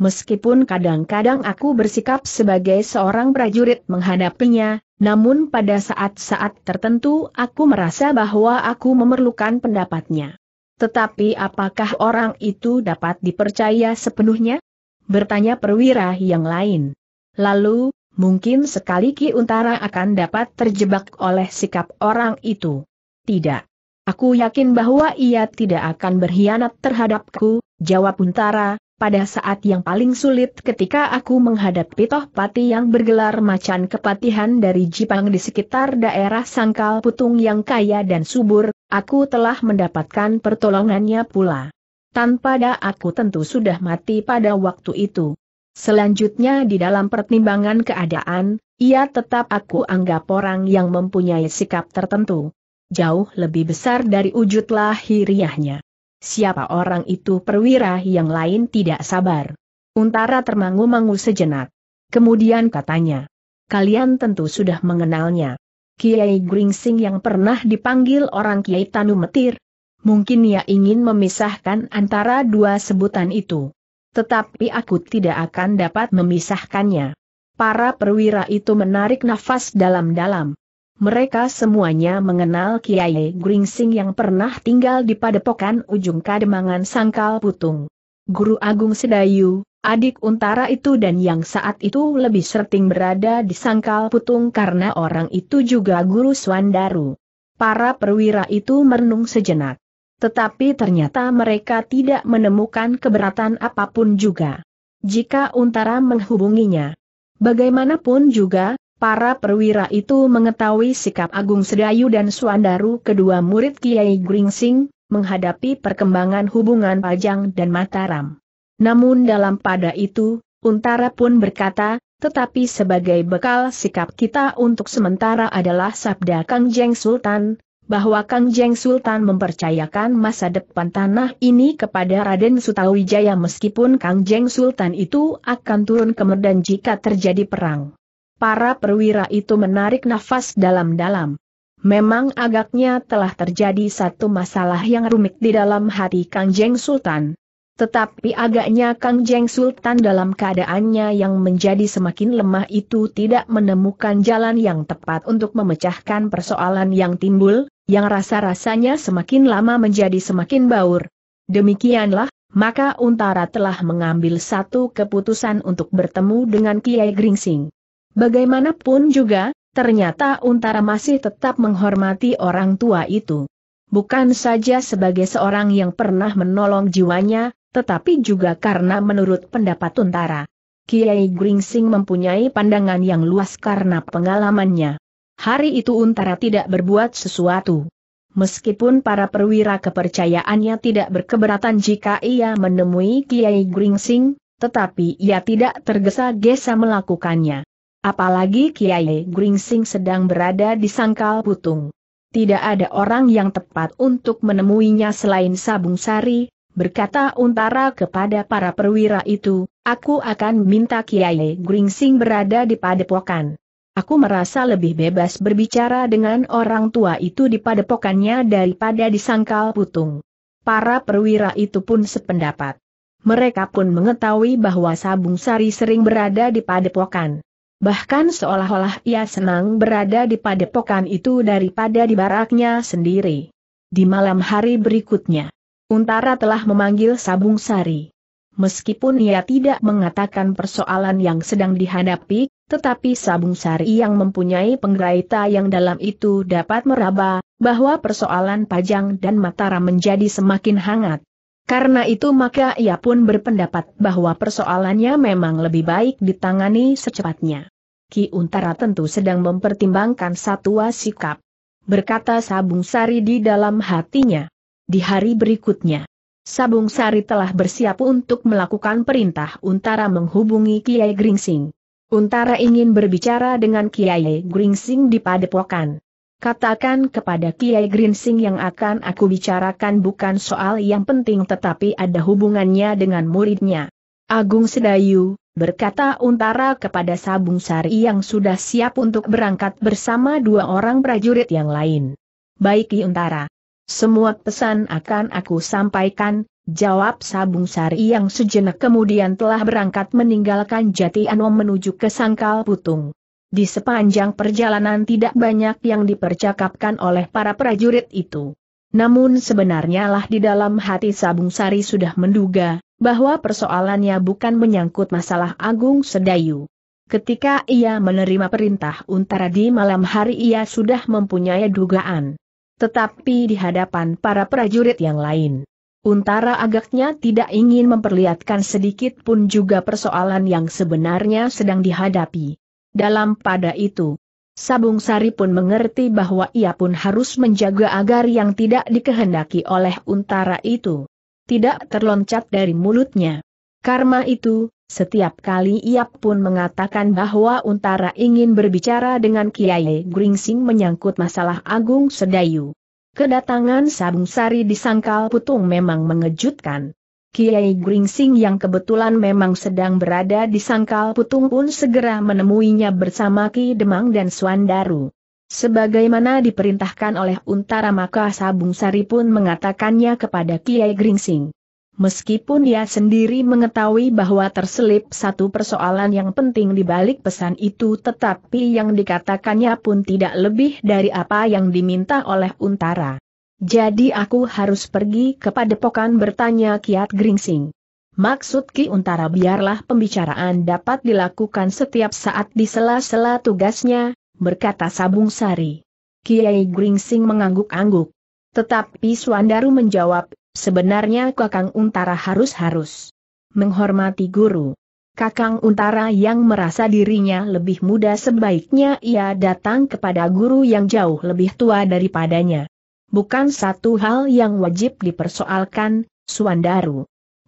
Meskipun kadang-kadang aku bersikap sebagai seorang prajurit menghadapinya, namun pada saat-saat tertentu aku merasa bahwa aku memerlukan pendapatnya. Tetapi apakah orang itu dapat dipercaya sepenuhnya? Bertanya perwira yang lain. Lalu, mungkin sekali Ki Untara akan dapat terjebak oleh sikap orang itu. Tidak. Aku yakin bahwa ia tidak akan berkhianat terhadapku, jawab Untara, pada saat yang paling sulit ketika aku menghadapi toh pati yang bergelar macan kepatihan dari Jipang di sekitar daerah sangkal putung yang kaya dan subur, aku telah mendapatkan pertolongannya pula. Tanpa da aku tentu sudah mati pada waktu itu. Selanjutnya di dalam pertimbangan keadaan, ia tetap aku anggap orang yang mempunyai sikap tertentu. Jauh lebih besar dari wujud lahiriahnya. Siapa orang itu perwira yang lain tidak sabar. Untara termangu-mangu sejenak. Kemudian katanya, kalian tentu sudah mengenalnya. Kiai Gringsing yang pernah dipanggil orang Kiai Tanu Metir. Mungkin ia ingin memisahkan antara dua sebutan itu. Tetapi aku tidak akan dapat memisahkannya. Para perwira itu menarik nafas dalam-dalam. Mereka semuanya mengenal Kiai Gringsing yang pernah tinggal di padepokan ujung Kademangan Sangkal Putung. Guru Agung Sedayu, adik untara itu dan yang saat itu lebih sering berada di Sangkal Putung karena orang itu juga guru Swandaru. Para perwira itu merenung sejenak. Tetapi ternyata mereka tidak menemukan keberatan apapun juga. Jika untara menghubunginya. Bagaimanapun juga, Para perwira itu mengetahui sikap Agung Sedayu dan Suandaru kedua murid Kiai Gringsing, menghadapi perkembangan hubungan Pajang dan Mataram. Namun dalam pada itu, Untara pun berkata, tetapi sebagai bekal sikap kita untuk sementara adalah sabda Kang Jeng Sultan, bahwa Kang Jeng Sultan mempercayakan masa depan tanah ini kepada Raden Sutawijaya meskipun Kang Jeng Sultan itu akan turun ke Medan jika terjadi perang. Para perwira itu menarik nafas dalam-dalam. Memang agaknya telah terjadi satu masalah yang rumit di dalam hati Kang Jeng Sultan. Tetapi agaknya Kang Jeng Sultan dalam keadaannya yang menjadi semakin lemah itu tidak menemukan jalan yang tepat untuk memecahkan persoalan yang timbul, yang rasa-rasanya semakin lama menjadi semakin baur. Demikianlah, maka Untara telah mengambil satu keputusan untuk bertemu dengan Kiai Gringsing. Bagaimanapun juga, ternyata Untara masih tetap menghormati orang tua itu. Bukan saja sebagai seorang yang pernah menolong jiwanya, tetapi juga karena menurut pendapat Untara. Kiai Gringsing mempunyai pandangan yang luas karena pengalamannya. Hari itu Untara tidak berbuat sesuatu. Meskipun para perwira kepercayaannya tidak berkeberatan jika ia menemui Kiai Gringsing, tetapi ia tidak tergesa-gesa melakukannya. Apalagi Kiai Gringsing sedang berada di sangkal putung. Tidak ada orang yang tepat untuk menemuinya selain Sabung Sari, berkata Untara kepada para perwira itu, aku akan minta Kiai Gringsing berada di padepokan. Aku merasa lebih bebas berbicara dengan orang tua itu di padepokannya daripada di sangkal putung. Para perwira itu pun sependapat. Mereka pun mengetahui bahwa Sabung Sari sering berada di padepokan. Bahkan seolah-olah ia senang berada di padepokan itu daripada di baraknya sendiri. Di malam hari berikutnya, Untara telah memanggil Sabung Sari. Meskipun ia tidak mengatakan persoalan yang sedang dihadapi, tetapi Sabung Sari yang mempunyai penggeraita yang dalam itu dapat meraba, bahwa persoalan Pajang dan Matara menjadi semakin hangat. Karena itu maka ia pun berpendapat bahwa persoalannya memang lebih baik ditangani secepatnya. Ki Untara tentu sedang mempertimbangkan satwa sikap. Berkata Sabung Sari di dalam hatinya. Di hari berikutnya, Sabung Sari telah bersiap untuk melakukan perintah Untara menghubungi Kiai Gringsing. Untara ingin berbicara dengan Kiai Gringsing di padepokan. Katakan kepada Kiai Gringsing yang akan aku bicarakan bukan soal yang penting tetapi ada hubungannya dengan muridnya. Agung Sedayu, berkata Untara kepada Sabung Sari yang sudah siap untuk berangkat bersama dua orang prajurit yang lain. Baik Ki Untara. Semua pesan akan aku sampaikan, jawab Sabung Sari yang sejenak kemudian telah berangkat meninggalkan Jati Anom menuju ke Sangkal Putung. Di sepanjang perjalanan tidak banyak yang dipercakapkan oleh para prajurit itu. Namun sebenarnya lah di dalam hati Sabung Sari sudah menduga, bahwa persoalannya bukan menyangkut masalah Agung Sedayu. Ketika ia menerima perintah Untara di malam hari ia sudah mempunyai dugaan. Tetapi di hadapan para prajurit yang lain, Untara agaknya tidak ingin memperlihatkan sedikit pun juga persoalan yang sebenarnya sedang dihadapi. Dalam pada itu, Sabung Sari pun mengerti bahwa ia pun harus menjaga agar yang tidak dikehendaki oleh Untara itu tidak terloncat dari mulutnya. Karma itu, setiap kali ia pun mengatakan bahwa Untara ingin berbicara dengan Kiai Gringsing menyangkut masalah Agung Sedayu. Kedatangan Sabung Sari di Sangkal Putung memang mengejutkan. Kiai Gringsing yang kebetulan memang sedang berada di Sangkal Putung pun segera menemuinya bersama Ki Demang dan Suandaru. Sebagaimana diperintahkan oleh Untara maka Sabung Sari pun mengatakannya kepada Kiai Gringsing. Meskipun dia sendiri mengetahui bahwa terselip satu persoalan yang penting di balik pesan itu tetapi yang dikatakannya pun tidak lebih dari apa yang diminta oleh Untara. Jadi aku harus pergi kepada pokan bertanya Kiat Gringsing. Maksud Ki Untara biarlah pembicaraan dapat dilakukan setiap saat di sela-sela tugasnya, berkata Sabung Sari. Kiai Gringsing mengangguk-angguk. Tetapi Suandaru menjawab, sebenarnya Kakang Untara harus-harus menghormati guru. Kakang Untara yang merasa dirinya lebih muda sebaiknya ia datang kepada guru yang jauh lebih tua daripadanya. Bukan satu hal yang wajib dipersoalkan, Suandaru.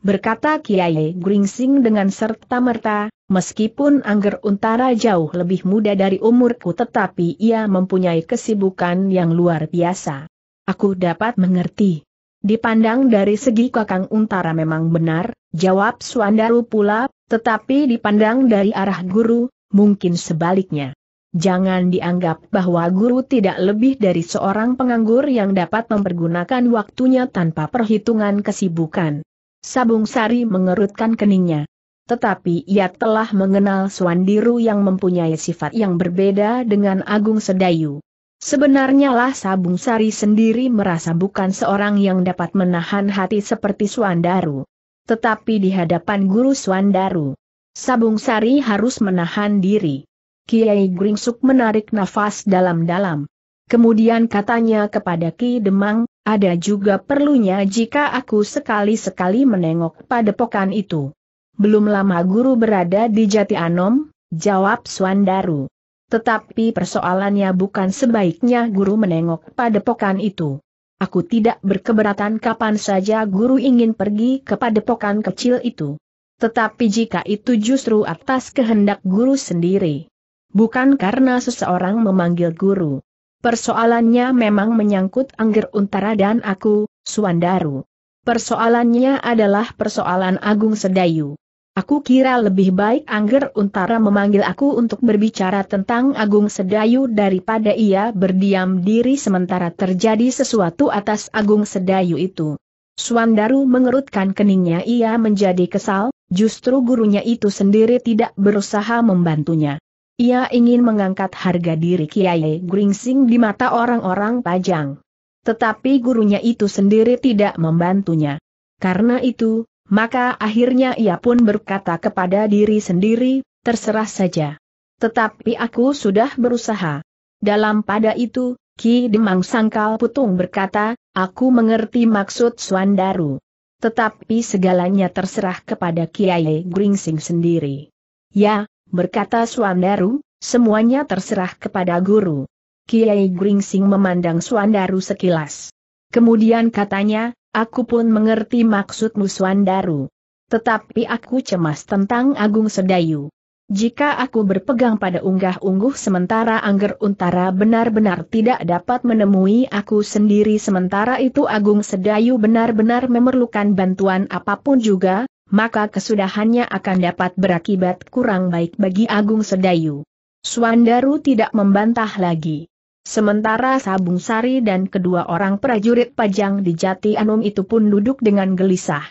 Berkata Kiai Gringsing dengan serta-merta, Meskipun Angger Untara jauh lebih muda dari umurku tetapi ia mempunyai kesibukan yang luar biasa. Aku dapat mengerti. Dipandang dari segi Kakang Untara memang benar, jawab Suandaru pula, tetapi dipandang dari arah guru, mungkin sebaliknya. Jangan dianggap bahwa guru tidak lebih dari seorang penganggur yang dapat mempergunakan waktunya tanpa perhitungan kesibukan. Sabung Sari mengerutkan keningnya tetapi ia telah mengenal Suandiru yang mempunyai sifat yang berbeda dengan Agung Sedayu. Sebenarnya lah Sabung Sari sendiri merasa bukan seorang yang dapat menahan hati seperti Suandaru. Tetapi di hadapan guru Suandaru, Sabung Sari harus menahan diri. Kiai Gringsuk menarik nafas dalam-dalam. Kemudian katanya kepada Ki Demang, ada juga perlunya jika aku sekali-sekali menengok pada pokan itu. Belum lama guru berada di Jati Anom, jawab Suandaru. Tetapi persoalannya bukan sebaiknya guru menengok pada pokan itu. Aku tidak berkeberatan kapan saja guru ingin pergi ke padepokan kecil itu. Tetapi jika itu justru atas kehendak guru sendiri. Bukan karena seseorang memanggil guru. Persoalannya memang menyangkut Angger Untara dan aku, Suandaru. Persoalannya adalah persoalan Agung Sedayu. Aku kira lebih baik Angger Untara memanggil aku untuk berbicara tentang Agung Sedayu daripada ia berdiam diri sementara terjadi sesuatu atas Agung Sedayu itu. Suandaru mengerutkan keningnya ia menjadi kesal, justru gurunya itu sendiri tidak berusaha membantunya. Ia ingin mengangkat harga diri Kiai Gringsing di mata orang-orang Pajang. Tetapi gurunya itu sendiri tidak membantunya. Karena itu, maka akhirnya ia pun berkata kepada diri sendiri, terserah saja. Tetapi aku sudah berusaha. Dalam pada itu, Ki Demang Sangkal Putung berkata, aku mengerti maksud Suandaru. Tetapi segalanya terserah kepada Kiai Gringsing sendiri. Ya, berkata Suandaru, semuanya terserah kepada guru. Kiai Gringsing memandang Suandaru sekilas. Kemudian katanya, Aku pun mengerti maksudmu Suandaru. Tetapi aku cemas tentang Agung Sedayu. Jika aku berpegang pada unggah-ungguh sementara Angger Untara benar-benar tidak dapat menemui aku sendiri sementara itu Agung Sedayu benar-benar memerlukan bantuan apapun juga, maka kesudahannya akan dapat berakibat kurang baik bagi Agung Sedayu. Suandaru tidak membantah lagi. Sementara Sabung Sari dan kedua orang prajurit pajang di Jati Anum itu pun duduk dengan gelisah.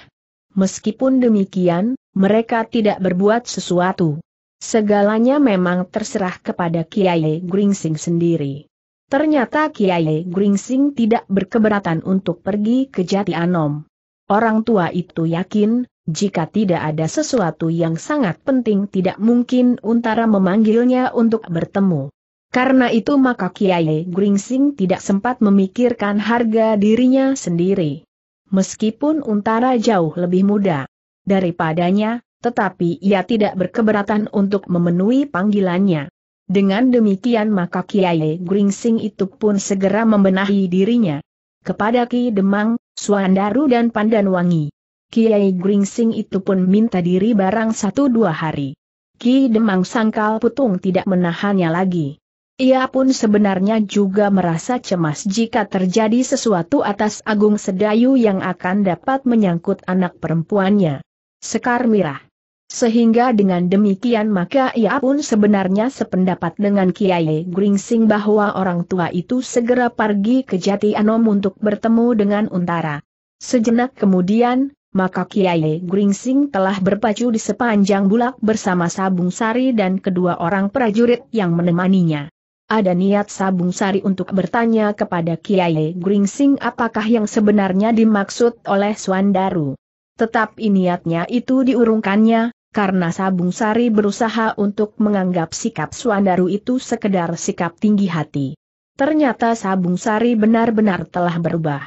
Meskipun demikian, mereka tidak berbuat sesuatu. Segalanya memang terserah kepada Kiai Gringsing sendiri. Ternyata Kiai Gringsing tidak berkeberatan untuk pergi ke Jati Anom. Orang tua itu yakin, jika tidak ada sesuatu yang sangat penting tidak mungkin Untara memanggilnya untuk bertemu. Karena itu maka Kiai Gringsing tidak sempat memikirkan harga dirinya sendiri. Meskipun Untara jauh lebih muda daripadanya, tetapi ia tidak berkeberatan untuk memenuhi panggilannya. Dengan demikian maka Kiai Gringsing itu pun segera membenahi dirinya. Kepada Ki Demang, Suandaru dan Pandanwangi. Kiai Gringsing itu pun minta diri barang satu dua hari. Ki Demang sangkal putung tidak menahannya lagi. Ia pun sebenarnya juga merasa cemas jika terjadi sesuatu atas Agung Sedayu yang akan dapat menyangkut anak perempuannya. Sekar Mirah. Sehingga dengan demikian maka ia pun sebenarnya sependapat dengan Kiai Gringsing bahwa orang tua itu segera pergi ke Jati Anom untuk bertemu dengan Untara. Sejenak kemudian, maka Kiai Gringsing telah berpacu di sepanjang bulak bersama Sabung Sari dan kedua orang prajurit yang menemaninya. Ada niat Sabung Sari untuk bertanya kepada Kiai Gringsing apakah yang sebenarnya dimaksud oleh Swandaru. Tetapi niatnya itu diurungkannya, karena Sabung Sari berusaha untuk menganggap sikap Swandaru itu sekedar sikap tinggi hati. Ternyata Sabung Sari benar-benar telah berubah.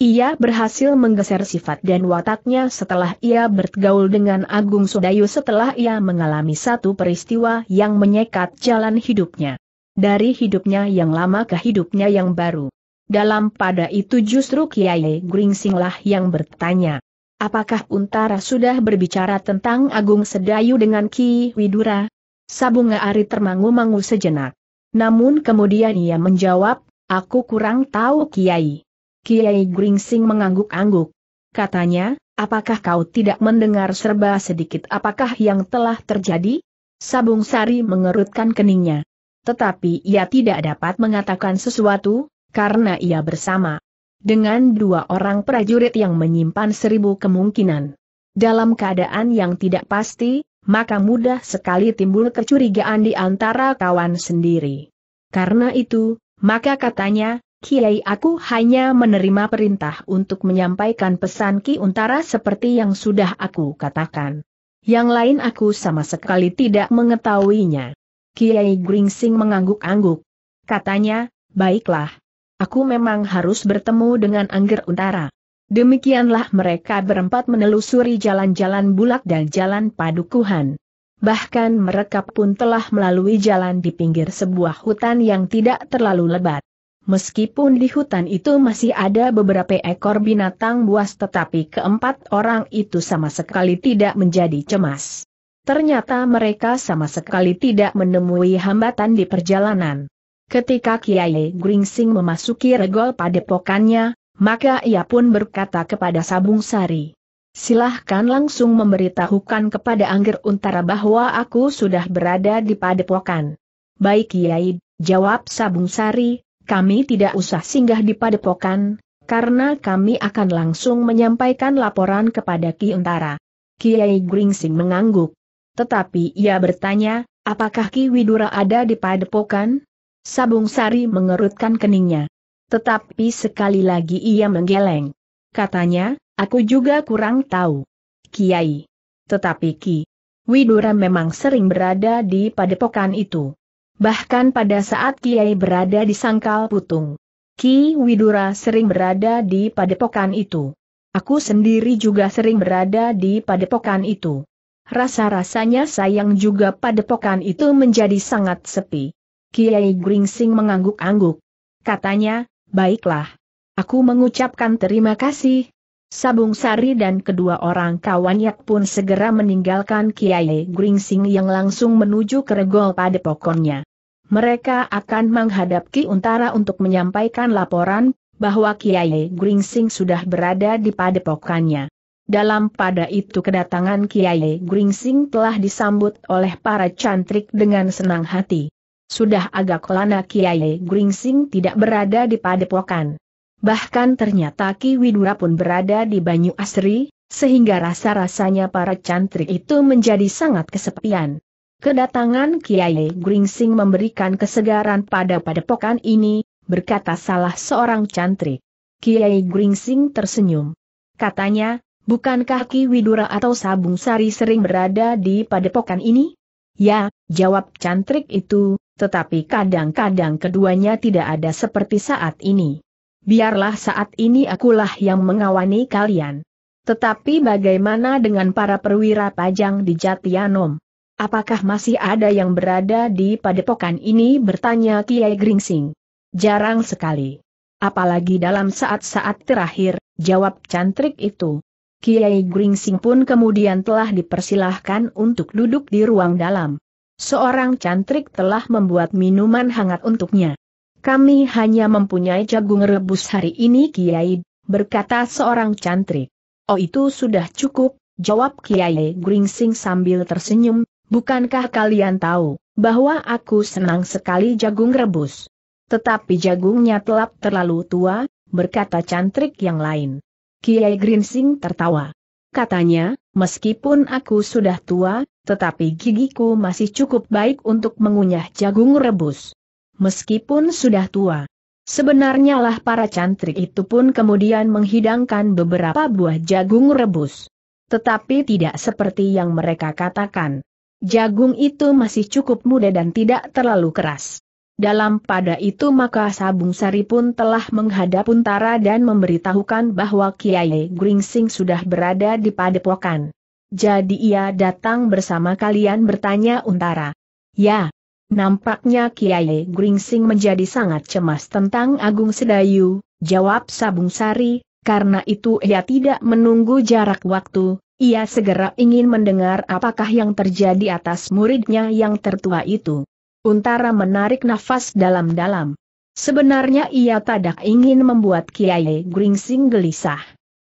Ia berhasil menggeser sifat dan wataknya setelah ia bergaul dengan Agung Sudayu setelah ia mengalami satu peristiwa yang menyekat jalan hidupnya dari hidupnya yang lama ke hidupnya yang baru. Dalam pada itu justru Kiai Gringsinglah yang bertanya, apakah Untara sudah berbicara tentang Agung Sedayu dengan Ki Widura? Sabung Ari termangu-mangu sejenak. Namun kemudian ia menjawab, aku kurang tahu Kiai. Kiai Gringsing mengangguk-angguk. Katanya, apakah kau tidak mendengar serba sedikit apakah yang telah terjadi? Sabung Sari mengerutkan keningnya tetapi ia tidak dapat mengatakan sesuatu, karena ia bersama dengan dua orang prajurit yang menyimpan seribu kemungkinan. Dalam keadaan yang tidak pasti, maka mudah sekali timbul kecurigaan di antara kawan sendiri. Karena itu, maka katanya, Kiai aku hanya menerima perintah untuk menyampaikan pesan Ki Untara seperti yang sudah aku katakan. Yang lain aku sama sekali tidak mengetahuinya. Kiai Gringsing mengangguk-angguk. Katanya, baiklah. Aku memang harus bertemu dengan Angger Untara. Demikianlah mereka berempat menelusuri jalan-jalan bulak dan jalan padukuhan. Bahkan mereka pun telah melalui jalan di pinggir sebuah hutan yang tidak terlalu lebat. Meskipun di hutan itu masih ada beberapa ekor binatang buas tetapi keempat orang itu sama sekali tidak menjadi cemas. Ternyata mereka sama sekali tidak menemui hambatan di perjalanan. Ketika Kiai Gringsing memasuki regol padepokannya, maka ia pun berkata kepada Sabung Sari. Silahkan langsung memberitahukan kepada Angger Untara bahwa aku sudah berada di padepokan. Baik Kiai, jawab Sabung Sari, kami tidak usah singgah di padepokan, karena kami akan langsung menyampaikan laporan kepada Ki Untara. Kiai Gringsing mengangguk. Tetapi ia bertanya, apakah Ki Widura ada di padepokan? Sabung Sari mengerutkan keningnya. Tetapi sekali lagi ia menggeleng. Katanya, aku juga kurang tahu. Kiai. Tetapi Ki Widura memang sering berada di padepokan itu. Bahkan pada saat Kiai berada di sangkal putung. Ki Widura sering berada di padepokan itu. Aku sendiri juga sering berada di padepokan itu. Rasa-rasanya sayang juga padepokan itu menjadi sangat sepi. Kiai Gringsing mengangguk-angguk. Katanya, baiklah. Aku mengucapkan terima kasih. Sabung Sari dan kedua orang kawannya pun segera meninggalkan Kiai Gringsing yang langsung menuju ke regol padepokonnya. Mereka akan menghadap Ki Untara untuk menyampaikan laporan bahwa Kiai Gringsing sudah berada di padepokannya. Dalam pada itu kedatangan Kiai Gringsing telah disambut oleh para cantrik dengan senang hati. Sudah agak lana Kiai Gringsing tidak berada di padepokan. Bahkan ternyata Ki Widura pun berada di Banyu Asri, sehingga rasa-rasanya para cantrik itu menjadi sangat kesepian. Kedatangan Kiai Gringsing memberikan kesegaran pada padepokan ini, berkata salah seorang cantrik. Kiai Gringsing tersenyum. Katanya, Bukankah Ki Widura atau Sabung Sari sering berada di padepokan ini? Ya, jawab cantrik itu, tetapi kadang-kadang keduanya tidak ada seperti saat ini. Biarlah saat ini akulah yang mengawani kalian. Tetapi bagaimana dengan para perwira pajang di Jatianom? Apakah masih ada yang berada di padepokan ini bertanya Kiai Gringsing? Jarang sekali. Apalagi dalam saat-saat terakhir, jawab cantrik itu. Kiai Gringsing pun kemudian telah dipersilahkan untuk duduk di ruang dalam. Seorang cantrik telah membuat minuman hangat untuknya. Kami hanya mempunyai jagung rebus hari ini Kiai, berkata seorang cantrik. Oh itu sudah cukup, jawab Kiai Gringsing sambil tersenyum, bukankah kalian tahu bahwa aku senang sekali jagung rebus? Tetapi jagungnya telap terlalu tua, berkata cantrik yang lain. Kiai Grinsing tertawa. Katanya, meskipun aku sudah tua, tetapi gigiku masih cukup baik untuk mengunyah jagung rebus. Meskipun sudah tua. Sebenarnya lah para cantrik itu pun kemudian menghidangkan beberapa buah jagung rebus. Tetapi tidak seperti yang mereka katakan. Jagung itu masih cukup muda dan tidak terlalu keras. Dalam pada itu maka Sabung Sari pun telah menghadap Untara dan memberitahukan bahwa Kiai Gringsing sudah berada di padepokan. Jadi ia datang bersama kalian bertanya Untara. Ya, nampaknya Kiai Gringsing menjadi sangat cemas tentang Agung Sedayu, jawab Sabung Sari, karena itu ia tidak menunggu jarak waktu, ia segera ingin mendengar apakah yang terjadi atas muridnya yang tertua itu. Untara menarik nafas dalam-dalam. Sebenarnya ia tidak ingin membuat Kiai Gringsing gelisah.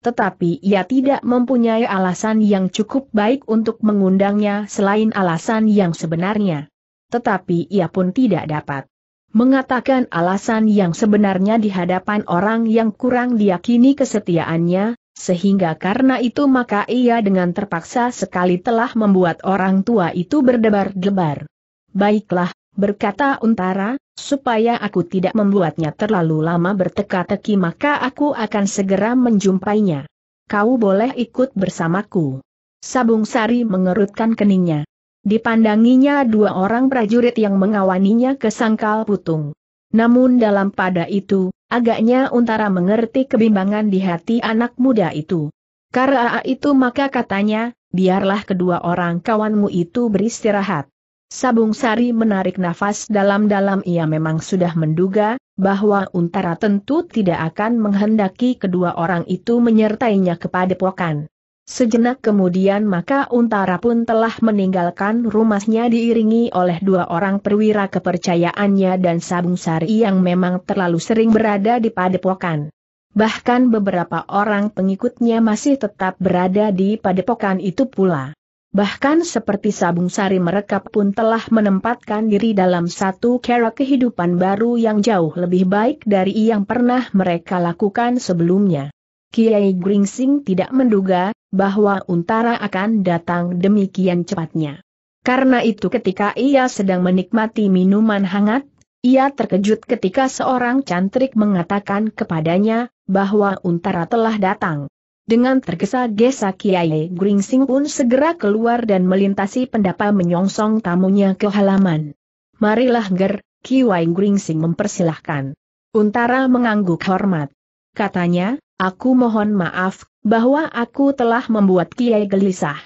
Tetapi ia tidak mempunyai alasan yang cukup baik untuk mengundangnya selain alasan yang sebenarnya. Tetapi ia pun tidak dapat mengatakan alasan yang sebenarnya di hadapan orang yang kurang diyakini kesetiaannya, sehingga karena itu maka ia dengan terpaksa sekali telah membuat orang tua itu berdebar-debar. Baiklah, berkata Untara, supaya aku tidak membuatnya terlalu lama berteka-teki maka aku akan segera menjumpainya. Kau boleh ikut bersamaku. Sabung Sari mengerutkan keningnya. Dipandanginya dua orang prajurit yang mengawaninya ke sangkal putung. Namun dalam pada itu, agaknya Untara mengerti kebimbangan di hati anak muda itu. Karena itu maka katanya, biarlah kedua orang kawanmu itu beristirahat. Sabung Sari menarik nafas dalam-dalam ia memang sudah menduga, bahwa Untara tentu tidak akan menghendaki kedua orang itu menyertainya kepada pokan. Sejenak kemudian maka Untara pun telah meninggalkan rumahnya diiringi oleh dua orang perwira kepercayaannya dan Sabung Sari yang memang terlalu sering berada di padepokan. Bahkan beberapa orang pengikutnya masih tetap berada di padepokan itu pula. Bahkan seperti sabung sari mereka pun telah menempatkan diri dalam satu kera kehidupan baru yang jauh lebih baik dari yang pernah mereka lakukan sebelumnya. Kiai Gringsing tidak menduga bahwa Untara akan datang demikian cepatnya. Karena itu ketika ia sedang menikmati minuman hangat, ia terkejut ketika seorang cantrik mengatakan kepadanya bahwa Untara telah datang. Dengan tergesa-gesa Kiai Gringsing pun segera keluar dan melintasi pendapa menyongsong tamunya ke halaman. Marilah Ger, Kiai Gringsing mempersilahkan. Untara mengangguk hormat. Katanya, aku mohon maaf, bahwa aku telah membuat Kiai gelisah.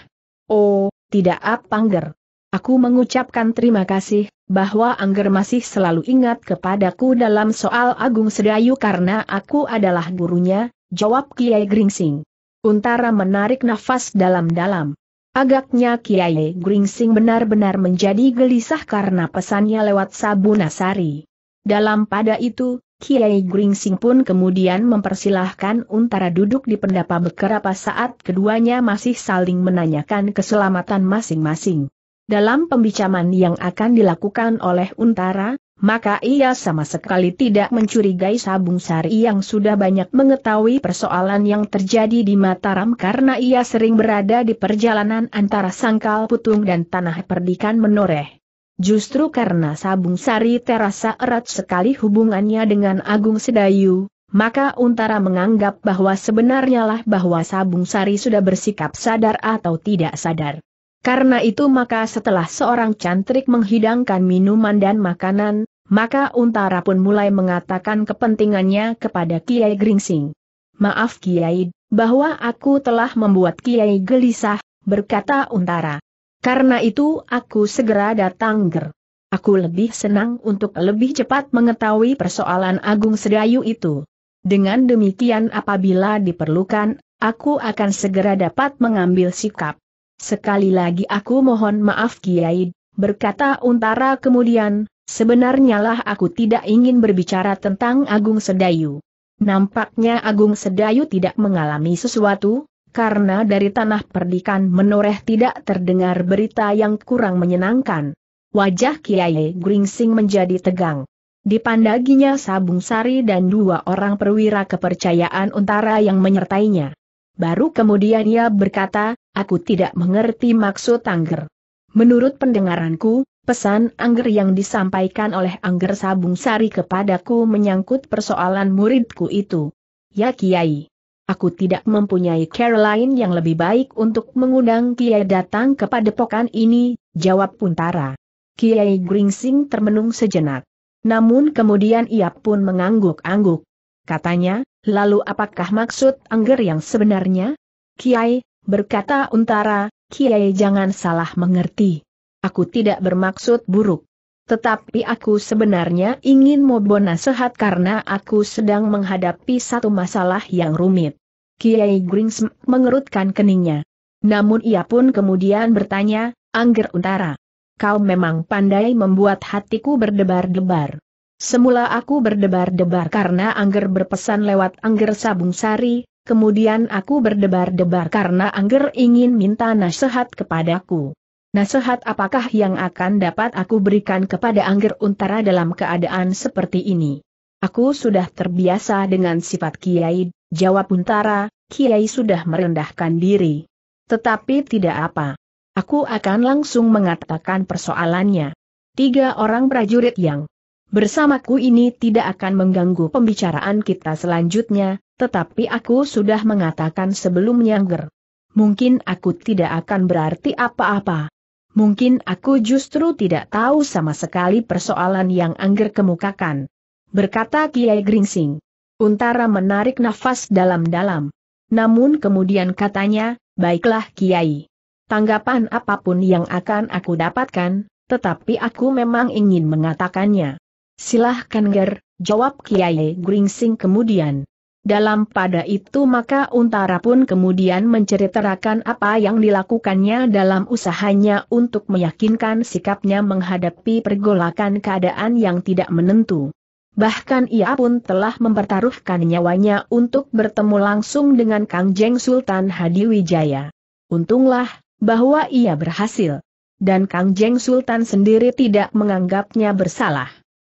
Oh, tidak apa Ger. Aku mengucapkan terima kasih, bahwa Angger masih selalu ingat kepadaku dalam soal Agung Sedayu karena aku adalah gurunya, jawab Kiai Gringsing. Untara menarik nafas dalam-dalam. Agaknya Kiai Gringsing benar-benar menjadi gelisah karena pesannya lewat Sabu Nasari. Dalam pada itu, Kiai Gringsing pun kemudian mempersilahkan Untara duduk di pendapa beberapa saat keduanya masih saling menanyakan keselamatan masing-masing. Dalam pembicaraan yang akan dilakukan oleh Untara, maka ia sama sekali tidak mencurigai Sabung Sari yang sudah banyak mengetahui persoalan yang terjadi di Mataram karena ia sering berada di perjalanan antara Sangkal Putung dan Tanah Perdikan Menoreh. Justru karena Sabung Sari terasa erat sekali hubungannya dengan Agung Sedayu, maka Untara menganggap bahwa sebenarnya lah bahwa Sabung Sari sudah bersikap sadar atau tidak sadar. Karena itu maka setelah seorang cantrik menghidangkan minuman dan makanan, maka Untara pun mulai mengatakan kepentingannya kepada Kiai Gringsing. Maaf Kiai, bahwa aku telah membuat Kiai gelisah, berkata Untara. Karena itu aku segera datang ger. Aku lebih senang untuk lebih cepat mengetahui persoalan Agung Sedayu itu. Dengan demikian apabila diperlukan, aku akan segera dapat mengambil sikap. Sekali lagi aku mohon maaf Kiai, berkata Untara kemudian, Sebenarnya lah aku tidak ingin berbicara tentang Agung Sedayu. Nampaknya Agung Sedayu tidak mengalami sesuatu, karena dari tanah perdikan menoreh tidak terdengar berita yang kurang menyenangkan. Wajah Kiai Gringsing menjadi tegang. Dipandaginya Sabung Sari dan dua orang perwira kepercayaan untara yang menyertainya. Baru kemudian ia berkata, aku tidak mengerti maksud Tangger. Menurut pendengaranku, Pesan Angger yang disampaikan oleh Angger Sabung Sari kepadaku menyangkut persoalan muridku itu. Ya Kiai. Aku tidak mempunyai Caroline yang lebih baik untuk mengundang Kiai datang ke padepokan ini, jawab Puntara. Kiai Gringsing termenung sejenak. Namun kemudian ia pun mengangguk-angguk. Katanya, lalu apakah maksud Angger yang sebenarnya? Kiai, berkata Untara, Kiai jangan salah mengerti. Aku tidak bermaksud buruk. Tetapi aku sebenarnya ingin mau nasihat karena aku sedang menghadapi satu masalah yang rumit. Kiai Gringsm mengerutkan keningnya. Namun ia pun kemudian bertanya, Angger Untara. Kau memang pandai membuat hatiku berdebar-debar. Semula aku berdebar-debar karena Angger berpesan lewat Angger Sabung Sari, kemudian aku berdebar-debar karena Angger ingin minta nasihat kepadaku. Nasihat apakah yang akan dapat aku berikan kepada Angger Untara dalam keadaan seperti ini? Aku sudah terbiasa dengan sifat Kiai, jawab Untara, Kiai sudah merendahkan diri. Tetapi tidak apa. Aku akan langsung mengatakan persoalannya. Tiga orang prajurit yang bersamaku ini tidak akan mengganggu pembicaraan kita selanjutnya, tetapi aku sudah mengatakan sebelumnya Angger. Mungkin aku tidak akan berarti apa-apa. Mungkin aku justru tidak tahu sama sekali persoalan yang Angger kemukakan. Berkata Kiai Gringsing. Untara menarik nafas dalam-dalam. Namun kemudian katanya, baiklah Kiai. Tanggapan apapun yang akan aku dapatkan, tetapi aku memang ingin mengatakannya. Silahkan Ger, jawab Kiai Gringsing kemudian. Dalam pada itu maka Untara pun kemudian menceritakan apa yang dilakukannya dalam usahanya untuk meyakinkan sikapnya menghadapi pergolakan keadaan yang tidak menentu. Bahkan ia pun telah mempertaruhkan nyawanya untuk bertemu langsung dengan Kang Jeng Sultan Hadiwijaya. Untunglah, bahwa ia berhasil. Dan Kang Jeng Sultan sendiri tidak menganggapnya bersalah.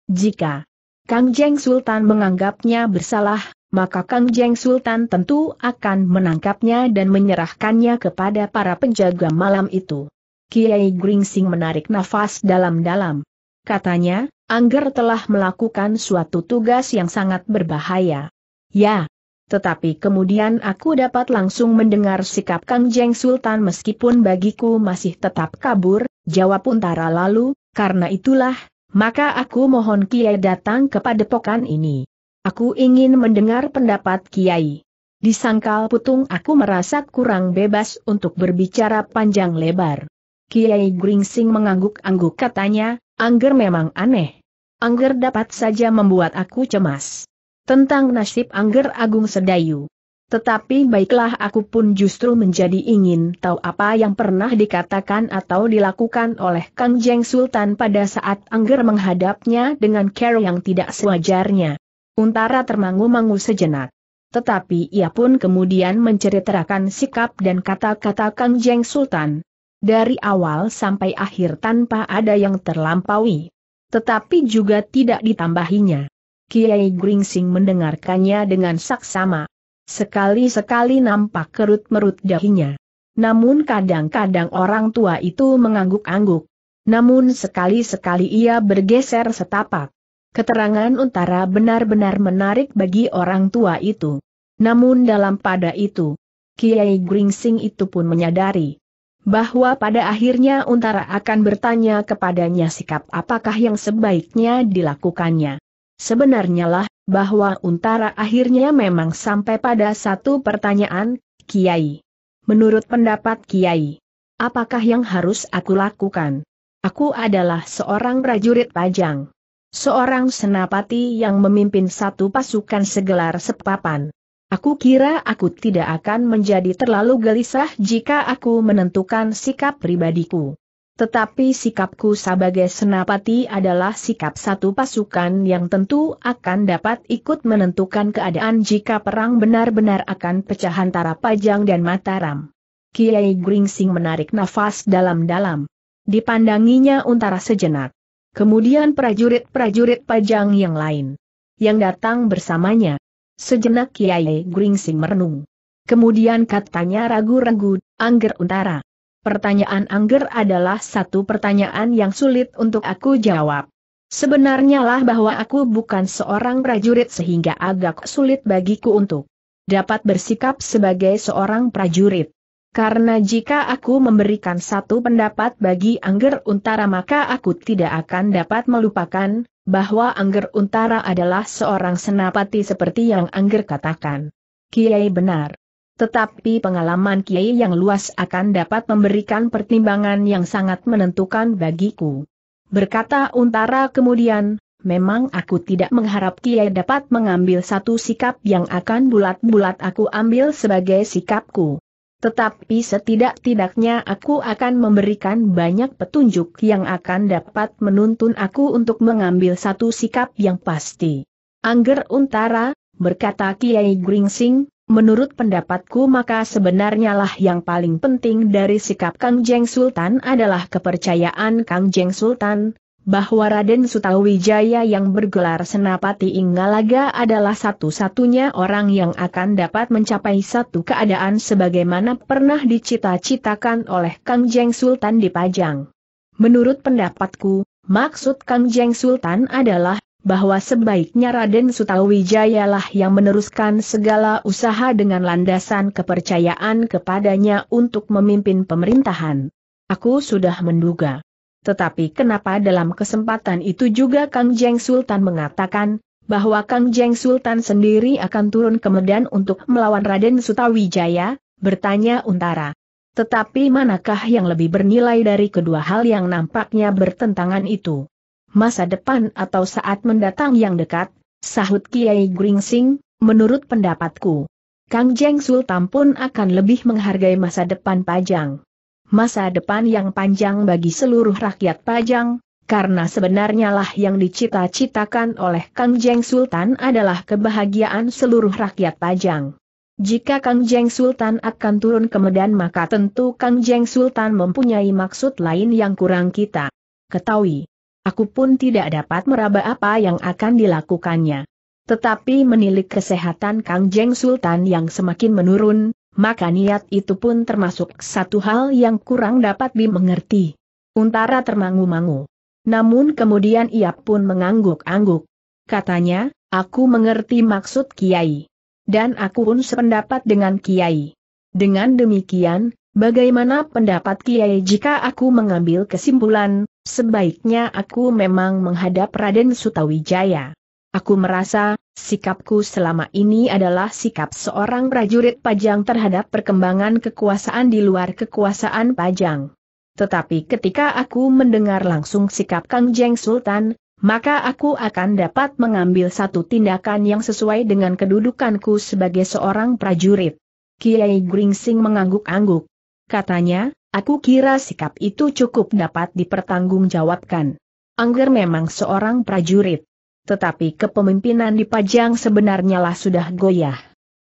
Jika Kang Jeng Sultan menganggapnya bersalah, maka Kang Jeng Sultan tentu akan menangkapnya dan menyerahkannya kepada para penjaga malam itu. Kiai Gringsing menarik nafas dalam-dalam. Katanya, Angger telah melakukan suatu tugas yang sangat berbahaya. Ya, tetapi kemudian aku dapat langsung mendengar sikap Kang Jeng Sultan meskipun bagiku masih tetap kabur, jawab Untara lalu, karena itulah, maka aku mohon Kiai datang kepada pokan ini. Aku ingin mendengar pendapat Kiai. Di sangkal putung aku merasa kurang bebas untuk berbicara panjang lebar. Kiai Gringsing mengangguk-angguk katanya, Angger memang aneh. Angger dapat saja membuat aku cemas. Tentang nasib Angger Agung Sedayu. Tetapi baiklah aku pun justru menjadi ingin tahu apa yang pernah dikatakan atau dilakukan oleh Kang Jeng Sultan pada saat Angger menghadapnya dengan care yang tidak sewajarnya. Untara termangu-mangu sejenak. Tetapi ia pun kemudian menceritakan sikap dan kata-kata Kang Jeng Sultan. Dari awal sampai akhir tanpa ada yang terlampaui. Tetapi juga tidak ditambahinya. Kiai Gringsing mendengarkannya dengan saksama. Sekali-sekali nampak kerut-merut dahinya. Namun kadang-kadang orang tua itu mengangguk-angguk. Namun sekali-sekali ia bergeser setapak. Keterangan Untara benar-benar menarik bagi orang tua itu. Namun dalam pada itu, Kiai Gringsing itu pun menyadari bahwa pada akhirnya Untara akan bertanya kepadanya sikap apakah yang sebaiknya dilakukannya. Sebenarnya lah, bahwa Untara akhirnya memang sampai pada satu pertanyaan, Kiai. Menurut pendapat Kiai, apakah yang harus aku lakukan? Aku adalah seorang prajurit pajang seorang senapati yang memimpin satu pasukan segelar sepapan. Aku kira aku tidak akan menjadi terlalu gelisah jika aku menentukan sikap pribadiku. Tetapi sikapku sebagai senapati adalah sikap satu pasukan yang tentu akan dapat ikut menentukan keadaan jika perang benar-benar akan pecah antara Pajang dan Mataram. Kiai Gringsing menarik nafas dalam-dalam. Dipandanginya untara sejenak kemudian prajurit-prajurit pajang yang lain yang datang bersamanya. Sejenak Kiai Gringsing merenung. Kemudian katanya ragu-ragu, Angger Utara. Pertanyaan Angger adalah satu pertanyaan yang sulit untuk aku jawab. Sebenarnya lah bahwa aku bukan seorang prajurit sehingga agak sulit bagiku untuk dapat bersikap sebagai seorang prajurit. Karena jika aku memberikan satu pendapat bagi Angger Untara maka aku tidak akan dapat melupakan, bahwa Angger Untara adalah seorang senapati seperti yang Angger katakan. Kiai benar. Tetapi pengalaman Kiai yang luas akan dapat memberikan pertimbangan yang sangat menentukan bagiku. Berkata Untara kemudian, Memang aku tidak mengharap Kiai dapat mengambil satu sikap yang akan bulat-bulat aku ambil sebagai sikapku. Tetapi setidak-tidaknya aku akan memberikan banyak petunjuk yang akan dapat menuntun aku untuk mengambil satu sikap yang pasti. Angger Untara, berkata Kiai Gringsing, menurut pendapatku maka sebenarnya lah yang paling penting dari sikap Kang Jeng Sultan adalah kepercayaan Kang Jeng Sultan, bahwa Raden Sutawijaya yang bergelar Senapati Inggalaga adalah satu-satunya orang yang akan dapat mencapai satu keadaan sebagaimana pernah dicita-citakan oleh Kang Jeng Sultan di Pajang. Menurut pendapatku, maksud Kang Jeng Sultan adalah bahwa sebaiknya Raden Sutawijaya lah yang meneruskan segala usaha dengan landasan kepercayaan kepadanya untuk memimpin pemerintahan. Aku sudah menduga. Tetapi kenapa dalam kesempatan itu juga Kang Jeng Sultan mengatakan, bahwa Kang Jeng Sultan sendiri akan turun ke Medan untuk melawan Raden Sutawijaya, bertanya Untara. Tetapi manakah yang lebih bernilai dari kedua hal yang nampaknya bertentangan itu? Masa depan atau saat mendatang yang dekat, sahut Kiai Gringsing, menurut pendapatku. Kang Jeng Sultan pun akan lebih menghargai masa depan Pajang masa depan yang panjang bagi seluruh rakyat Pajang, karena sebenarnya lah yang dicita-citakan oleh Kang Jeng Sultan adalah kebahagiaan seluruh rakyat Pajang. Jika Kang Jeng Sultan akan turun ke Medan maka tentu Kang Jeng Sultan mempunyai maksud lain yang kurang kita ketahui. Aku pun tidak dapat meraba apa yang akan dilakukannya. Tetapi menilik kesehatan Kang Jeng Sultan yang semakin menurun, maka niat itu pun termasuk satu hal yang kurang dapat dimengerti. Untara termangu-mangu. Namun kemudian ia pun mengangguk-angguk. Katanya, aku mengerti maksud Kiai. Dan aku pun sependapat dengan Kiai. Dengan demikian, bagaimana pendapat Kiai jika aku mengambil kesimpulan, sebaiknya aku memang menghadap Raden Sutawijaya. Aku merasa, Sikapku selama ini adalah sikap seorang prajurit pajang terhadap perkembangan kekuasaan di luar kekuasaan pajang. Tetapi ketika aku mendengar langsung sikap Kang Jeng Sultan, maka aku akan dapat mengambil satu tindakan yang sesuai dengan kedudukanku sebagai seorang prajurit. Kiai Gringsing mengangguk-angguk. Katanya, aku kira sikap itu cukup dapat dipertanggungjawabkan. Angger memang seorang prajurit tetapi kepemimpinan di Pajang sebenarnya lah sudah goyah.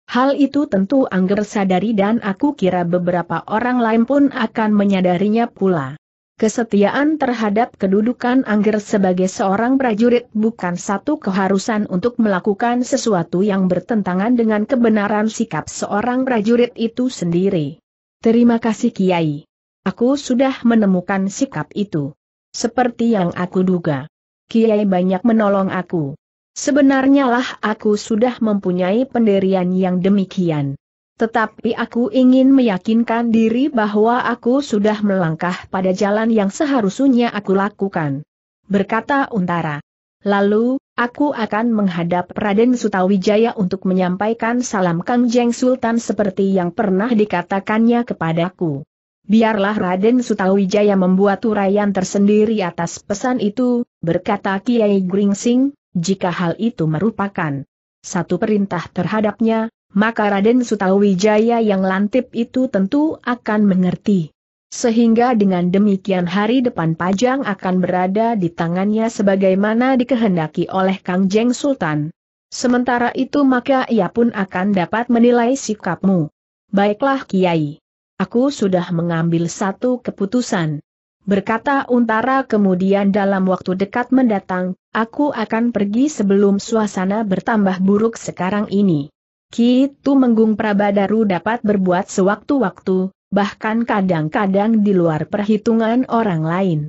Hal itu tentu Angger sadari dan aku kira beberapa orang lain pun akan menyadarinya pula. Kesetiaan terhadap kedudukan Angger sebagai seorang prajurit bukan satu keharusan untuk melakukan sesuatu yang bertentangan dengan kebenaran sikap seorang prajurit itu sendiri. Terima kasih Kiai. Aku sudah menemukan sikap itu. Seperti yang aku duga. Kiai banyak menolong aku. Sebenarnya lah aku sudah mempunyai pendirian yang demikian. Tetapi aku ingin meyakinkan diri bahwa aku sudah melangkah pada jalan yang seharusnya aku lakukan. Berkata Untara. Lalu, aku akan menghadap Raden Sutawijaya untuk menyampaikan salam Kangjeng Sultan seperti yang pernah dikatakannya kepadaku. Biarlah Raden Sutawijaya membuat uraian tersendiri atas pesan itu, berkata Kiai Gringsing, jika hal itu merupakan satu perintah terhadapnya, maka Raden Sutawijaya yang lantip itu tentu akan mengerti. Sehingga dengan demikian hari depan Pajang akan berada di tangannya sebagaimana dikehendaki oleh Kang Jeng Sultan. Sementara itu maka ia pun akan dapat menilai sikapmu. Baiklah Kiai aku sudah mengambil satu keputusan. Berkata Untara kemudian dalam waktu dekat mendatang, aku akan pergi sebelum suasana bertambah buruk sekarang ini. Kitu Menggung Prabadaru dapat berbuat sewaktu-waktu, bahkan kadang-kadang di luar perhitungan orang lain.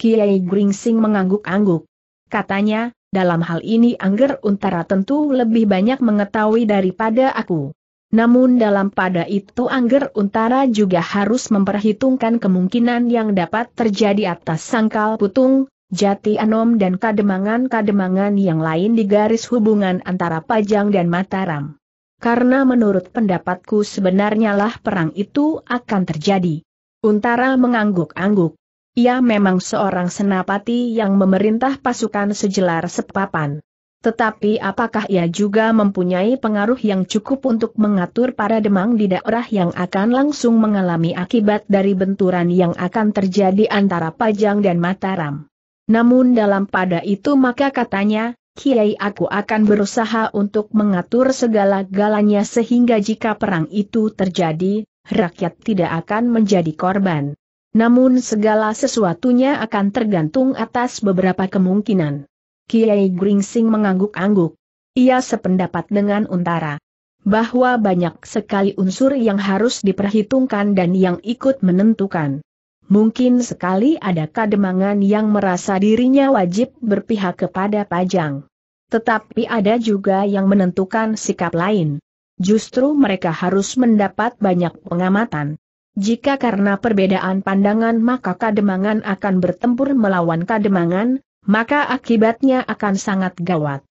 Kiai Gringsing mengangguk-angguk. Katanya, dalam hal ini Angger Untara tentu lebih banyak mengetahui daripada aku. Namun dalam pada itu Angger Untara juga harus memperhitungkan kemungkinan yang dapat terjadi atas Sangkal Putung, Jati Anom dan kademangan-kademangan yang lain di garis hubungan antara Pajang dan Mataram. Karena menurut pendapatku sebenarnya lah perang itu akan terjadi. Untara mengangguk-angguk. Ia memang seorang senapati yang memerintah pasukan sejelar sepapan. Tetapi apakah ia juga mempunyai pengaruh yang cukup untuk mengatur para demang di daerah yang akan langsung mengalami akibat dari benturan yang akan terjadi antara Pajang dan Mataram? Namun dalam pada itu maka katanya, Kiai aku akan berusaha untuk mengatur segala galanya sehingga jika perang itu terjadi, rakyat tidak akan menjadi korban. Namun segala sesuatunya akan tergantung atas beberapa kemungkinan. Kiai Gringsing mengangguk-angguk. Ia sependapat dengan Untara bahwa banyak sekali unsur yang harus diperhitungkan dan yang ikut menentukan. Mungkin sekali ada kademangan yang merasa dirinya wajib berpihak kepada Pajang. Tetapi ada juga yang menentukan sikap lain. Justru mereka harus mendapat banyak pengamatan. Jika karena perbedaan pandangan maka kademangan akan bertempur melawan kademangan, maka akibatnya akan sangat gawat.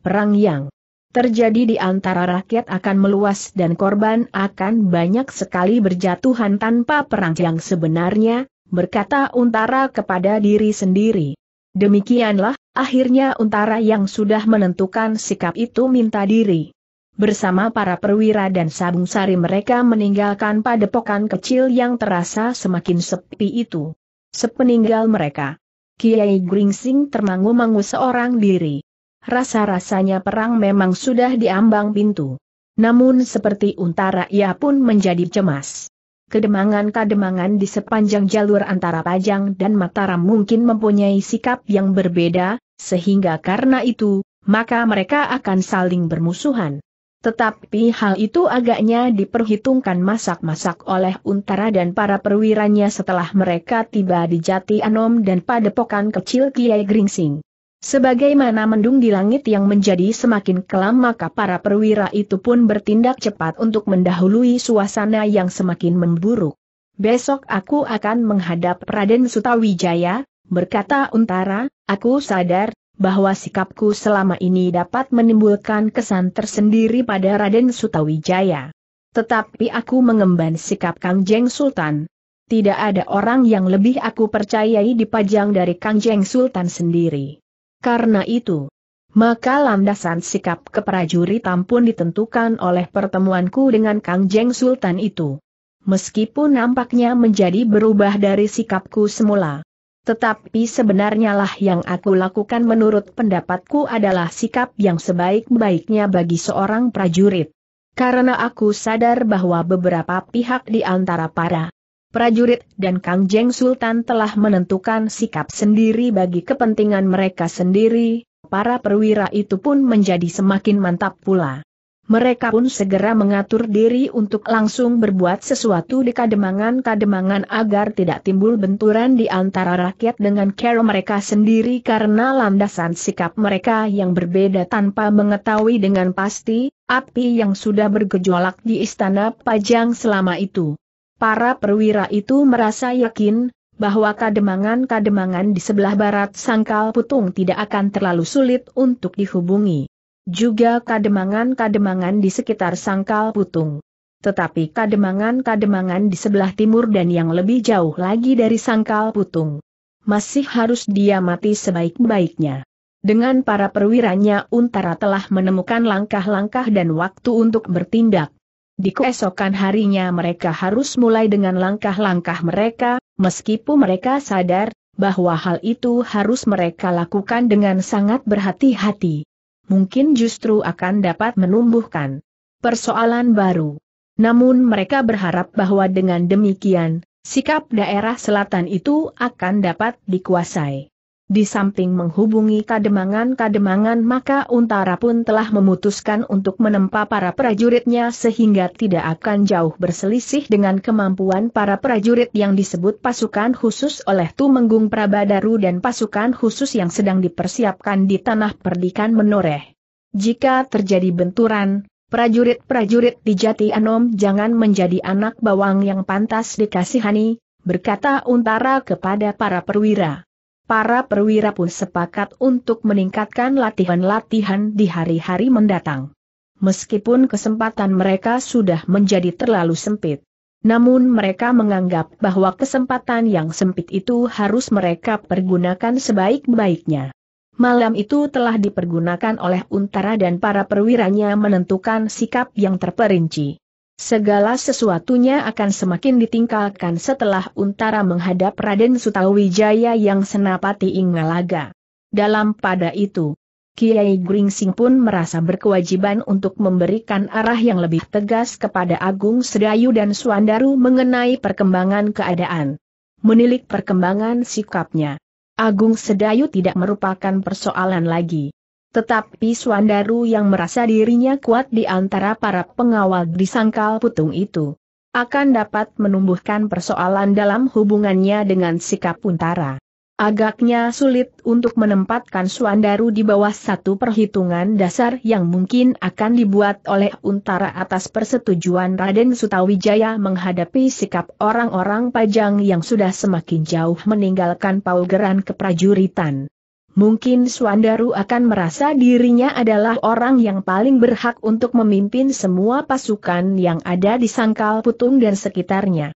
Perang yang terjadi di antara rakyat akan meluas dan korban akan banyak sekali berjatuhan tanpa perang yang sebenarnya, berkata Untara kepada diri sendiri. Demikianlah, akhirnya Untara yang sudah menentukan sikap itu minta diri. Bersama para perwira dan sabung sari mereka meninggalkan padepokan kecil yang terasa semakin sepi itu. Sepeninggal mereka, Kiai Gringsing termangu-mangu seorang diri. Rasa-rasanya perang memang sudah diambang pintu. Namun seperti untara ia pun menjadi cemas. Kedemangan-kedemangan di sepanjang jalur antara Pajang dan Mataram mungkin mempunyai sikap yang berbeda, sehingga karena itu, maka mereka akan saling bermusuhan. Tetapi hal itu agaknya diperhitungkan masak-masak oleh Untara dan para perwiranya setelah mereka tiba di Jati Anom dan padepokan kecil Kiai Gringsing. Sebagaimana mendung di langit yang menjadi semakin kelam maka para perwira itu pun bertindak cepat untuk mendahului suasana yang semakin memburuk. Besok aku akan menghadap Raden Sutawijaya, berkata Untara, aku sadar, bahwa sikapku selama ini dapat menimbulkan kesan tersendiri pada Raden Sutawijaya. Tetapi aku mengemban sikap Kang Jeng Sultan. Tidak ada orang yang lebih aku percayai di pajang dari Kang Jeng Sultan sendiri. Karena itu, maka landasan sikap keprajuritan pun ditentukan oleh pertemuanku dengan Kang Jeng Sultan itu. Meskipun nampaknya menjadi berubah dari sikapku semula. Tetapi sebenarnya lah yang aku lakukan menurut pendapatku adalah sikap yang sebaik-baiknya bagi seorang prajurit. Karena aku sadar bahwa beberapa pihak di antara para prajurit dan Kang Jeng Sultan telah menentukan sikap sendiri bagi kepentingan mereka sendiri, para perwira itu pun menjadi semakin mantap pula. Mereka pun segera mengatur diri untuk langsung berbuat sesuatu di kademangan-kademangan agar tidak timbul benturan di antara rakyat dengan kero mereka sendiri karena landasan sikap mereka yang berbeda tanpa mengetahui dengan pasti, api yang sudah bergejolak di istana Pajang selama itu. Para perwira itu merasa yakin, bahwa kademangan-kademangan di sebelah barat Sangkal Putung tidak akan terlalu sulit untuk dihubungi juga kademangan-kademangan di sekitar sangkal putung. Tetapi kademangan-kademangan di sebelah timur dan yang lebih jauh lagi dari sangkal putung. Masih harus dia mati sebaik-baiknya. Dengan para perwiranya Untara telah menemukan langkah-langkah dan waktu untuk bertindak. Di keesokan harinya mereka harus mulai dengan langkah-langkah mereka, meskipun mereka sadar bahwa hal itu harus mereka lakukan dengan sangat berhati-hati mungkin justru akan dapat menumbuhkan persoalan baru. Namun mereka berharap bahwa dengan demikian, sikap daerah selatan itu akan dapat dikuasai. Di samping menghubungi kademangan-kademangan maka Untara pun telah memutuskan untuk menempa para prajuritnya sehingga tidak akan jauh berselisih dengan kemampuan para prajurit yang disebut pasukan khusus oleh Tumenggung Prabadaru dan pasukan khusus yang sedang dipersiapkan di tanah perdikan menoreh. Jika terjadi benturan, prajurit-prajurit di Jati Anom jangan menjadi anak bawang yang pantas dikasihani, berkata Untara kepada para perwira para perwira pun sepakat untuk meningkatkan latihan-latihan di hari-hari mendatang. Meskipun kesempatan mereka sudah menjadi terlalu sempit. Namun mereka menganggap bahwa kesempatan yang sempit itu harus mereka pergunakan sebaik-baiknya. Malam itu telah dipergunakan oleh Untara dan para perwiranya menentukan sikap yang terperinci. Segala sesuatunya akan semakin ditinggalkan setelah Untara menghadap Raden Sutawijaya yang senapati Ingalaga. Dalam pada itu, Kiai Gringsing pun merasa berkewajiban untuk memberikan arah yang lebih tegas kepada Agung Sedayu dan Suandaru mengenai perkembangan keadaan. Menilik perkembangan sikapnya, Agung Sedayu tidak merupakan persoalan lagi. Tetapi Swandaru yang merasa dirinya kuat di antara para pengawal di sangkal putung itu, akan dapat menumbuhkan persoalan dalam hubungannya dengan sikap Untara. Agaknya sulit untuk menempatkan Swandaru di bawah satu perhitungan dasar yang mungkin akan dibuat oleh Untara atas persetujuan Raden Sutawijaya menghadapi sikap orang-orang pajang yang sudah semakin jauh meninggalkan paugeran keprajuritan mungkin Suandaru akan merasa dirinya adalah orang yang paling berhak untuk memimpin semua pasukan yang ada di Sangkal Putung dan sekitarnya.